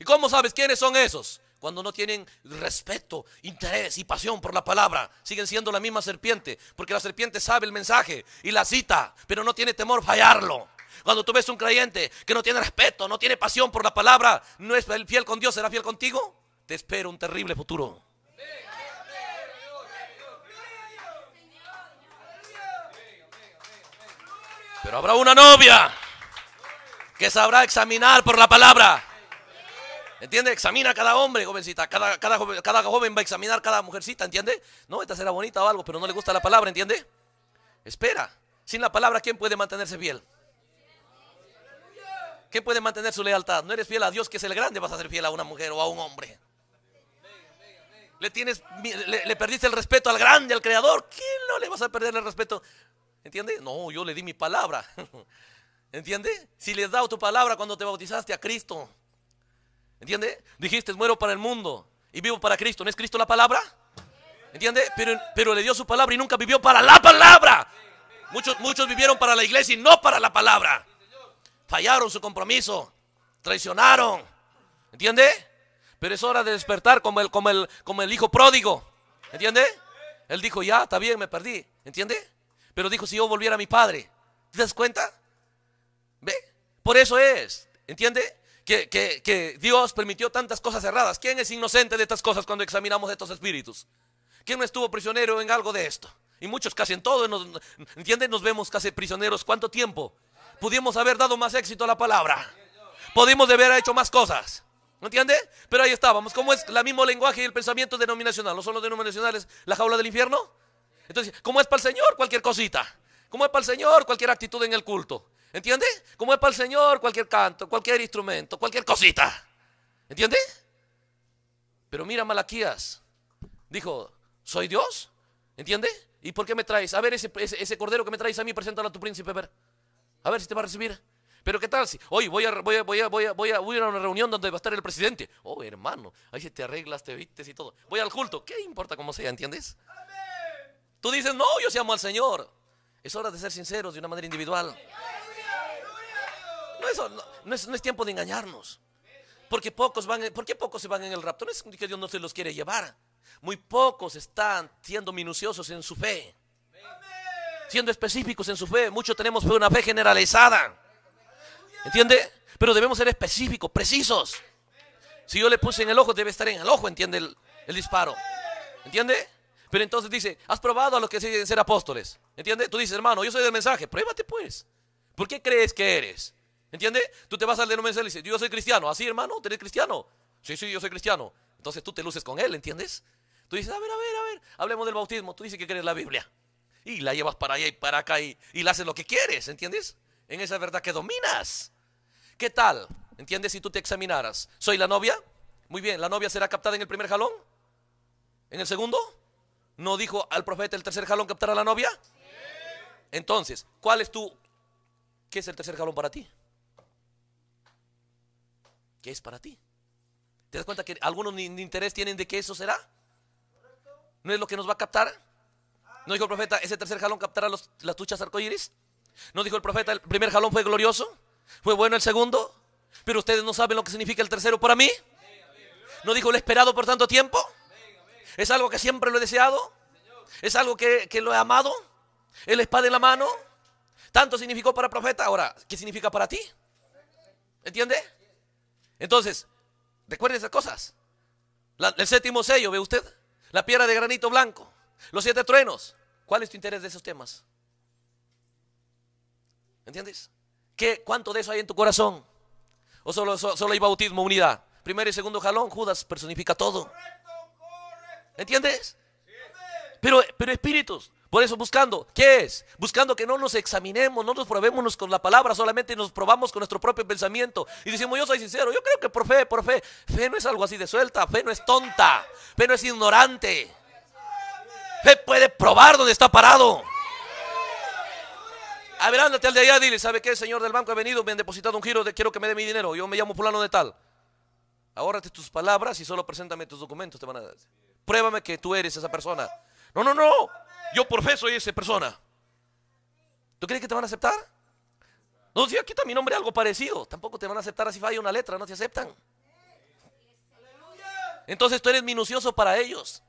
S1: ¿Y cómo sabes quiénes son esos? Cuando no tienen respeto, interés y pasión por la palabra, siguen siendo la misma serpiente, porque la serpiente sabe el mensaje y la cita, pero no tiene temor fallarlo. Cuando tú ves un creyente que no tiene respeto, no tiene pasión por la palabra, no es fiel con Dios, será fiel contigo, te espero un terrible futuro. Pero habrá una novia que sabrá examinar por la palabra. ¿Entiende? Examina a cada hombre, jovencita. Cada, joven, cada va a examinar cada mujercita, ¿entiende? No, esta será bonita o algo, pero no le gusta la palabra, ¿entiende? Espera. Sin la palabra, ¿quién puede mantenerse fiel? ¿Quién puede mantener su lealtad? No eres fiel a Dios, que es el grande, vas a ser fiel a una mujer o a un hombre. Le, tienes, le, perdiste el respeto al grande, al creador. ¿Quién no le vas a perder el respeto? ¿Entiende? No, yo le di mi palabra. ¿Entiende? Si les dado tu palabra cuando te bautizaste a Cristo. ¿Entiende? Dijiste, muero para el mundo y vivo para Cristo. ¿No es Cristo la palabra? ¿Entiende? Pero, pero le dio su palabra y nunca vivió para la palabra. Muchos, muchos vivieron para la iglesia y no para la palabra. Fallaron su compromiso. Traicionaron. ¿Entiende? Pero es hora de despertar como el, como el, como el hijo pródigo. ¿Entiende? Él dijo, ya, está bien, me perdí. ¿Entiende? Pero dijo, si yo volviera a mi padre. ¿Te das cuenta? Por eso es, ¿entiende? Que, Dios permitió tantas cosas erradas. ¿Quién es inocente de estas cosas cuando examinamos estos espíritus? ¿Quién no estuvo prisionero en algo de esto? Y muchos casi en todo, entiende, Nos vemos casi prisioneros. ¿Cuánto tiempo? Pudimos haber dado más éxito a la palabra. Pudimos haber hecho más cosas. ¿Entiende? Pero ahí estábamos. ¿Cómo es el mismo lenguaje y el pensamiento denominacional? ¿No son los denominacionales la jaula del infierno? Entonces, ¿cómo es para el Señor cualquier cosita? ¿Cómo es para el Señor cualquier actitud en el culto? ¿Entiendes? Como es para el Señor, cualquier canto, cualquier instrumento, cualquier cosita. ¿Entiendes? Pero mira Malaquías. Dijo, ¿soy Dios? ¿Entiendes? ¿Y por qué me traes? A ver, ese, cordero que me traes a mí, preséntalo a tu príncipe, a ver. A ver si te va a recibir. Pero ¿qué tal si hoy voy a, voy a, voy a, voy a, voy a, una reunión donde va a estar el presidente? Oh, hermano, ahí se te arreglas, te vistes y todo. Voy al culto. ¿Qué importa cómo sea, entiendes? Tú dices, no, yo se amo al Señor. Es hora de ser sinceros de una manera individual no es, no, es, tiempo de engañarnos. Porque pocos van, ¿Por pocos se van en el rapto? No es que Dios no se los quiere llevar. Muy pocos están siendo minuciosos en su fe. Siendo específicos en su fe. Muchos tenemos una fe generalizada. ¿Entiende? Pero debemos ser específicos, precisos. Si yo le puse en el ojo, debe estar en el ojo, ¿entiende? El, disparo. ¿Entiende? Pero entonces dice, has probado a los que dicen ser apóstoles. ¿Entiende? Tú dices, hermano, yo soy del mensaje. Pruébate pues. ¿Por qué crees que eres? ¿Entiendes? Tú te vas al denominador y dices, yo soy cristiano. ¿Así, hermano? ¿Tú cristiano? Sí, sí, yo soy cristiano. Entonces tú te luces con él, ¿entiendes? Tú dices, a ver, a ver, a ver, hablemos del bautismo. Tú dices que crees la Biblia. Y la llevas para allá y para acá y, y haces lo que quieres, ¿entiendes? En esa verdad que dominas. ¿Qué tal? ¿Entiendes? Si tú te examinaras, ¿soy la novia? Muy bien, ¿la novia será captada en el primer jalón? ¿En el segundo? ¿No dijo al profeta el tercer jalón captar a la novia? Entonces, ¿cuál es tu... ¿Qué es el tercer jalón para ti? es para ti? ¿Te das cuenta que algunos ni, interés tienen de que eso será? ¿No es lo que nos va a captar? ¿No dijo el profeta, ese tercer jalón captará las tuchas arcoíris? ¿No dijo el profeta, el primer jalón fue glorioso? ¿Fue bueno el segundo? ¿Pero ustedes no saben lo que significa el tercero para mí? ¿No dijo el esperado por tanto tiempo? ¿Es algo que siempre lo he deseado? ¿Es algo que, lo he amado? ¿El espada en la mano? ¿Tanto significó para profeta? Ahora, ¿qué significa para ti? ¿Entiende? Entonces, recuerden esas cosas. el séptimo sello, ¿ve usted? La piedra de granito blanco. Los siete truenos. ¿Cuál es tu interés de esos temas? ¿Entiendes? ¿Qué, ¿Cuánto de eso hay en tu corazón? ¿O solo, solo, solo hay bautismo, unidad? Primero y segundo jalón, Judas personifica todo. ¿Entiendes? Pero, pero espíritus, por eso buscando, ¿qué es? Buscando que no nos examinemos, no nos probémonos con la palabra, solamente nos probamos con nuestro propio pensamiento. Y decimos, yo soy sincero, yo creo que por fe, por fe. Fe no es algo así de suelta, fe no es tonta, fe no es ignorante. Fe puede probar donde está parado. A ver, ándate al de allá, dile, ¿sabe qué? El señor del banco ha venido, me han depositado un giro, de, quiero que me dé mi dinero, yo me llamo fulano de tal. Ahórrate tus palabras y solo preséntame tus documentos, te van a dar Pruébame que tú eres esa persona. No, no, no. Yo por fe soy esa persona. ¿Tú crees que te van a aceptar? No, si aquí está mi nombre algo parecido. Tampoco te van a aceptar así falla una letra, no te aceptan. Entonces tú eres minucioso para ellos.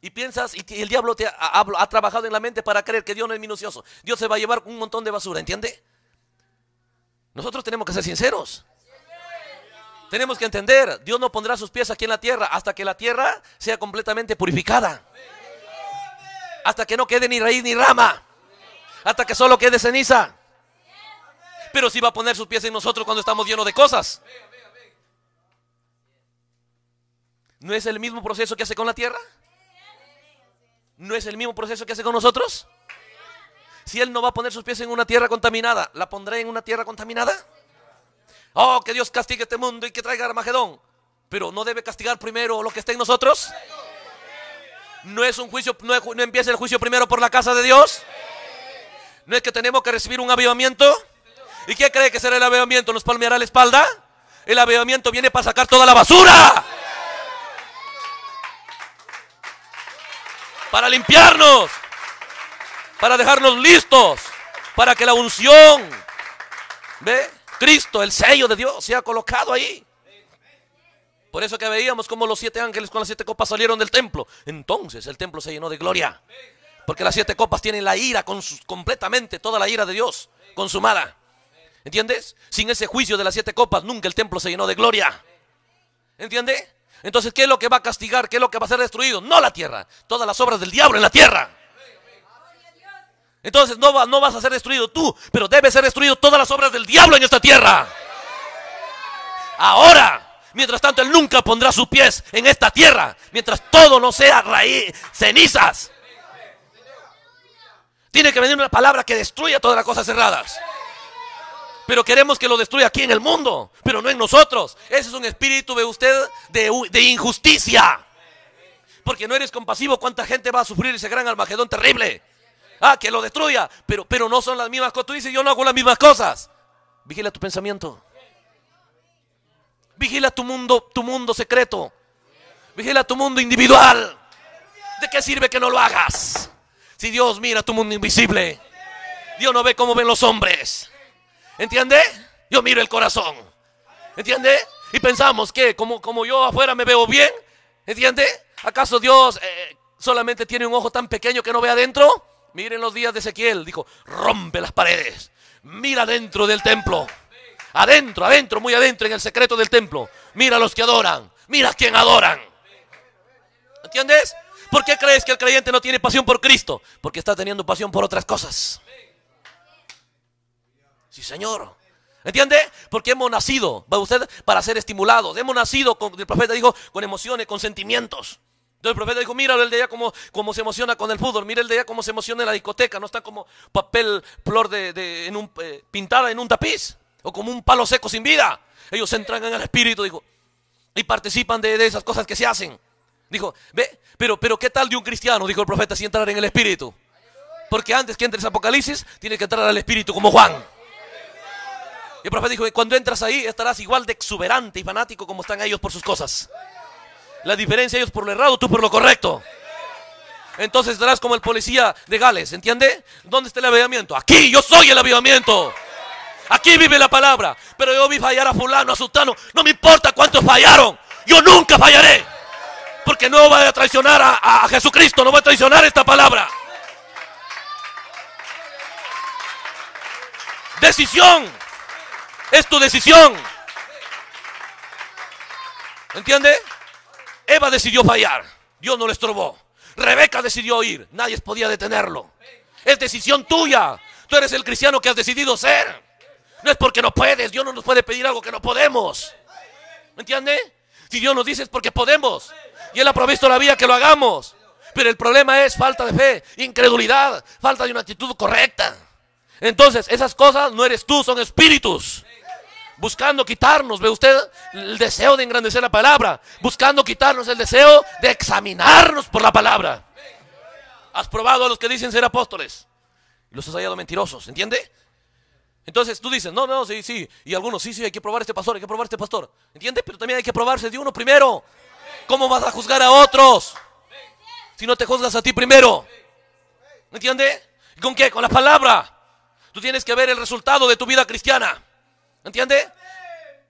S1: Y piensas, y el diablo te ha, trabajado en la mente para creer que Dios no es minucioso. Dios se va a llevar un montón de basura, ¿entiende? Nosotros tenemos que ser sinceros. Tenemos que entender, Dios no pondrá sus pies aquí en la tierra hasta que la tierra sea completamente purificada hasta que no quede ni raíz ni rama, hasta que solo quede ceniza. Pero si va a poner sus pies en nosotros cuando estamos llenos de cosas. ¿No es el mismo proceso que hace con la tierra? ¿No es el mismo proceso que hace con nosotros? Si Él no va a poner sus pies en una tierra contaminada, ¿la pondrá en una tierra contaminada? Oh, que Dios castigue este mundo y que traiga Armagedón. Pero no debe castigar primero lo que está en nosotros. ¿No es un juicio, no, empieza el juicio primero por la casa de Dios? ¿No es que tenemos que recibir un avivamiento? ¿Y qué cree que será el avivamiento? ¿Nos palmeará la espalda? El avivamiento viene para sacar toda la basura. Para limpiarnos. Para dejarnos listos. Para que la unción. ¿Ve? Cristo, el sello de Dios, sea colocado ahí. Por eso que veíamos como los siete ángeles con las siete copas salieron del templo. Entonces el templo se llenó de gloria. Porque las siete copas tienen la ira con completamente, toda la ira de Dios consumada. ¿Entiendes? Sin ese juicio de las siete copas nunca el templo se llenó de gloria. ¿Entiende? Entonces, ¿qué es lo que va a castigar? ¿Qué es lo que va a ser destruido? No la tierra. Todas las obras del diablo en la tierra. Entonces no, no vas a ser destruido tú, pero debe ser destruido todas las obras del diablo en esta tierra. Ahora. Mientras tanto, Él nunca pondrá sus pies en esta tierra. Mientras todo no sea raíz, cenizas. Tiene que venir una palabra que destruya todas las cosas cerradas. Pero queremos que lo destruya aquí en el mundo, pero no en nosotros. Ese es un espíritu de usted de, injusticia. Porque no eres compasivo, cuánta gente va a sufrir ese gran almagedón terrible. Ah, que lo destruya, pero, pero no son las mismas cosas. Tú dices, yo no hago las mismas cosas. Vigila tu pensamiento. Vigila tu mundo, tu mundo secreto. Vigila tu mundo individual. ¿De qué sirve que no lo hagas? Si Dios mira tu mundo invisible, Dios no ve cómo ven los hombres. ¿Entiende? Yo miro el corazón. ¿Entiende? Y pensamos que como, como yo afuera me veo bien, ¿entiende? ¿Acaso Dios eh, solamente tiene un ojo tan pequeño que no ve adentro? Miren los días de Ezequiel, dijo, rompe las paredes, mira dentro del templo. Adentro, adentro, muy adentro, en el secreto del templo. Mira a los que adoran. Mira a quien adoran. ¿Entiendes? ¿Por qué crees que el creyente no tiene pasión por Cristo? Porque está teniendo pasión por otras cosas. Sí, Señor. ¿Entiende? Porque hemos nacido, va usted, para ser estimulados. Hemos nacido, con, el profeta dijo, con emociones, con sentimientos. Entonces el profeta dijo, mira el de allá como, se emociona con el fútbol, mira el de allá cómo se emociona en la discoteca, no está como papel flor de, en un, eh, pintada en un tapiz o como un palo seco sin vida. Ellos entran en el espíritu, dijo, y participan de, esas cosas que se hacen. Dijo, ve, pero, pero ¿qué tal de un cristiano? Dijo el profeta, si entrar en el espíritu. Porque antes que entres en Apocalipsis, tienes que entrar al espíritu como Juan. Y el profeta dijo, cuando entras ahí estarás igual de exuberante y fanático como están ellos por sus cosas. La diferencia ellos por lo errado, tú por lo correcto. Entonces estarás como el policía de Gales, ¿entiende? ¿Dónde está el avivamiento? Aquí yo soy el avivamiento. Aquí vive la palabra. Pero yo vi fallar a fulano, a sultano. No me importa cuántos fallaron. Yo nunca fallaré. Porque no voy a traicionar a, Jesucristo. No voy a traicionar esta palabra. Decisión. Es tu decisión. ¿Entiende? Eva decidió fallar. Dios no le estorbó. Rebeca decidió ir. Nadie podía detenerlo. Es decisión tuya. Tú eres el cristiano que has decidido ser. No es porque no puedes, Dios no nos puede pedir algo que no podemos. ¿Me entiende? Si Dios nos dice es porque podemos. Y Él ha provisto la vía que lo hagamos. Pero el problema es falta de fe, incredulidad, falta de una actitud correcta. Entonces, esas cosas no eres tú, son espíritus. Buscando quitarnos, ve usted, el deseo de engrandecer la palabra. Buscando quitarnos el deseo de examinarnos por la palabra. Has probado a los que dicen ser apóstoles. Los has hallado mentirosos, ¿entiende? Entonces tú dices, no, no, sí, sí. Y algunos, sí, sí, hay que probar a este pastor, hay que probar a este pastor. ¿Entiendes? Pero también hay que probarse de uno primero. ¿Cómo vas a juzgar a otros? Si no te juzgas a ti primero. ¿Entiendes? ¿Con qué? Con la palabra. Tú tienes que ver el resultado de tu vida cristiana. ¿Entiendes?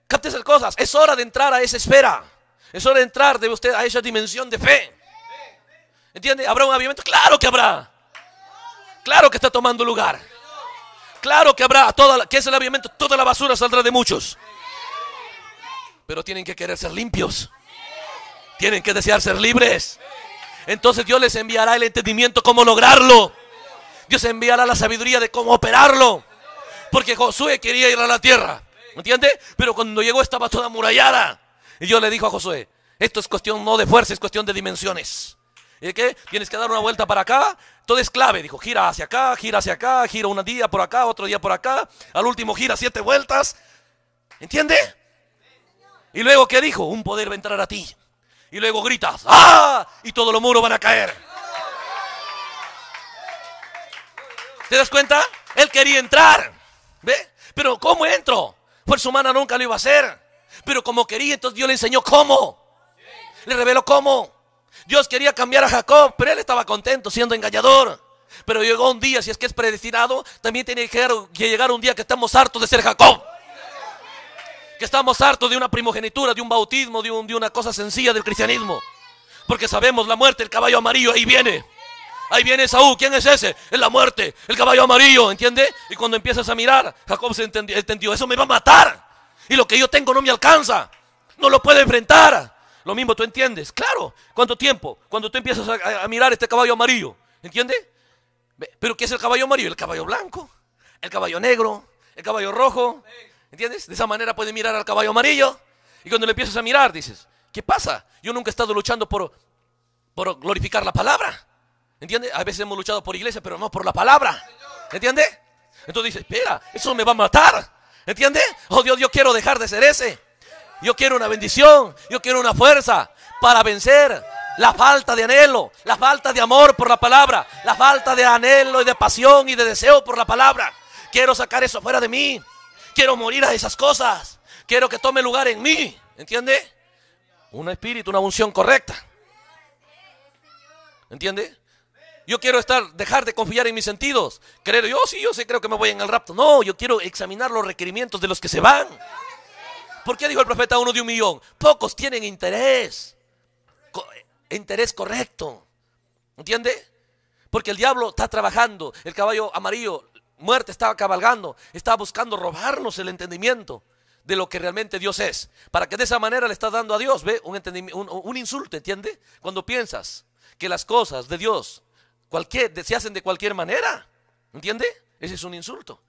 S1: Capte esas cosas. Es hora de entrar a esa esfera. Es hora de entrar de usted a esa dimensión de fe. ¿Entiende? ¿Habrá un avivamiento? Claro que habrá. Claro que está tomando lugar. Claro que habrá toda que es el avivamiento, toda la basura saldrá de muchos. Pero tienen que querer ser limpios. Tienen que desear ser libres. Entonces Dios les enviará el entendimiento cómo lograrlo. Dios enviará la sabiduría de cómo operarlo. Porque Josué quería ir a la tierra. ¿Me ¿Entiende? Pero cuando llegó estaba toda amurallada. Y Dios le dijo a Josué, esto es cuestión no de fuerza, es cuestión de dimensiones. ¿Y Tienes que dar una vuelta para acá. Todo es clave. Dijo, gira hacia acá, gira hacia acá, gira un día por acá, otro día por acá. Al último gira siete vueltas. ¿Entiende? Y luego, ¿qué dijo? Un poder va a entrar a ti. Y luego gritas, ¡ah! Y todos los muros van a caer. ¿Te das cuenta? Él quería entrar. ¿Ve? Pero ¿cómo entro? su humana nunca lo iba a hacer. Pero como quería, entonces Dios le enseñó cómo. Le reveló cómo. Dios quería cambiar a Jacob, pero él estaba contento siendo engañador. Pero llegó un día, si es que es predestinado, también tiene que llegar, un día que estamos hartos de ser Jacob. Que estamos hartos de una primogenitura, de un bautismo, de, de una cosa sencilla del cristianismo. Porque sabemos la muerte, el caballo amarillo, ahí viene. Ahí viene Saúl, ¿quién es ese? Es la muerte, el caballo amarillo, ¿entiende? Y cuando empiezas a mirar, Jacob se entendió, entendió, eso me va a matar. Y lo que yo tengo no me alcanza. No lo puedo enfrentar. Lo mismo tú entiendes. Claro, ¿cuánto tiempo? Cuando tú empiezas a, mirar este caballo amarillo, ¿entiendes? Pero ¿qué es el caballo amarillo? El caballo blanco, el caballo negro, el caballo rojo. ¿Entiendes? De esa manera puedes mirar al caballo amarillo. Y cuando le empiezas a mirar, dices, ¿qué pasa? Yo nunca he estado luchando por, por glorificar la palabra. ¿Entiendes? A veces hemos luchado por iglesia, pero no por la palabra. ¿Entiendes? Entonces dices, espera, eso me va a matar. ¿Entiendes? Oh Dios, yo quiero dejar de ser ese. Yo quiero una bendición, yo quiero una fuerza para vencer la falta de anhelo, la falta de amor por la palabra, la falta de anhelo y de pasión y de deseo por la palabra. Quiero sacar eso fuera de mí. Quiero morir a esas cosas. Quiero que tome lugar en mí. ¿Entiende? Un espíritu, una unción correcta. ¿Entiende? Yo quiero estar, dejar de confiar en mis sentidos. Creer, yo sí, yo sí creo que me voy en el rapto. No, yo quiero examinar los requerimientos de los que se van. ¿Por qué dijo el profeta uno de un millón? Pocos tienen interés. interés correcto. ¿Entiende? Porque el diablo está trabajando. El caballo amarillo, muerte, estaba cabalgando. Estaba buscando robarnos el entendimiento de lo que realmente Dios es. Para que de esa manera le estás dando a Dios, ¿ve? Un, un insulto, ¿entiende? Cuando piensas que las cosas de Dios cualquier, se hacen de cualquier manera. ¿Entiende? Ese es un insulto.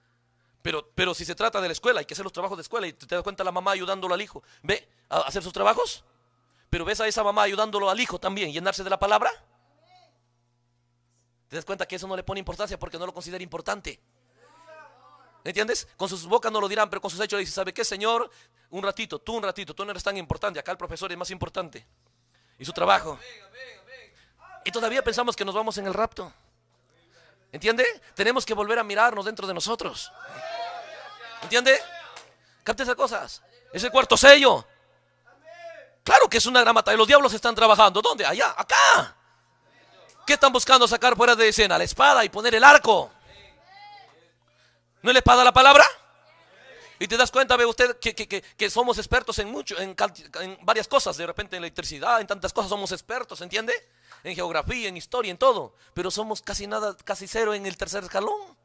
S1: Pero, pero si se trata de la escuela, hay que hacer los trabajos de escuela y te das cuenta la mamá ayudándolo al hijo. ¿Ve a hacer sus trabajos? Pero ves a esa mamá ayudándolo al hijo también, llenarse de la palabra. ¿Te das cuenta que eso no le pone importancia porque no lo considera importante? ¿Entiendes? Con sus bocas no lo dirán, pero con sus hechos le dicen, ¿sabe qué, Señor? Un ratito, tú un ratito, tú no eres tan importante, acá el profesor es más importante. Y su trabajo. Y todavía pensamos que nos vamos en el rapto. ¿Entiende? Tenemos que volver a mirarnos dentro de nosotros. ¿Entiende? Capta esas cosas. Es el cuarto sello. Claro que es una gran batalla. Los diablos están trabajando. ¿Dónde? Allá, acá. ¿Qué están buscando sacar fuera de escena? La espada y poner el arco. ¿No es la espada la palabra? Y te das cuenta, ve usted, que, somos expertos en mucho, en, en, varias cosas. De repente en electricidad, en tantas cosas somos expertos, ¿entiende? En geografía, en historia, en todo. Pero somos casi nada, casi cero en el tercer escalón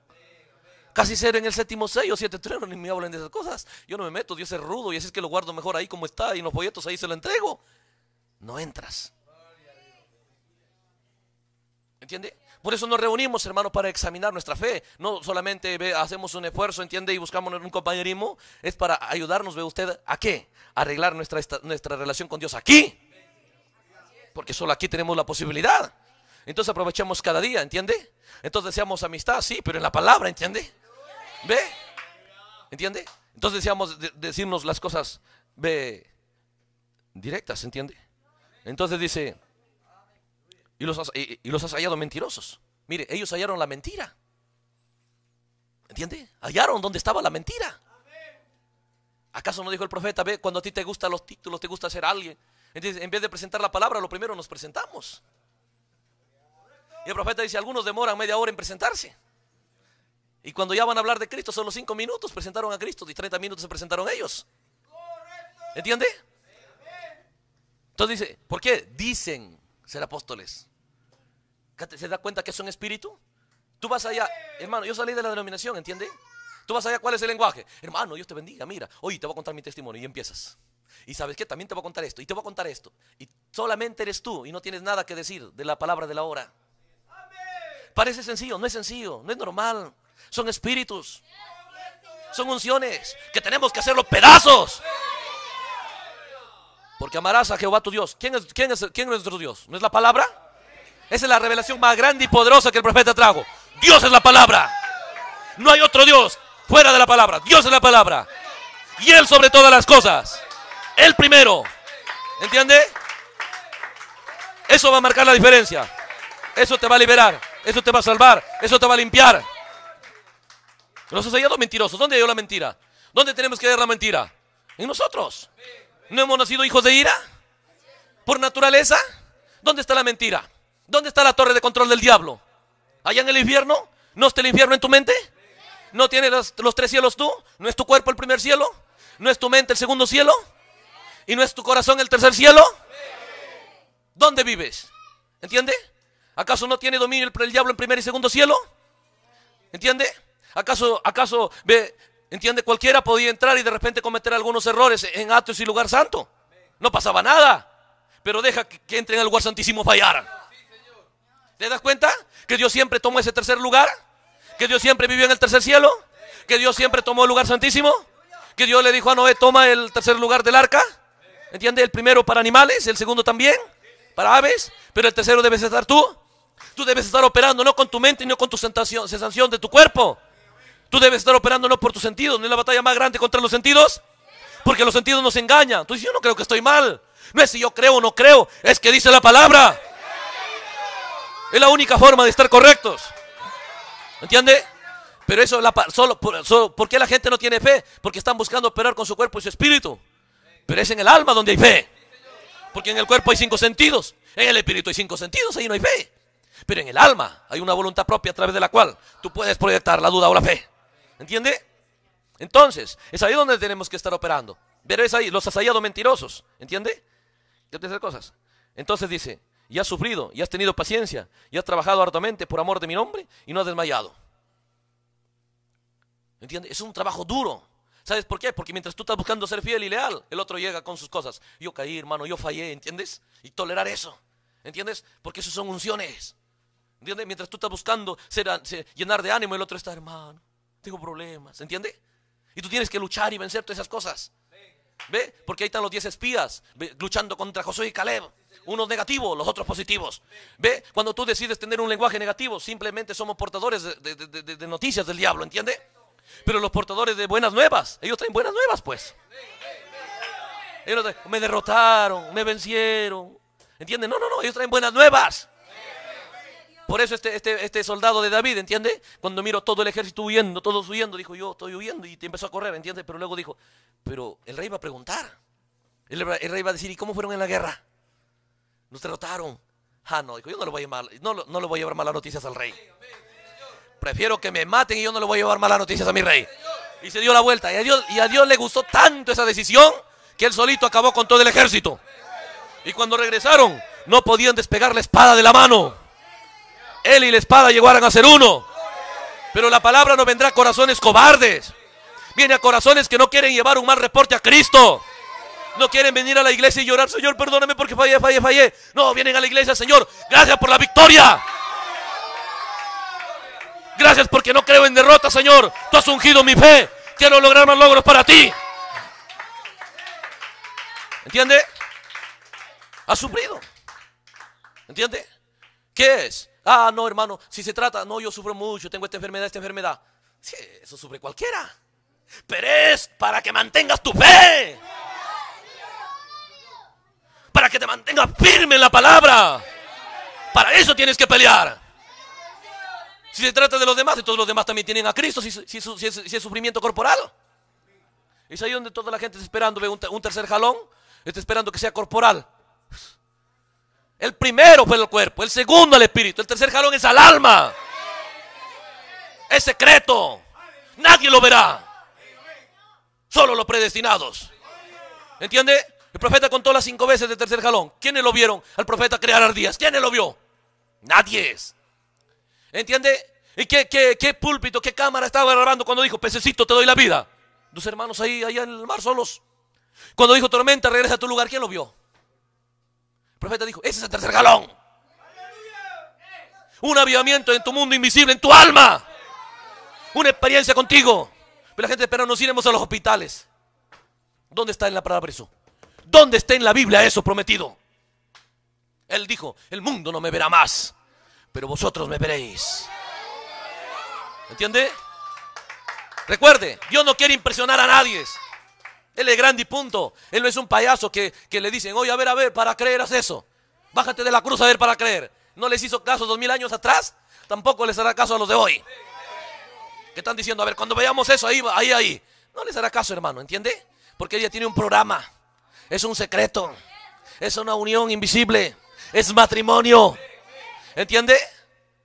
S1: casi ser en el séptimo o siete truenos, ni me hablen de esas cosas. Yo no me meto, Dios es rudo y así es que lo guardo mejor ahí como está y los folletos ahí se lo entrego. No entras. ¿Entiende? Por eso nos reunimos, hermanos, para examinar nuestra fe. No solamente hacemos un esfuerzo, ¿entiende? Y buscamos un compañerismo. Es para ayudarnos, ve usted, ¿a qué? Arreglar nuestra, nuestra relación con Dios aquí. Porque solo aquí tenemos la posibilidad. Entonces aprovechamos cada día, ¿entiende? Entonces deseamos amistad, sí, pero en la palabra, ¿entiende? ¿Ve? ¿Entiende? Entonces decíamos decirnos las cosas, ve, directas, ¿entiende? Entonces dice, y los, has, los has hallado mentirosos. Mire, ellos hallaron la mentira. ¿Entiende? Hallaron donde estaba la mentira. ¿Acaso no dijo el profeta, ve, cuando a ti te gustan los títulos, te gusta ser alguien? Entonces, en vez de presentar la palabra, lo primero nos presentamos. Y el profeta dice, algunos demoran media hora en presentarse. Y cuando ya van a hablar de Cristo, solo cinco minutos presentaron a Cristo y 30 minutos se presentaron ellos. ¿Entiende? Entonces dice, ¿por qué dicen ser apóstoles? ¿Se da cuenta que son espíritu? Tú vas allá, hermano, yo salí de la denominación, ¿entiende? Tú vas allá, ¿cuál es el lenguaje? Hermano, Dios te bendiga, mira, hoy te voy a contar mi testimonio y empiezas. Y sabes qué, también te voy a contar esto, y te voy a contar esto. Y solamente eres tú y no tienes nada que decir de la palabra de la hora. Parece sencillo, no es sencillo, no es normal son espíritus, son unciones que tenemos que hacer los pedazos. Porque amarás a Jehová tu Dios. ¿Quién es, quién, es, ¿Quién es nuestro Dios? ¿No es la palabra? Esa es la revelación más grande y poderosa que el profeta trajo. Dios es la palabra. No hay otro Dios fuera de la palabra. Dios es la palabra. Y Él sobre todas las cosas. Él primero. ¿Entiende? Eso va a marcar la diferencia. Eso te va a liberar. Eso te va a salvar. Eso te va a limpiar. Los hallado mentirosos. ¿Dónde dio la mentira? ¿Dónde tenemos que dar la mentira? En nosotros. ¿No hemos nacido hijos de ira? ¿Por naturaleza? ¿Dónde está la mentira? ¿Dónde está la torre de control del diablo? ¿Allá en el infierno? ¿No está el infierno en tu mente? ¿No tienes los, tres cielos tú? ¿No es tu cuerpo el primer cielo? ¿No es tu mente el segundo cielo? ¿Y no es tu corazón el tercer cielo? ¿Dónde vives? ¿Entiende? ¿Acaso no tiene dominio el, diablo en primer y segundo cielo? ¿Entiende? ¿Acaso, acaso ve, entiende, cualquiera podía entrar y de repente cometer algunos errores en atos y lugar santo? No pasaba nada. Pero deja que, entre en el lugar santísimo fallaran. ¿Te das cuenta? Que Dios siempre tomó ese tercer lugar. Que Dios siempre vivió en el tercer cielo. Que Dios siempre tomó el lugar santísimo. Que Dios le dijo a Noé, toma el tercer lugar del arca. ¿Entiendes? El primero para animales, el segundo también para aves, pero el tercero debes estar tú. Tú debes estar operando no con tu mente, no con tu sensación de tu cuerpo, Tú debes estar operando no por tus sentidos, no es la batalla más grande contra los sentidos, porque los sentidos nos engañan. Tú dices, yo no creo que estoy mal. No es si yo creo o no creo, es que dice la palabra. Es la única forma de estar correctos. ¿Entiende? Pero eso, la, solo, solo, ¿por qué la gente no tiene fe? Porque están buscando operar con su cuerpo y su espíritu. Pero es en el alma donde hay fe. Porque en el cuerpo hay cinco sentidos. En el espíritu hay cinco sentidos, ahí no hay fe. Pero en el alma hay una voluntad propia a través de la cual tú puedes proyectar la duda o la fe. ¿Entiende? Entonces, es ahí donde tenemos que estar operando. Pero es ahí, los has mentirosos. ¿Entiende? Ya te cosas. Entonces dice, y has sufrido, y has tenido paciencia, y has trabajado hartamente por amor de mi nombre, y no has desmayado. ¿Entiende? Es un trabajo duro. ¿Sabes por qué? Porque mientras tú estás buscando ser fiel y leal, el otro llega con sus cosas. Yo caí, hermano, yo fallé, ¿entiendes? Y tolerar eso. ¿Entiendes? Porque eso son unciones. ¿Entiendes? Mientras tú estás buscando llenar de ánimo, el otro está, hermano tengo problemas, ¿entiendes? Y tú tienes que luchar y vencer todas esas cosas. ¿Ve? Porque ahí están los 10 espías luchando contra José y Caleb. Unos negativos, los otros positivos. ¿Ve? Cuando tú decides tener un lenguaje negativo, simplemente somos portadores de, noticias del diablo, ¿entiende? Pero los portadores de buenas nuevas, ellos traen buenas nuevas, pues. Ellos me derrotaron, me vencieron. ¿Entiendes? No, no, no, ellos traen buenas nuevas. Por eso este, este, este soldado de David, ¿entiende? Cuando miro todo el ejército huyendo, todos huyendo, dijo, yo estoy huyendo y te empezó a correr, ¿entiendes? Pero luego dijo, pero el rey va a preguntar. El, rey va a decir, ¿y cómo fueron en la guerra? Nos derrotaron. Ah, no, dijo, yo no le voy a llevar, no, no voy a llevar malas noticias al rey. Prefiero que me maten y yo no le voy a llevar malas noticias a mi rey. Y se dio la vuelta. Y a Dios, y a Dios le gustó tanto esa decisión que él solito acabó con todo el ejército. Y cuando regresaron, no podían despegar la espada de la mano él y la espada llegaran a ser uno. Pero la palabra no vendrá a corazones cobardes. Viene a corazones que no quieren llevar un mal reporte a Cristo. No quieren venir a la iglesia y llorar, Señor, perdóname porque fallé, fallé, fallé. No, vienen a la iglesia, Señor, gracias por la victoria. Gracias porque no creo en derrota, Señor. Tú has ungido mi fe. Quiero lograr más logros para ti. ¿Entiende? Ha sufrido. ¿Entiende? ¿Qué es? ah, no, hermano, si se trata, no, yo sufro mucho, tengo esta enfermedad, esta enfermedad. Sí, eso sufre cualquiera. Pero es para que mantengas tu fe. Para que te mantengas firme en la palabra. Para eso tienes que pelear. Si se trata de los demás, todos los demás también tienen a Cristo, si, es, sufrimiento corporal. Es ahí donde toda la gente está esperando, ve un tercer jalón, está esperando que sea corporal. El primero fue el cuerpo, el segundo el espíritu, el tercer jalón es al alma. Es secreto. Nadie lo verá. Solo los predestinados. ¿Entiende? El profeta contó las cinco veces del tercer jalón. ¿Quiénes lo vieron al profeta crear ardías? ¿Quiénes lo vio? Nadie es. ¿Entiende? ¿Y qué, púlpito, qué cámara estaba grabando cuando dijo, pececito, te doy la vida? Dos hermanos ahí, allá en el mar solos. Cuando dijo tormenta, regresa a tu lugar, ¿quién lo vio? profeta dijo, ese es el tercer galón. Un avivamiento en tu mundo invisible, en tu alma. Una experiencia contigo. Pero la gente espera, nos iremos a los hospitales. ¿Dónde está en la palabra eso? ¿Dónde está en la Biblia eso prometido? Él dijo, el mundo no me verá más, pero vosotros me veréis. ¿Entiende? Recuerde, yo no quiero impresionar a nadie. Él es grande y punto. Él no es un payaso que, le dicen, oye, a ver, a ver, para creer haz eso. Bájate de la cruz a ver para creer. No les hizo caso dos mil años atrás, tampoco les hará caso a los de hoy. Que están diciendo, a ver, cuando veamos eso, ahí, ahí, ahí. No les hará caso, hermano, ¿entiende? Porque ella tiene un programa. Es un secreto. Es una unión invisible. Es matrimonio. ¿Entiende?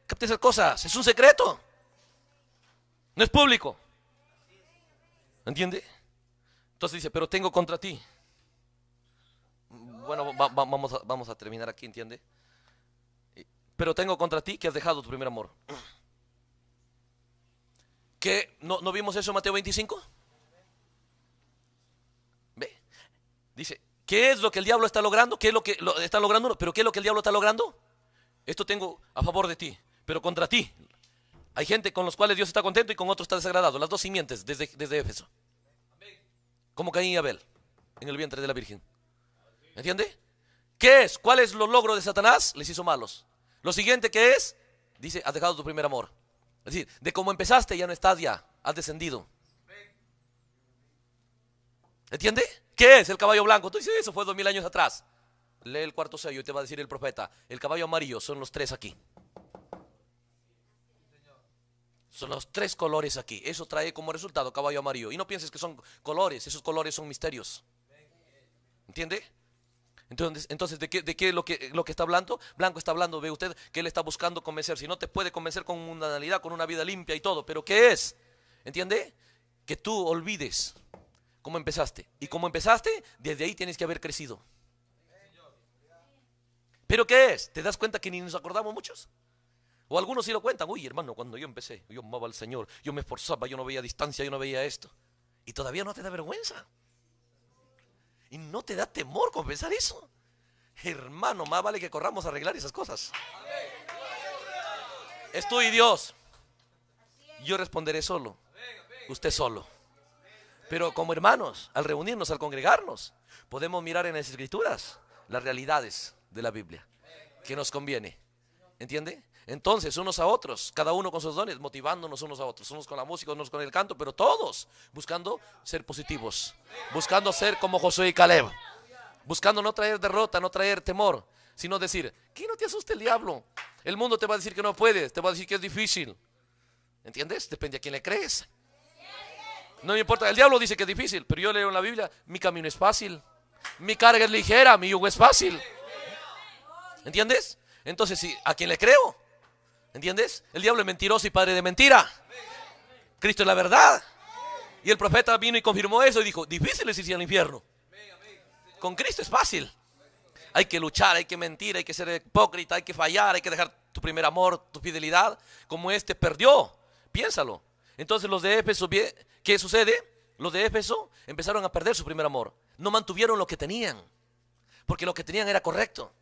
S1: Capte esas cosas. Es un secreto. No es público. ¿Entiende? Entonces dice, pero tengo contra ti. Bueno, vamos, a, terminar aquí, ¿entiende? Pero tengo contra ti que has dejado tu primer amor. ¿Qué? ¿No, ¿no vimos eso en Mateo 25? ¿Ve? Dice, ¿qué es lo que el diablo está logrando? ¿Qué es lo que está logrando? ¿Pero qué es lo que el diablo está logrando? Esto tengo a favor de ti, pero contra ti. Hay gente con los cuales Dios está contento y con otros está desagradado. Las dos simientes desde, desde Éfeso como Caín y Abel en el vientre de la Virgen. entiende? ¿Qué es? ¿Cuál es lo logro de Satanás? Les hizo malos. Lo siguiente que es, dice, has dejado tu primer amor. Es decir, de cómo empezaste ya no estás ya, has descendido. ¿Entiende? ¿Qué es el caballo blanco? Tú dices, eso fue dos mil años atrás. Lee el cuarto sello y te va a decir el profeta, el caballo amarillo son los tres aquí. Son los tres colores aquí. Eso trae como resultado caballo amarillo. Y no pienses que son colores, esos colores son misterios. ¿Entiende? Entonces, entonces ¿de qué, es lo que, lo que está hablando? Blanco está hablando, ve usted, que él está buscando convencer. Si no te puede convencer con una analidad, con una vida limpia y todo, pero ¿qué es? ¿Entiende? Que tú olvides cómo empezaste. Y cómo empezaste, desde ahí tienes que haber crecido. ¿Pero qué es? ¿Te das cuenta que ni nos acordamos muchos? O algunos sí lo cuentan, uy hermano, cuando yo empecé, yo amaba al Señor, yo me esforzaba, yo no veía distancia, yo no veía esto. Y todavía no te da vergüenza. Y no te da temor confesar eso. Hermano, más vale que corramos a arreglar esas cosas. Es tú Dios. Yo responderé solo. Usted solo. Pero como hermanos, al reunirnos, al congregarnos, podemos mirar en las escrituras las realidades de la Biblia que nos conviene. ¿Entiende? Entonces, unos a otros, cada uno con sus dones, motivándonos unos a otros, unos con la música, unos con el canto, pero todos buscando ser positivos, buscando ser como Josué y Caleb, buscando no traer derrota, no traer temor, sino decir, que no te asuste el diablo? El mundo te va a decir que no puedes, te va a decir que es difícil. ¿Entiendes? Depende a quién le crees. No me importa, el diablo dice que es difícil, pero yo leo en la Biblia, mi camino es fácil, mi carga es ligera, mi yugo es fácil. ¿Entiendes? Entonces, ¿a quién le creo? ¿Entiendes? El diablo es mentiroso y padre de mentira. Cristo es la verdad. Y el profeta vino y confirmó eso y dijo, difícil es irse al infierno. Con Cristo es fácil. Hay que luchar, hay que mentir, hay que ser hipócrita, hay que fallar, hay que dejar tu primer amor, tu fidelidad, como este perdió. Piénsalo. Entonces los de Éfeso, ¿qué sucede? Los de Éfeso empezaron a perder su primer amor. No mantuvieron lo que tenían, porque lo que tenían era correcto.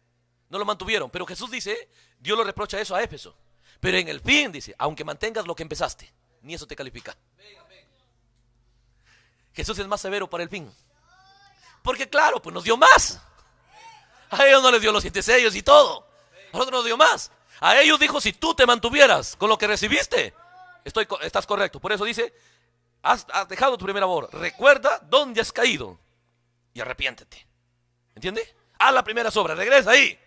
S1: No lo mantuvieron. Pero Jesús dice, Dios lo reprocha eso a Éfeso. Pero en el fin, dice, aunque mantengas lo que empezaste, ni eso te califica. Jesús es más severo para el fin. Porque claro, pues nos dio más. A ellos no les dio los siete sellos y todo. A nosotros nos dio más. A ellos dijo, si tú te mantuvieras con lo que recibiste, estoy, estás correcto. Por eso dice, has, dejado tu primer amor. Recuerda dónde has caído y arrepiéntete. ¿Entiende? Haz la primera sobra, regresa ahí.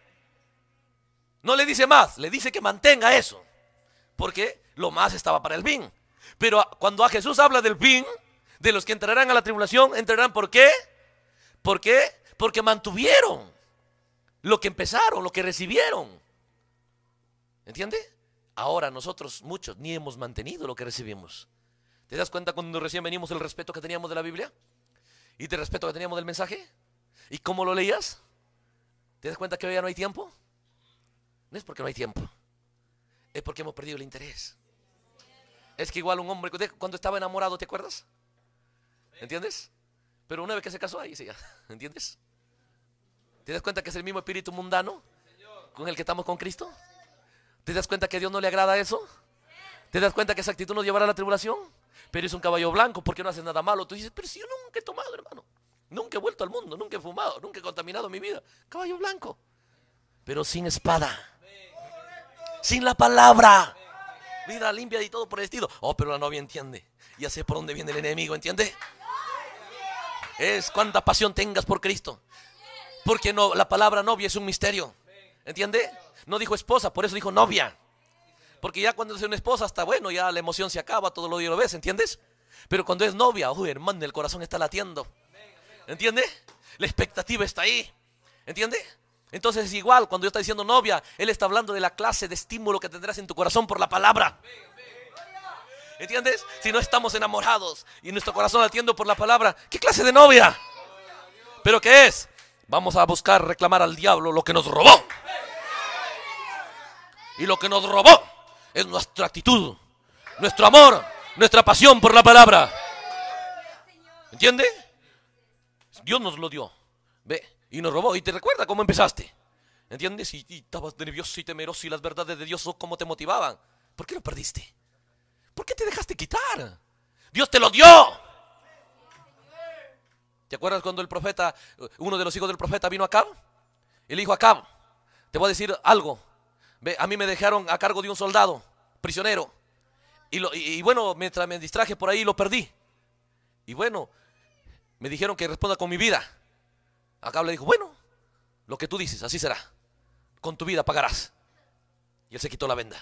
S1: No le dice más, le dice que mantenga eso. Porque lo más estaba para el bien. Pero cuando a Jesús habla del bien, de los que entrarán a la tribulación, entrarán ¿por qué? ¿Por qué? Porque mantuvieron lo que empezaron, lo que recibieron. ¿Entiende? Ahora nosotros muchos ni hemos mantenido lo que recibimos. ¿Te das cuenta cuando recién venimos el respeto que teníamos de la Biblia? ¿Y del respeto que teníamos del mensaje? ¿Y cómo lo leías? ¿Te das cuenta que hoy ya no hay tiempo? No es porque no hay tiempo, es porque hemos perdido el interés. Es que igual un hombre, cuando estaba enamorado, ¿te acuerdas? ¿Entiendes? Pero una vez que se casó, ahí se ¿Entiendes? ¿Te das cuenta que es el mismo espíritu mundano con el que estamos con Cristo? ¿Te das cuenta que a Dios no le agrada eso? ¿Te das cuenta que esa actitud nos llevará a la tribulación? Pero es un caballo blanco porque no hace nada malo. Tú dices, pero si yo nunca he tomado, hermano. Nunca he vuelto al mundo, nunca he fumado, nunca he contaminado mi vida. Caballo blanco, pero sin espada sin la palabra. Vida limpia y todo por el estilo. Oh, pero la novia entiende. Ya sé por dónde viene el enemigo, ¿entiende? Es cuánta pasión tengas por Cristo. Porque no, la palabra novia es un misterio. ¿Entiende? No dijo esposa, por eso dijo novia. Porque ya cuando es una esposa está bueno, ya la emoción se acaba, todo lo día lo ves, ¿entiendes? Pero cuando es novia, uy, oh, hermano, el corazón está latiendo. ¿Entiende? La expectativa está ahí. ¿Entiende? Entonces es igual, cuando yo está diciendo novia, Él está hablando de la clase de estímulo que tendrás en tu corazón por la palabra. ¿Entiendes? Si no estamos enamorados y nuestro corazón atiende por la palabra, ¿qué clase de novia? ¿Pero qué es? Vamos a buscar reclamar al diablo lo que nos robó. Y lo que nos robó es nuestra actitud, nuestro amor, nuestra pasión por la palabra. ¿Entiende? Dios nos lo dio. Ve y nos robó. Y te recuerda cómo empezaste. ¿Entiendes? Y, estabas nervioso y temeroso y las verdades de Dios, son oh, cómo te motivaban. ¿Por qué lo perdiste? ¿Por qué te dejaste quitar? Dios te lo dio. ¿Te acuerdas cuando el profeta, uno de los hijos del profeta vino a Acab? Y le dijo a te voy a decir algo. Ve, a mí me dejaron a cargo de un soldado, prisionero. Y, lo, y, y, bueno, mientras me distraje por ahí, lo perdí. Y bueno, me dijeron que responda con mi vida. Acá le dijo, bueno, lo que tú dices, así será. Con tu vida pagarás. Y él se quitó la venda.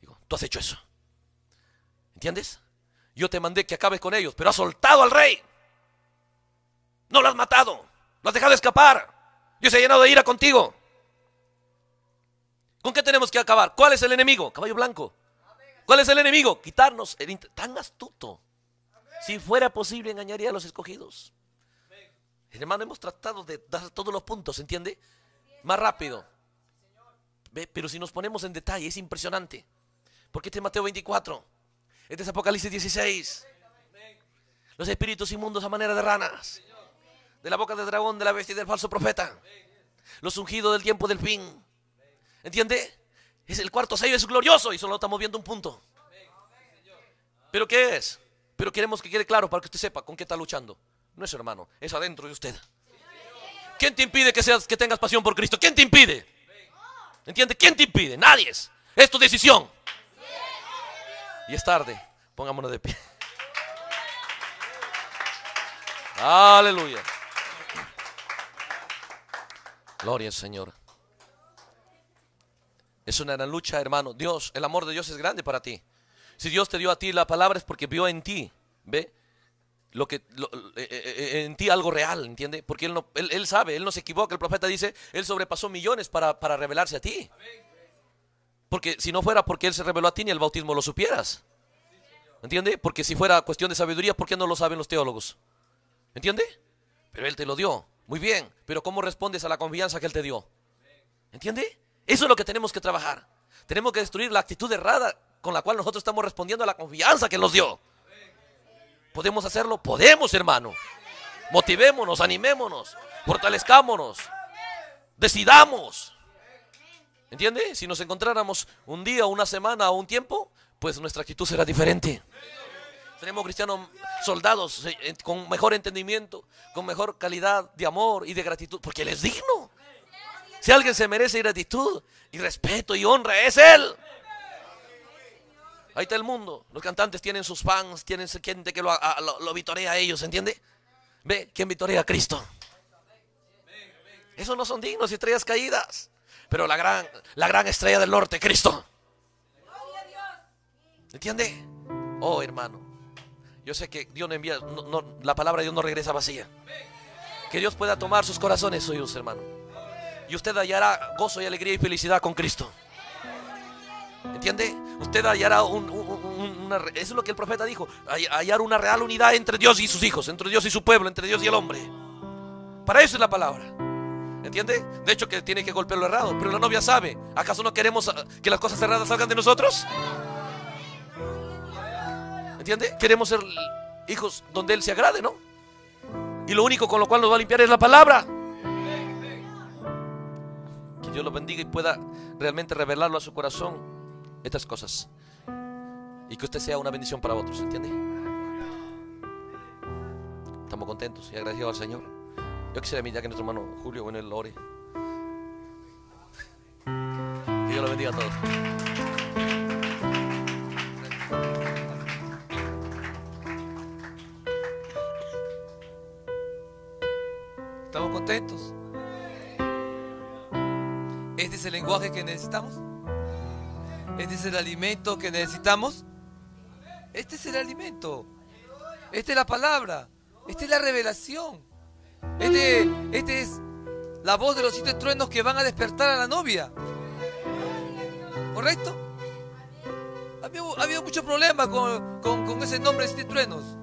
S1: Digo, tú has hecho eso. ¿Entiendes? Yo te mandé que acabes con ellos, pero has soltado al rey. No lo has matado. Lo has dejado escapar. Yo se ha llenado de ira contigo. ¿Con qué tenemos que acabar? ¿Cuál es el enemigo? Caballo blanco. ¿Cuál es el enemigo? Quitarnos. El tan astuto. Si fuera posible, engañaría a los escogidos. Hermano, hemos tratado de dar todos los puntos, ¿entiende? Más rápido. Pero si nos ponemos en detalle, es impresionante. Porque este es Mateo 24, este es Apocalipsis 16. Los espíritus inmundos a manera de ranas, de la boca del dragón, de la bestia y del falso profeta. Los ungidos del tiempo del fin. ¿Entiende? Es el cuarto sello, es glorioso y solo estamos viendo un punto. ¿Pero qué es? Pero queremos que quede claro para que usted sepa con qué está luchando. No es hermano, es adentro de usted. ¿Quién te impide que, seas, que tengas pasión por Cristo? ¿Quién te impide? ¿Entiende? ¿Quién te impide? Nadie. Es, es tu decisión. Y es tarde. Pongámonos de pie. Aleluya. Gloria al Señor. Es una gran lucha, hermano. Dios, el amor de Dios es grande para ti. Si Dios te dio a ti la palabra es porque vio en ti, ¿ve? lo que eh, eh, eh, en ti algo real, ¿entiende? Porque él, no, sabe, él no se equivoca. El profeta dice, él sobrepasó millones para, revelarse a ti. Porque si no fuera porque él se reveló a ti, ni el bautismo lo supieras. ¿Entiende? Porque si fuera cuestión de sabiduría, ¿por qué no lo saben los teólogos? ¿Entiende? Pero él te lo dio. Muy bien. Pero ¿cómo respondes a la confianza que él te dio? ¿Entiende? Eso es lo que tenemos que trabajar. Tenemos que destruir la actitud errada con la cual nosotros estamos respondiendo a la confianza que él nos dio. ¿Podemos hacerlo? Podemos, hermano. Motivémonos, animémonos, fortalezcámonos, decidamos. ¿Entiende? Si nos encontráramos un día, una semana o un tiempo, pues nuestra actitud será diferente. Seremos cristianos soldados eh, eh, con mejor entendimiento, con mejor calidad de amor y de gratitud, porque Él es digno. Si alguien se merece gratitud y respeto y honra, es Él. Ahí está el mundo. Los cantantes tienen sus fans, tienen gente que lo, lo, vitorea a ellos, ¿entiende? Ve, ¿quién vitorea a Cristo? Esos no son dignos y estrellas caídas. Pero la gran, la gran estrella del norte, Cristo. ¿Entiende? Oh, hermano. Yo sé que Dios no envía, la palabra de Dios no regresa vacía. Que Dios pueda tomar sus corazones suyos, hermano. Y usted hallará gozo y alegría y felicidad con Cristo. ¿Entiende? Usted hallará un, una... Eso es lo que el profeta dijo. Hallar una real unidad entre Dios y sus hijos, entre Dios y su pueblo, entre Dios y el hombre. Para eso es la palabra. ¿Entiende? De hecho que tiene que golpearlo errado. Pero la novia sabe. ¿Acaso no queremos ah, que las cosas erradas salgan de nosotros? ¿Entiende? Queremos ser hijos donde Él se agrade, ¿no? Y lo único con lo cual nos va a limpiar es la palabra. Que Dios lo bendiga y pueda realmente revelarlo a su corazón estas cosas. Y que usted sea una bendición para otros, ¿entiende? Estamos contentos y agradecidos al Señor. Yo quisiera mirar que nuestro hermano Julio, bueno, el lore. Que Dios lo bendiga a todos.
S2: ¿Estamos contentos? ¿Este es el lenguaje que necesitamos? Este es el alimento que necesitamos. Este es el alimento. Esta es la palabra. Esta es la revelación. Este, este, es la voz de los siete truenos que van a despertar a la novia. ¿Correcto? Había, había mucho problema con, ese nombre de siete truenos.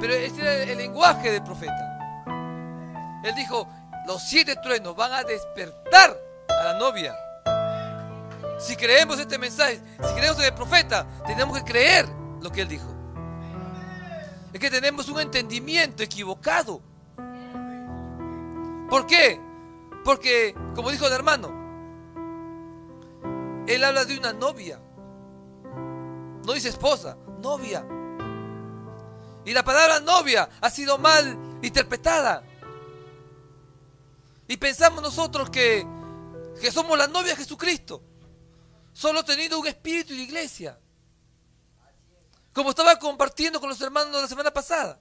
S2: Pero este era el, el lenguaje del profeta. Él dijo, los siete truenos van a despertar a la novia. Si creemos este mensaje, si creemos en el profeta, tenemos que creer lo que él dijo. Es que tenemos un entendimiento equivocado. ¿Por qué? Porque, como dijo el hermano, él habla de una novia. No dice esposa, novia. Y la palabra novia ha sido mal interpretada. Y pensamos nosotros que, que somos la novia de Jesucristo solo teniendo un espíritu de iglesia. Como estaba compartiendo con los hermanos la semana pasada.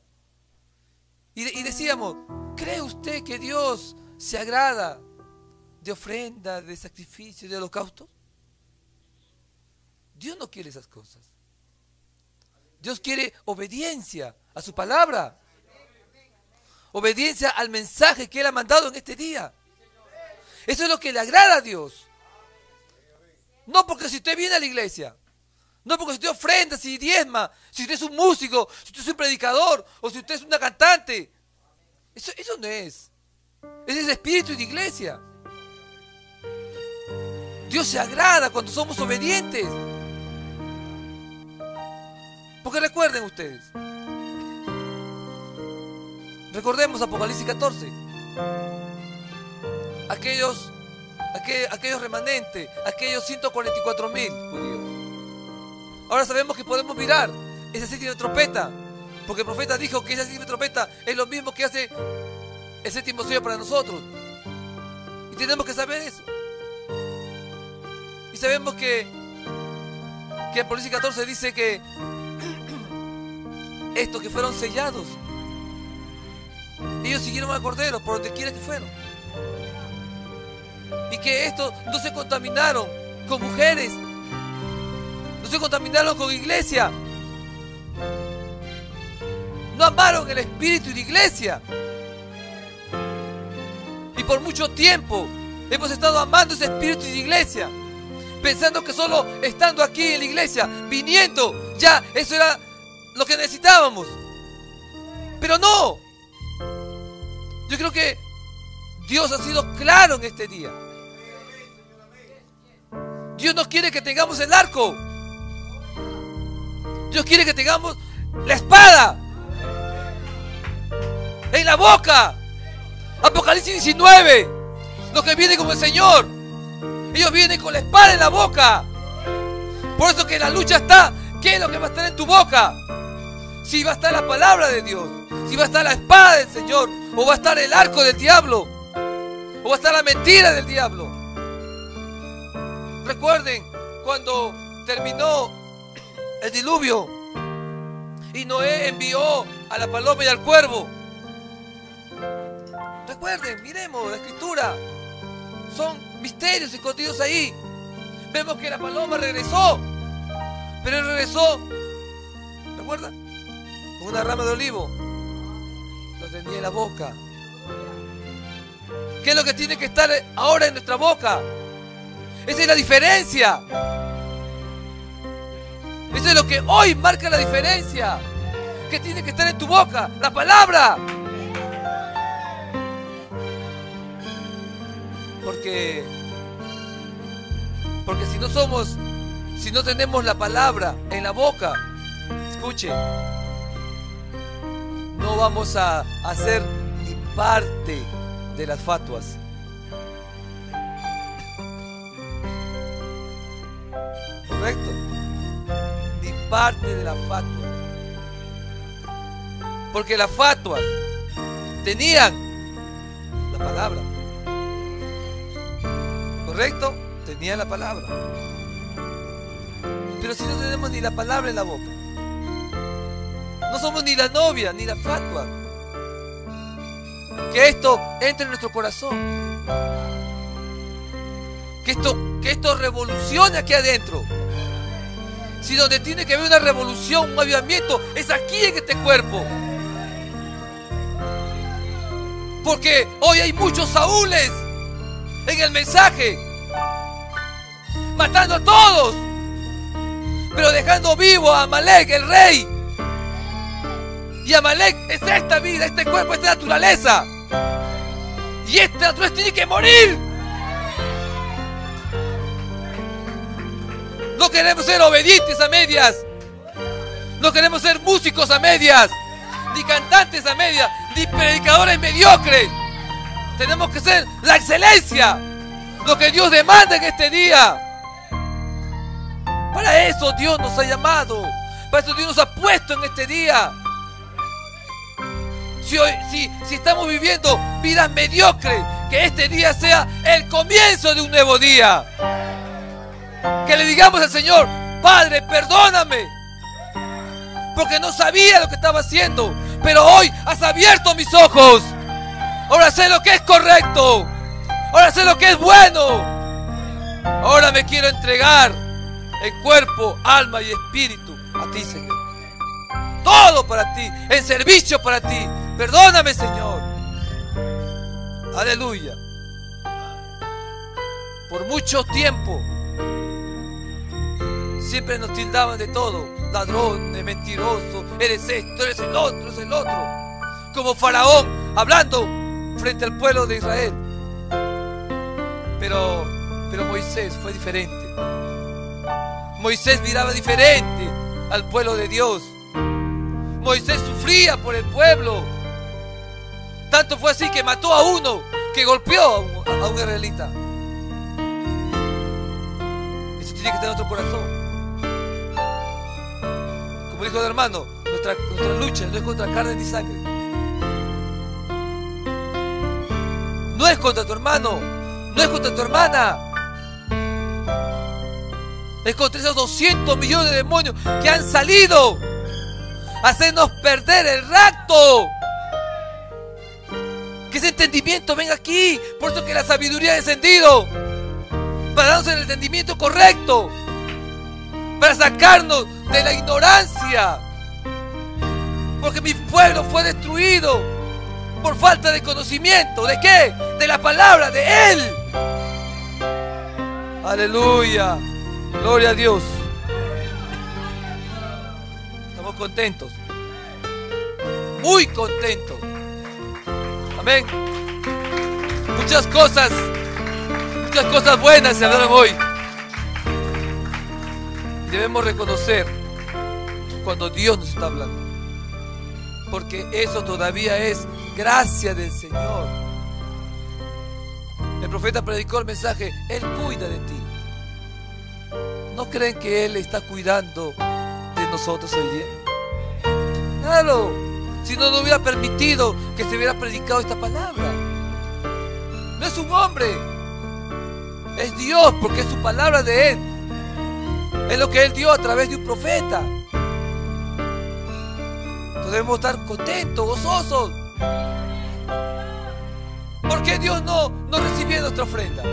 S2: Y, decíamos, ¿cree usted que Dios se agrada de ofrenda, de sacrificio, de holocausto? Dios no quiere esas cosas. Dios quiere obediencia a su palabra. Obediencia al mensaje que Él ha mandado en este día. Eso es lo que le agrada a Dios. No porque si usted viene a la iglesia. No porque si usted ofrenda, si diezma, si usted es un músico, si usted es un predicador o si usted es una cantante. Eso, no es. es el espíritu de iglesia. Dios se agrada cuando somos obedientes. Porque recuerden ustedes. Recordemos Apocalipsis 14. Aquellos aquellos remanentes, aquellos 144.000... mil Ahora sabemos que podemos mirar ese séptimo de trompeta, porque el profeta dijo que ese séptimo de trompeta es lo mismo que hace el séptimo sello para nosotros. Y tenemos que saber eso. Y sabemos que, que en Apocalipsis 14 dice que estos que fueron sellados, ellos siguieron al Cordero, por donde quiera que fueron y que esto no se contaminaron con mujeres, no se contaminaron con iglesia, no amaron el espíritu de iglesia. Y por mucho tiempo hemos estado amando ese espíritu de iglesia, pensando que solo estando aquí en la iglesia, viniendo, ya eso era lo que necesitábamos. Pero no. Yo creo que Dios ha sido claro en este día. Dios no quiere que tengamos el arco. Dios quiere que tengamos la espada en la boca. Apocalipsis 19. Los que vienen con el Señor. Ellos vienen con la espada en la boca. Por eso que la lucha está. ¿Qué es lo que va a estar en tu boca? Si va a estar la palabra de Dios. Si va a estar la espada del Señor. O va a estar el arco del diablo o hasta la mentira del diablo. Recuerden cuando terminó el diluvio y Noé envió a la paloma y al cuervo. Recuerden, miremos la escritura. Son misterios escondidos ahí. Vemos que la paloma regresó, pero regresó, ¿recuerda? Con una rama de olivo. la tenía en la boca ¿Qué es lo que tiene que estar ahora en nuestra boca? Esa es la diferencia. Eso es lo que hoy marca la diferencia. Qué tiene que estar en tu boca, la palabra. Porque porque si no somos si no tenemos la palabra en la boca, escuche, no vamos a hacer ni parte de las fatuas. ¿Correcto? Ni parte de las fatuas Porque las fatuas tenían la palabra. ¿Correcto? Tenían la palabra. Pero si no tenemos ni la palabra en la boca. No somos ni la novia, ni la fatua. Que esto entre en nuestro corazón. Que esto, que esto revolucione aquí adentro. Si donde tiene que haber una revolución, un avivamiento, es aquí en este cuerpo. Porque hoy hay muchos Saúles en el mensaje. Matando a todos. Pero dejando vivo a Malek, el rey. Y Amalek es esta vida, este cuerpo, esta naturaleza. Y esta naturaleza tiene que morir. No queremos ser obedientes a medias. No queremos ser músicos a medias. Ni cantantes a medias. Ni predicadores mediocres. Tenemos que ser la excelencia. Lo que Dios demanda en este día. Para eso Dios nos ha llamado. Para eso Dios nos ha puesto en este día si, estamos viviendo vidas mediocres, que este día sea el comienzo de un nuevo día. Que le digamos al Señor, Padre, perdóname, porque no sabía lo que estaba haciendo, pero hoy has abierto mis ojos. Ahora sé lo que es correcto, ahora sé lo que es bueno. Ahora me quiero entregar en cuerpo, alma y espíritu a ti, Señor. Todo para ti, en servicio para ti, Perdóname, Señor. Aleluya. Por mucho tiempo siempre nos tildaban de todo. Ladrón, de mentiroso, eres esto, eres el otro, eres el otro. Como faraón hablando frente al pueblo de Israel. Pero, pero Moisés fue diferente. Moisés miraba diferente al pueblo de Dios. Moisés sufría por el pueblo. Tanto fue así que mató a uno, que golpeó a un, a Eso tiene que estar en corazón. Como dijo el hermano, nuestra, lucha no es contra carne ni sangre. No es contra tu hermano, no es contra tu hermana. Es contra esos 200 millones de demonios que han salido a hacernos perder el rato que ese entendimiento venga aquí. Por eso que la sabiduría ha descendido. Para darnos el entendimiento correcto. Para sacarnos de la ignorancia. Porque mi pueblo fue destruido por falta de conocimiento. ¿De qué? De la palabra de Él. Aleluya. Gloria a Dios. Estamos contentos. Muy contentos. Amén. Muchas cosas, muchas cosas buenas se hablaron hoy. Debemos reconocer cuando Dios nos está hablando. Porque eso todavía es gracia del Señor. El profeta predicó el mensaje, Él cuida de ti. ¿No creen que Él está cuidando de nosotros hoy día? ¡Claro! si no, no hubiera permitido que se hubiera predicado esta palabra. No es un hombre, es Dios, porque es su palabra de Él. Es lo que Él dio a través de un profeta. Podemos estar contentos, gozosos. ¿Por qué Dios no, no recibió nuestra ofrenda?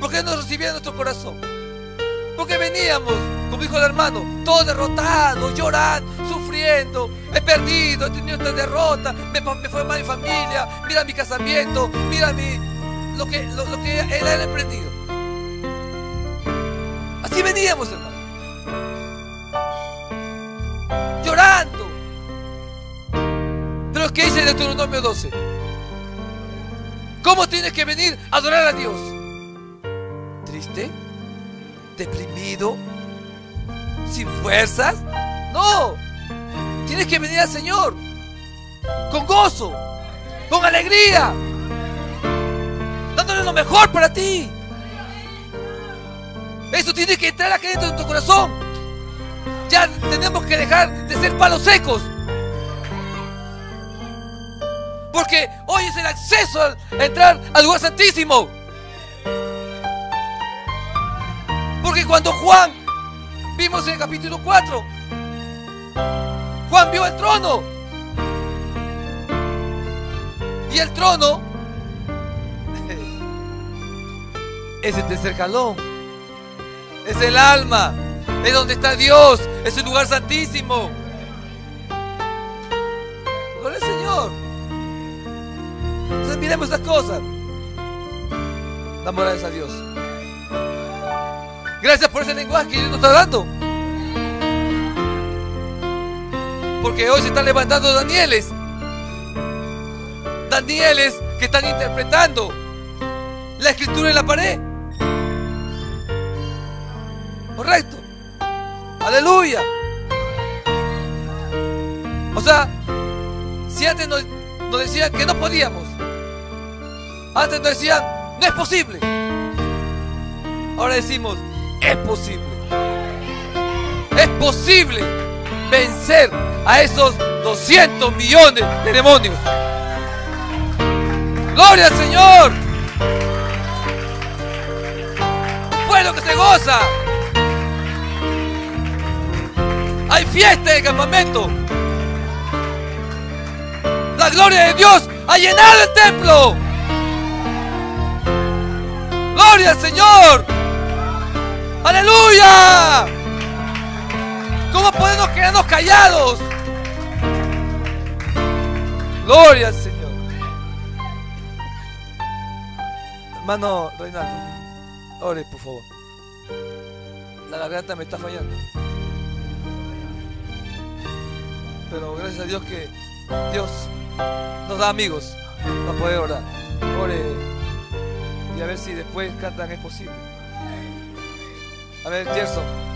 S2: ¿Por qué no recibió nuestro corazón? Porque veníamos, como dijo el hermano, todo derrotado llorando, sufriendo. He perdido, he tenido esta derrota, me, fue mal mi familia, mira mi casamiento, mira mi, lo, que, lo, que él ha emprendido. Así veníamos, hermano. Llorando. Pero que dice el Deuteronomio 12? ¿Cómo tienes que venir a adorar a Dios? deprimido, sin fuerzas. No, tienes que venir al Señor con gozo, con alegría, dándole lo mejor para ti. Eso tiene que entrar aquí dentro de tu corazón. Ya tenemos que dejar de ser palos secos. Porque hoy es el acceso a entrar al lugar santísimo. Porque cuando Juan, vimos en el capítulo 4, Juan vio el trono. Y el trono es el tercer jalón. Es el alma. Es donde está Dios. Es el lugar santísimo. Gloria al Señor. Entonces miremos estas cosas. Damos es a Dios. Gracias por ese lenguaje que Dios nos está dando. Porque hoy se están levantando Danieles. Danieles que están interpretando la escritura en la pared. Correcto. Aleluya. O sea, si antes nos, decían que no podíamos, antes nos decían, no es posible. Ahora decimos, es posible. Es posible vencer a esos 200 millones de demonios. Gloria al Señor. lo que se goza. Hay fiesta en el campamento. La gloria de Dios ha llenado el templo. Gloria al Señor. Aleluya. ¿Cómo podemos quedarnos callados? Gloria al Señor. Hermano Reinaldo, ore por favor. La garganta me está fallando. Pero gracias a Dios que Dios nos da amigos para poder orar. Ore y a ver si después cantan es posible. A ver, Gerson.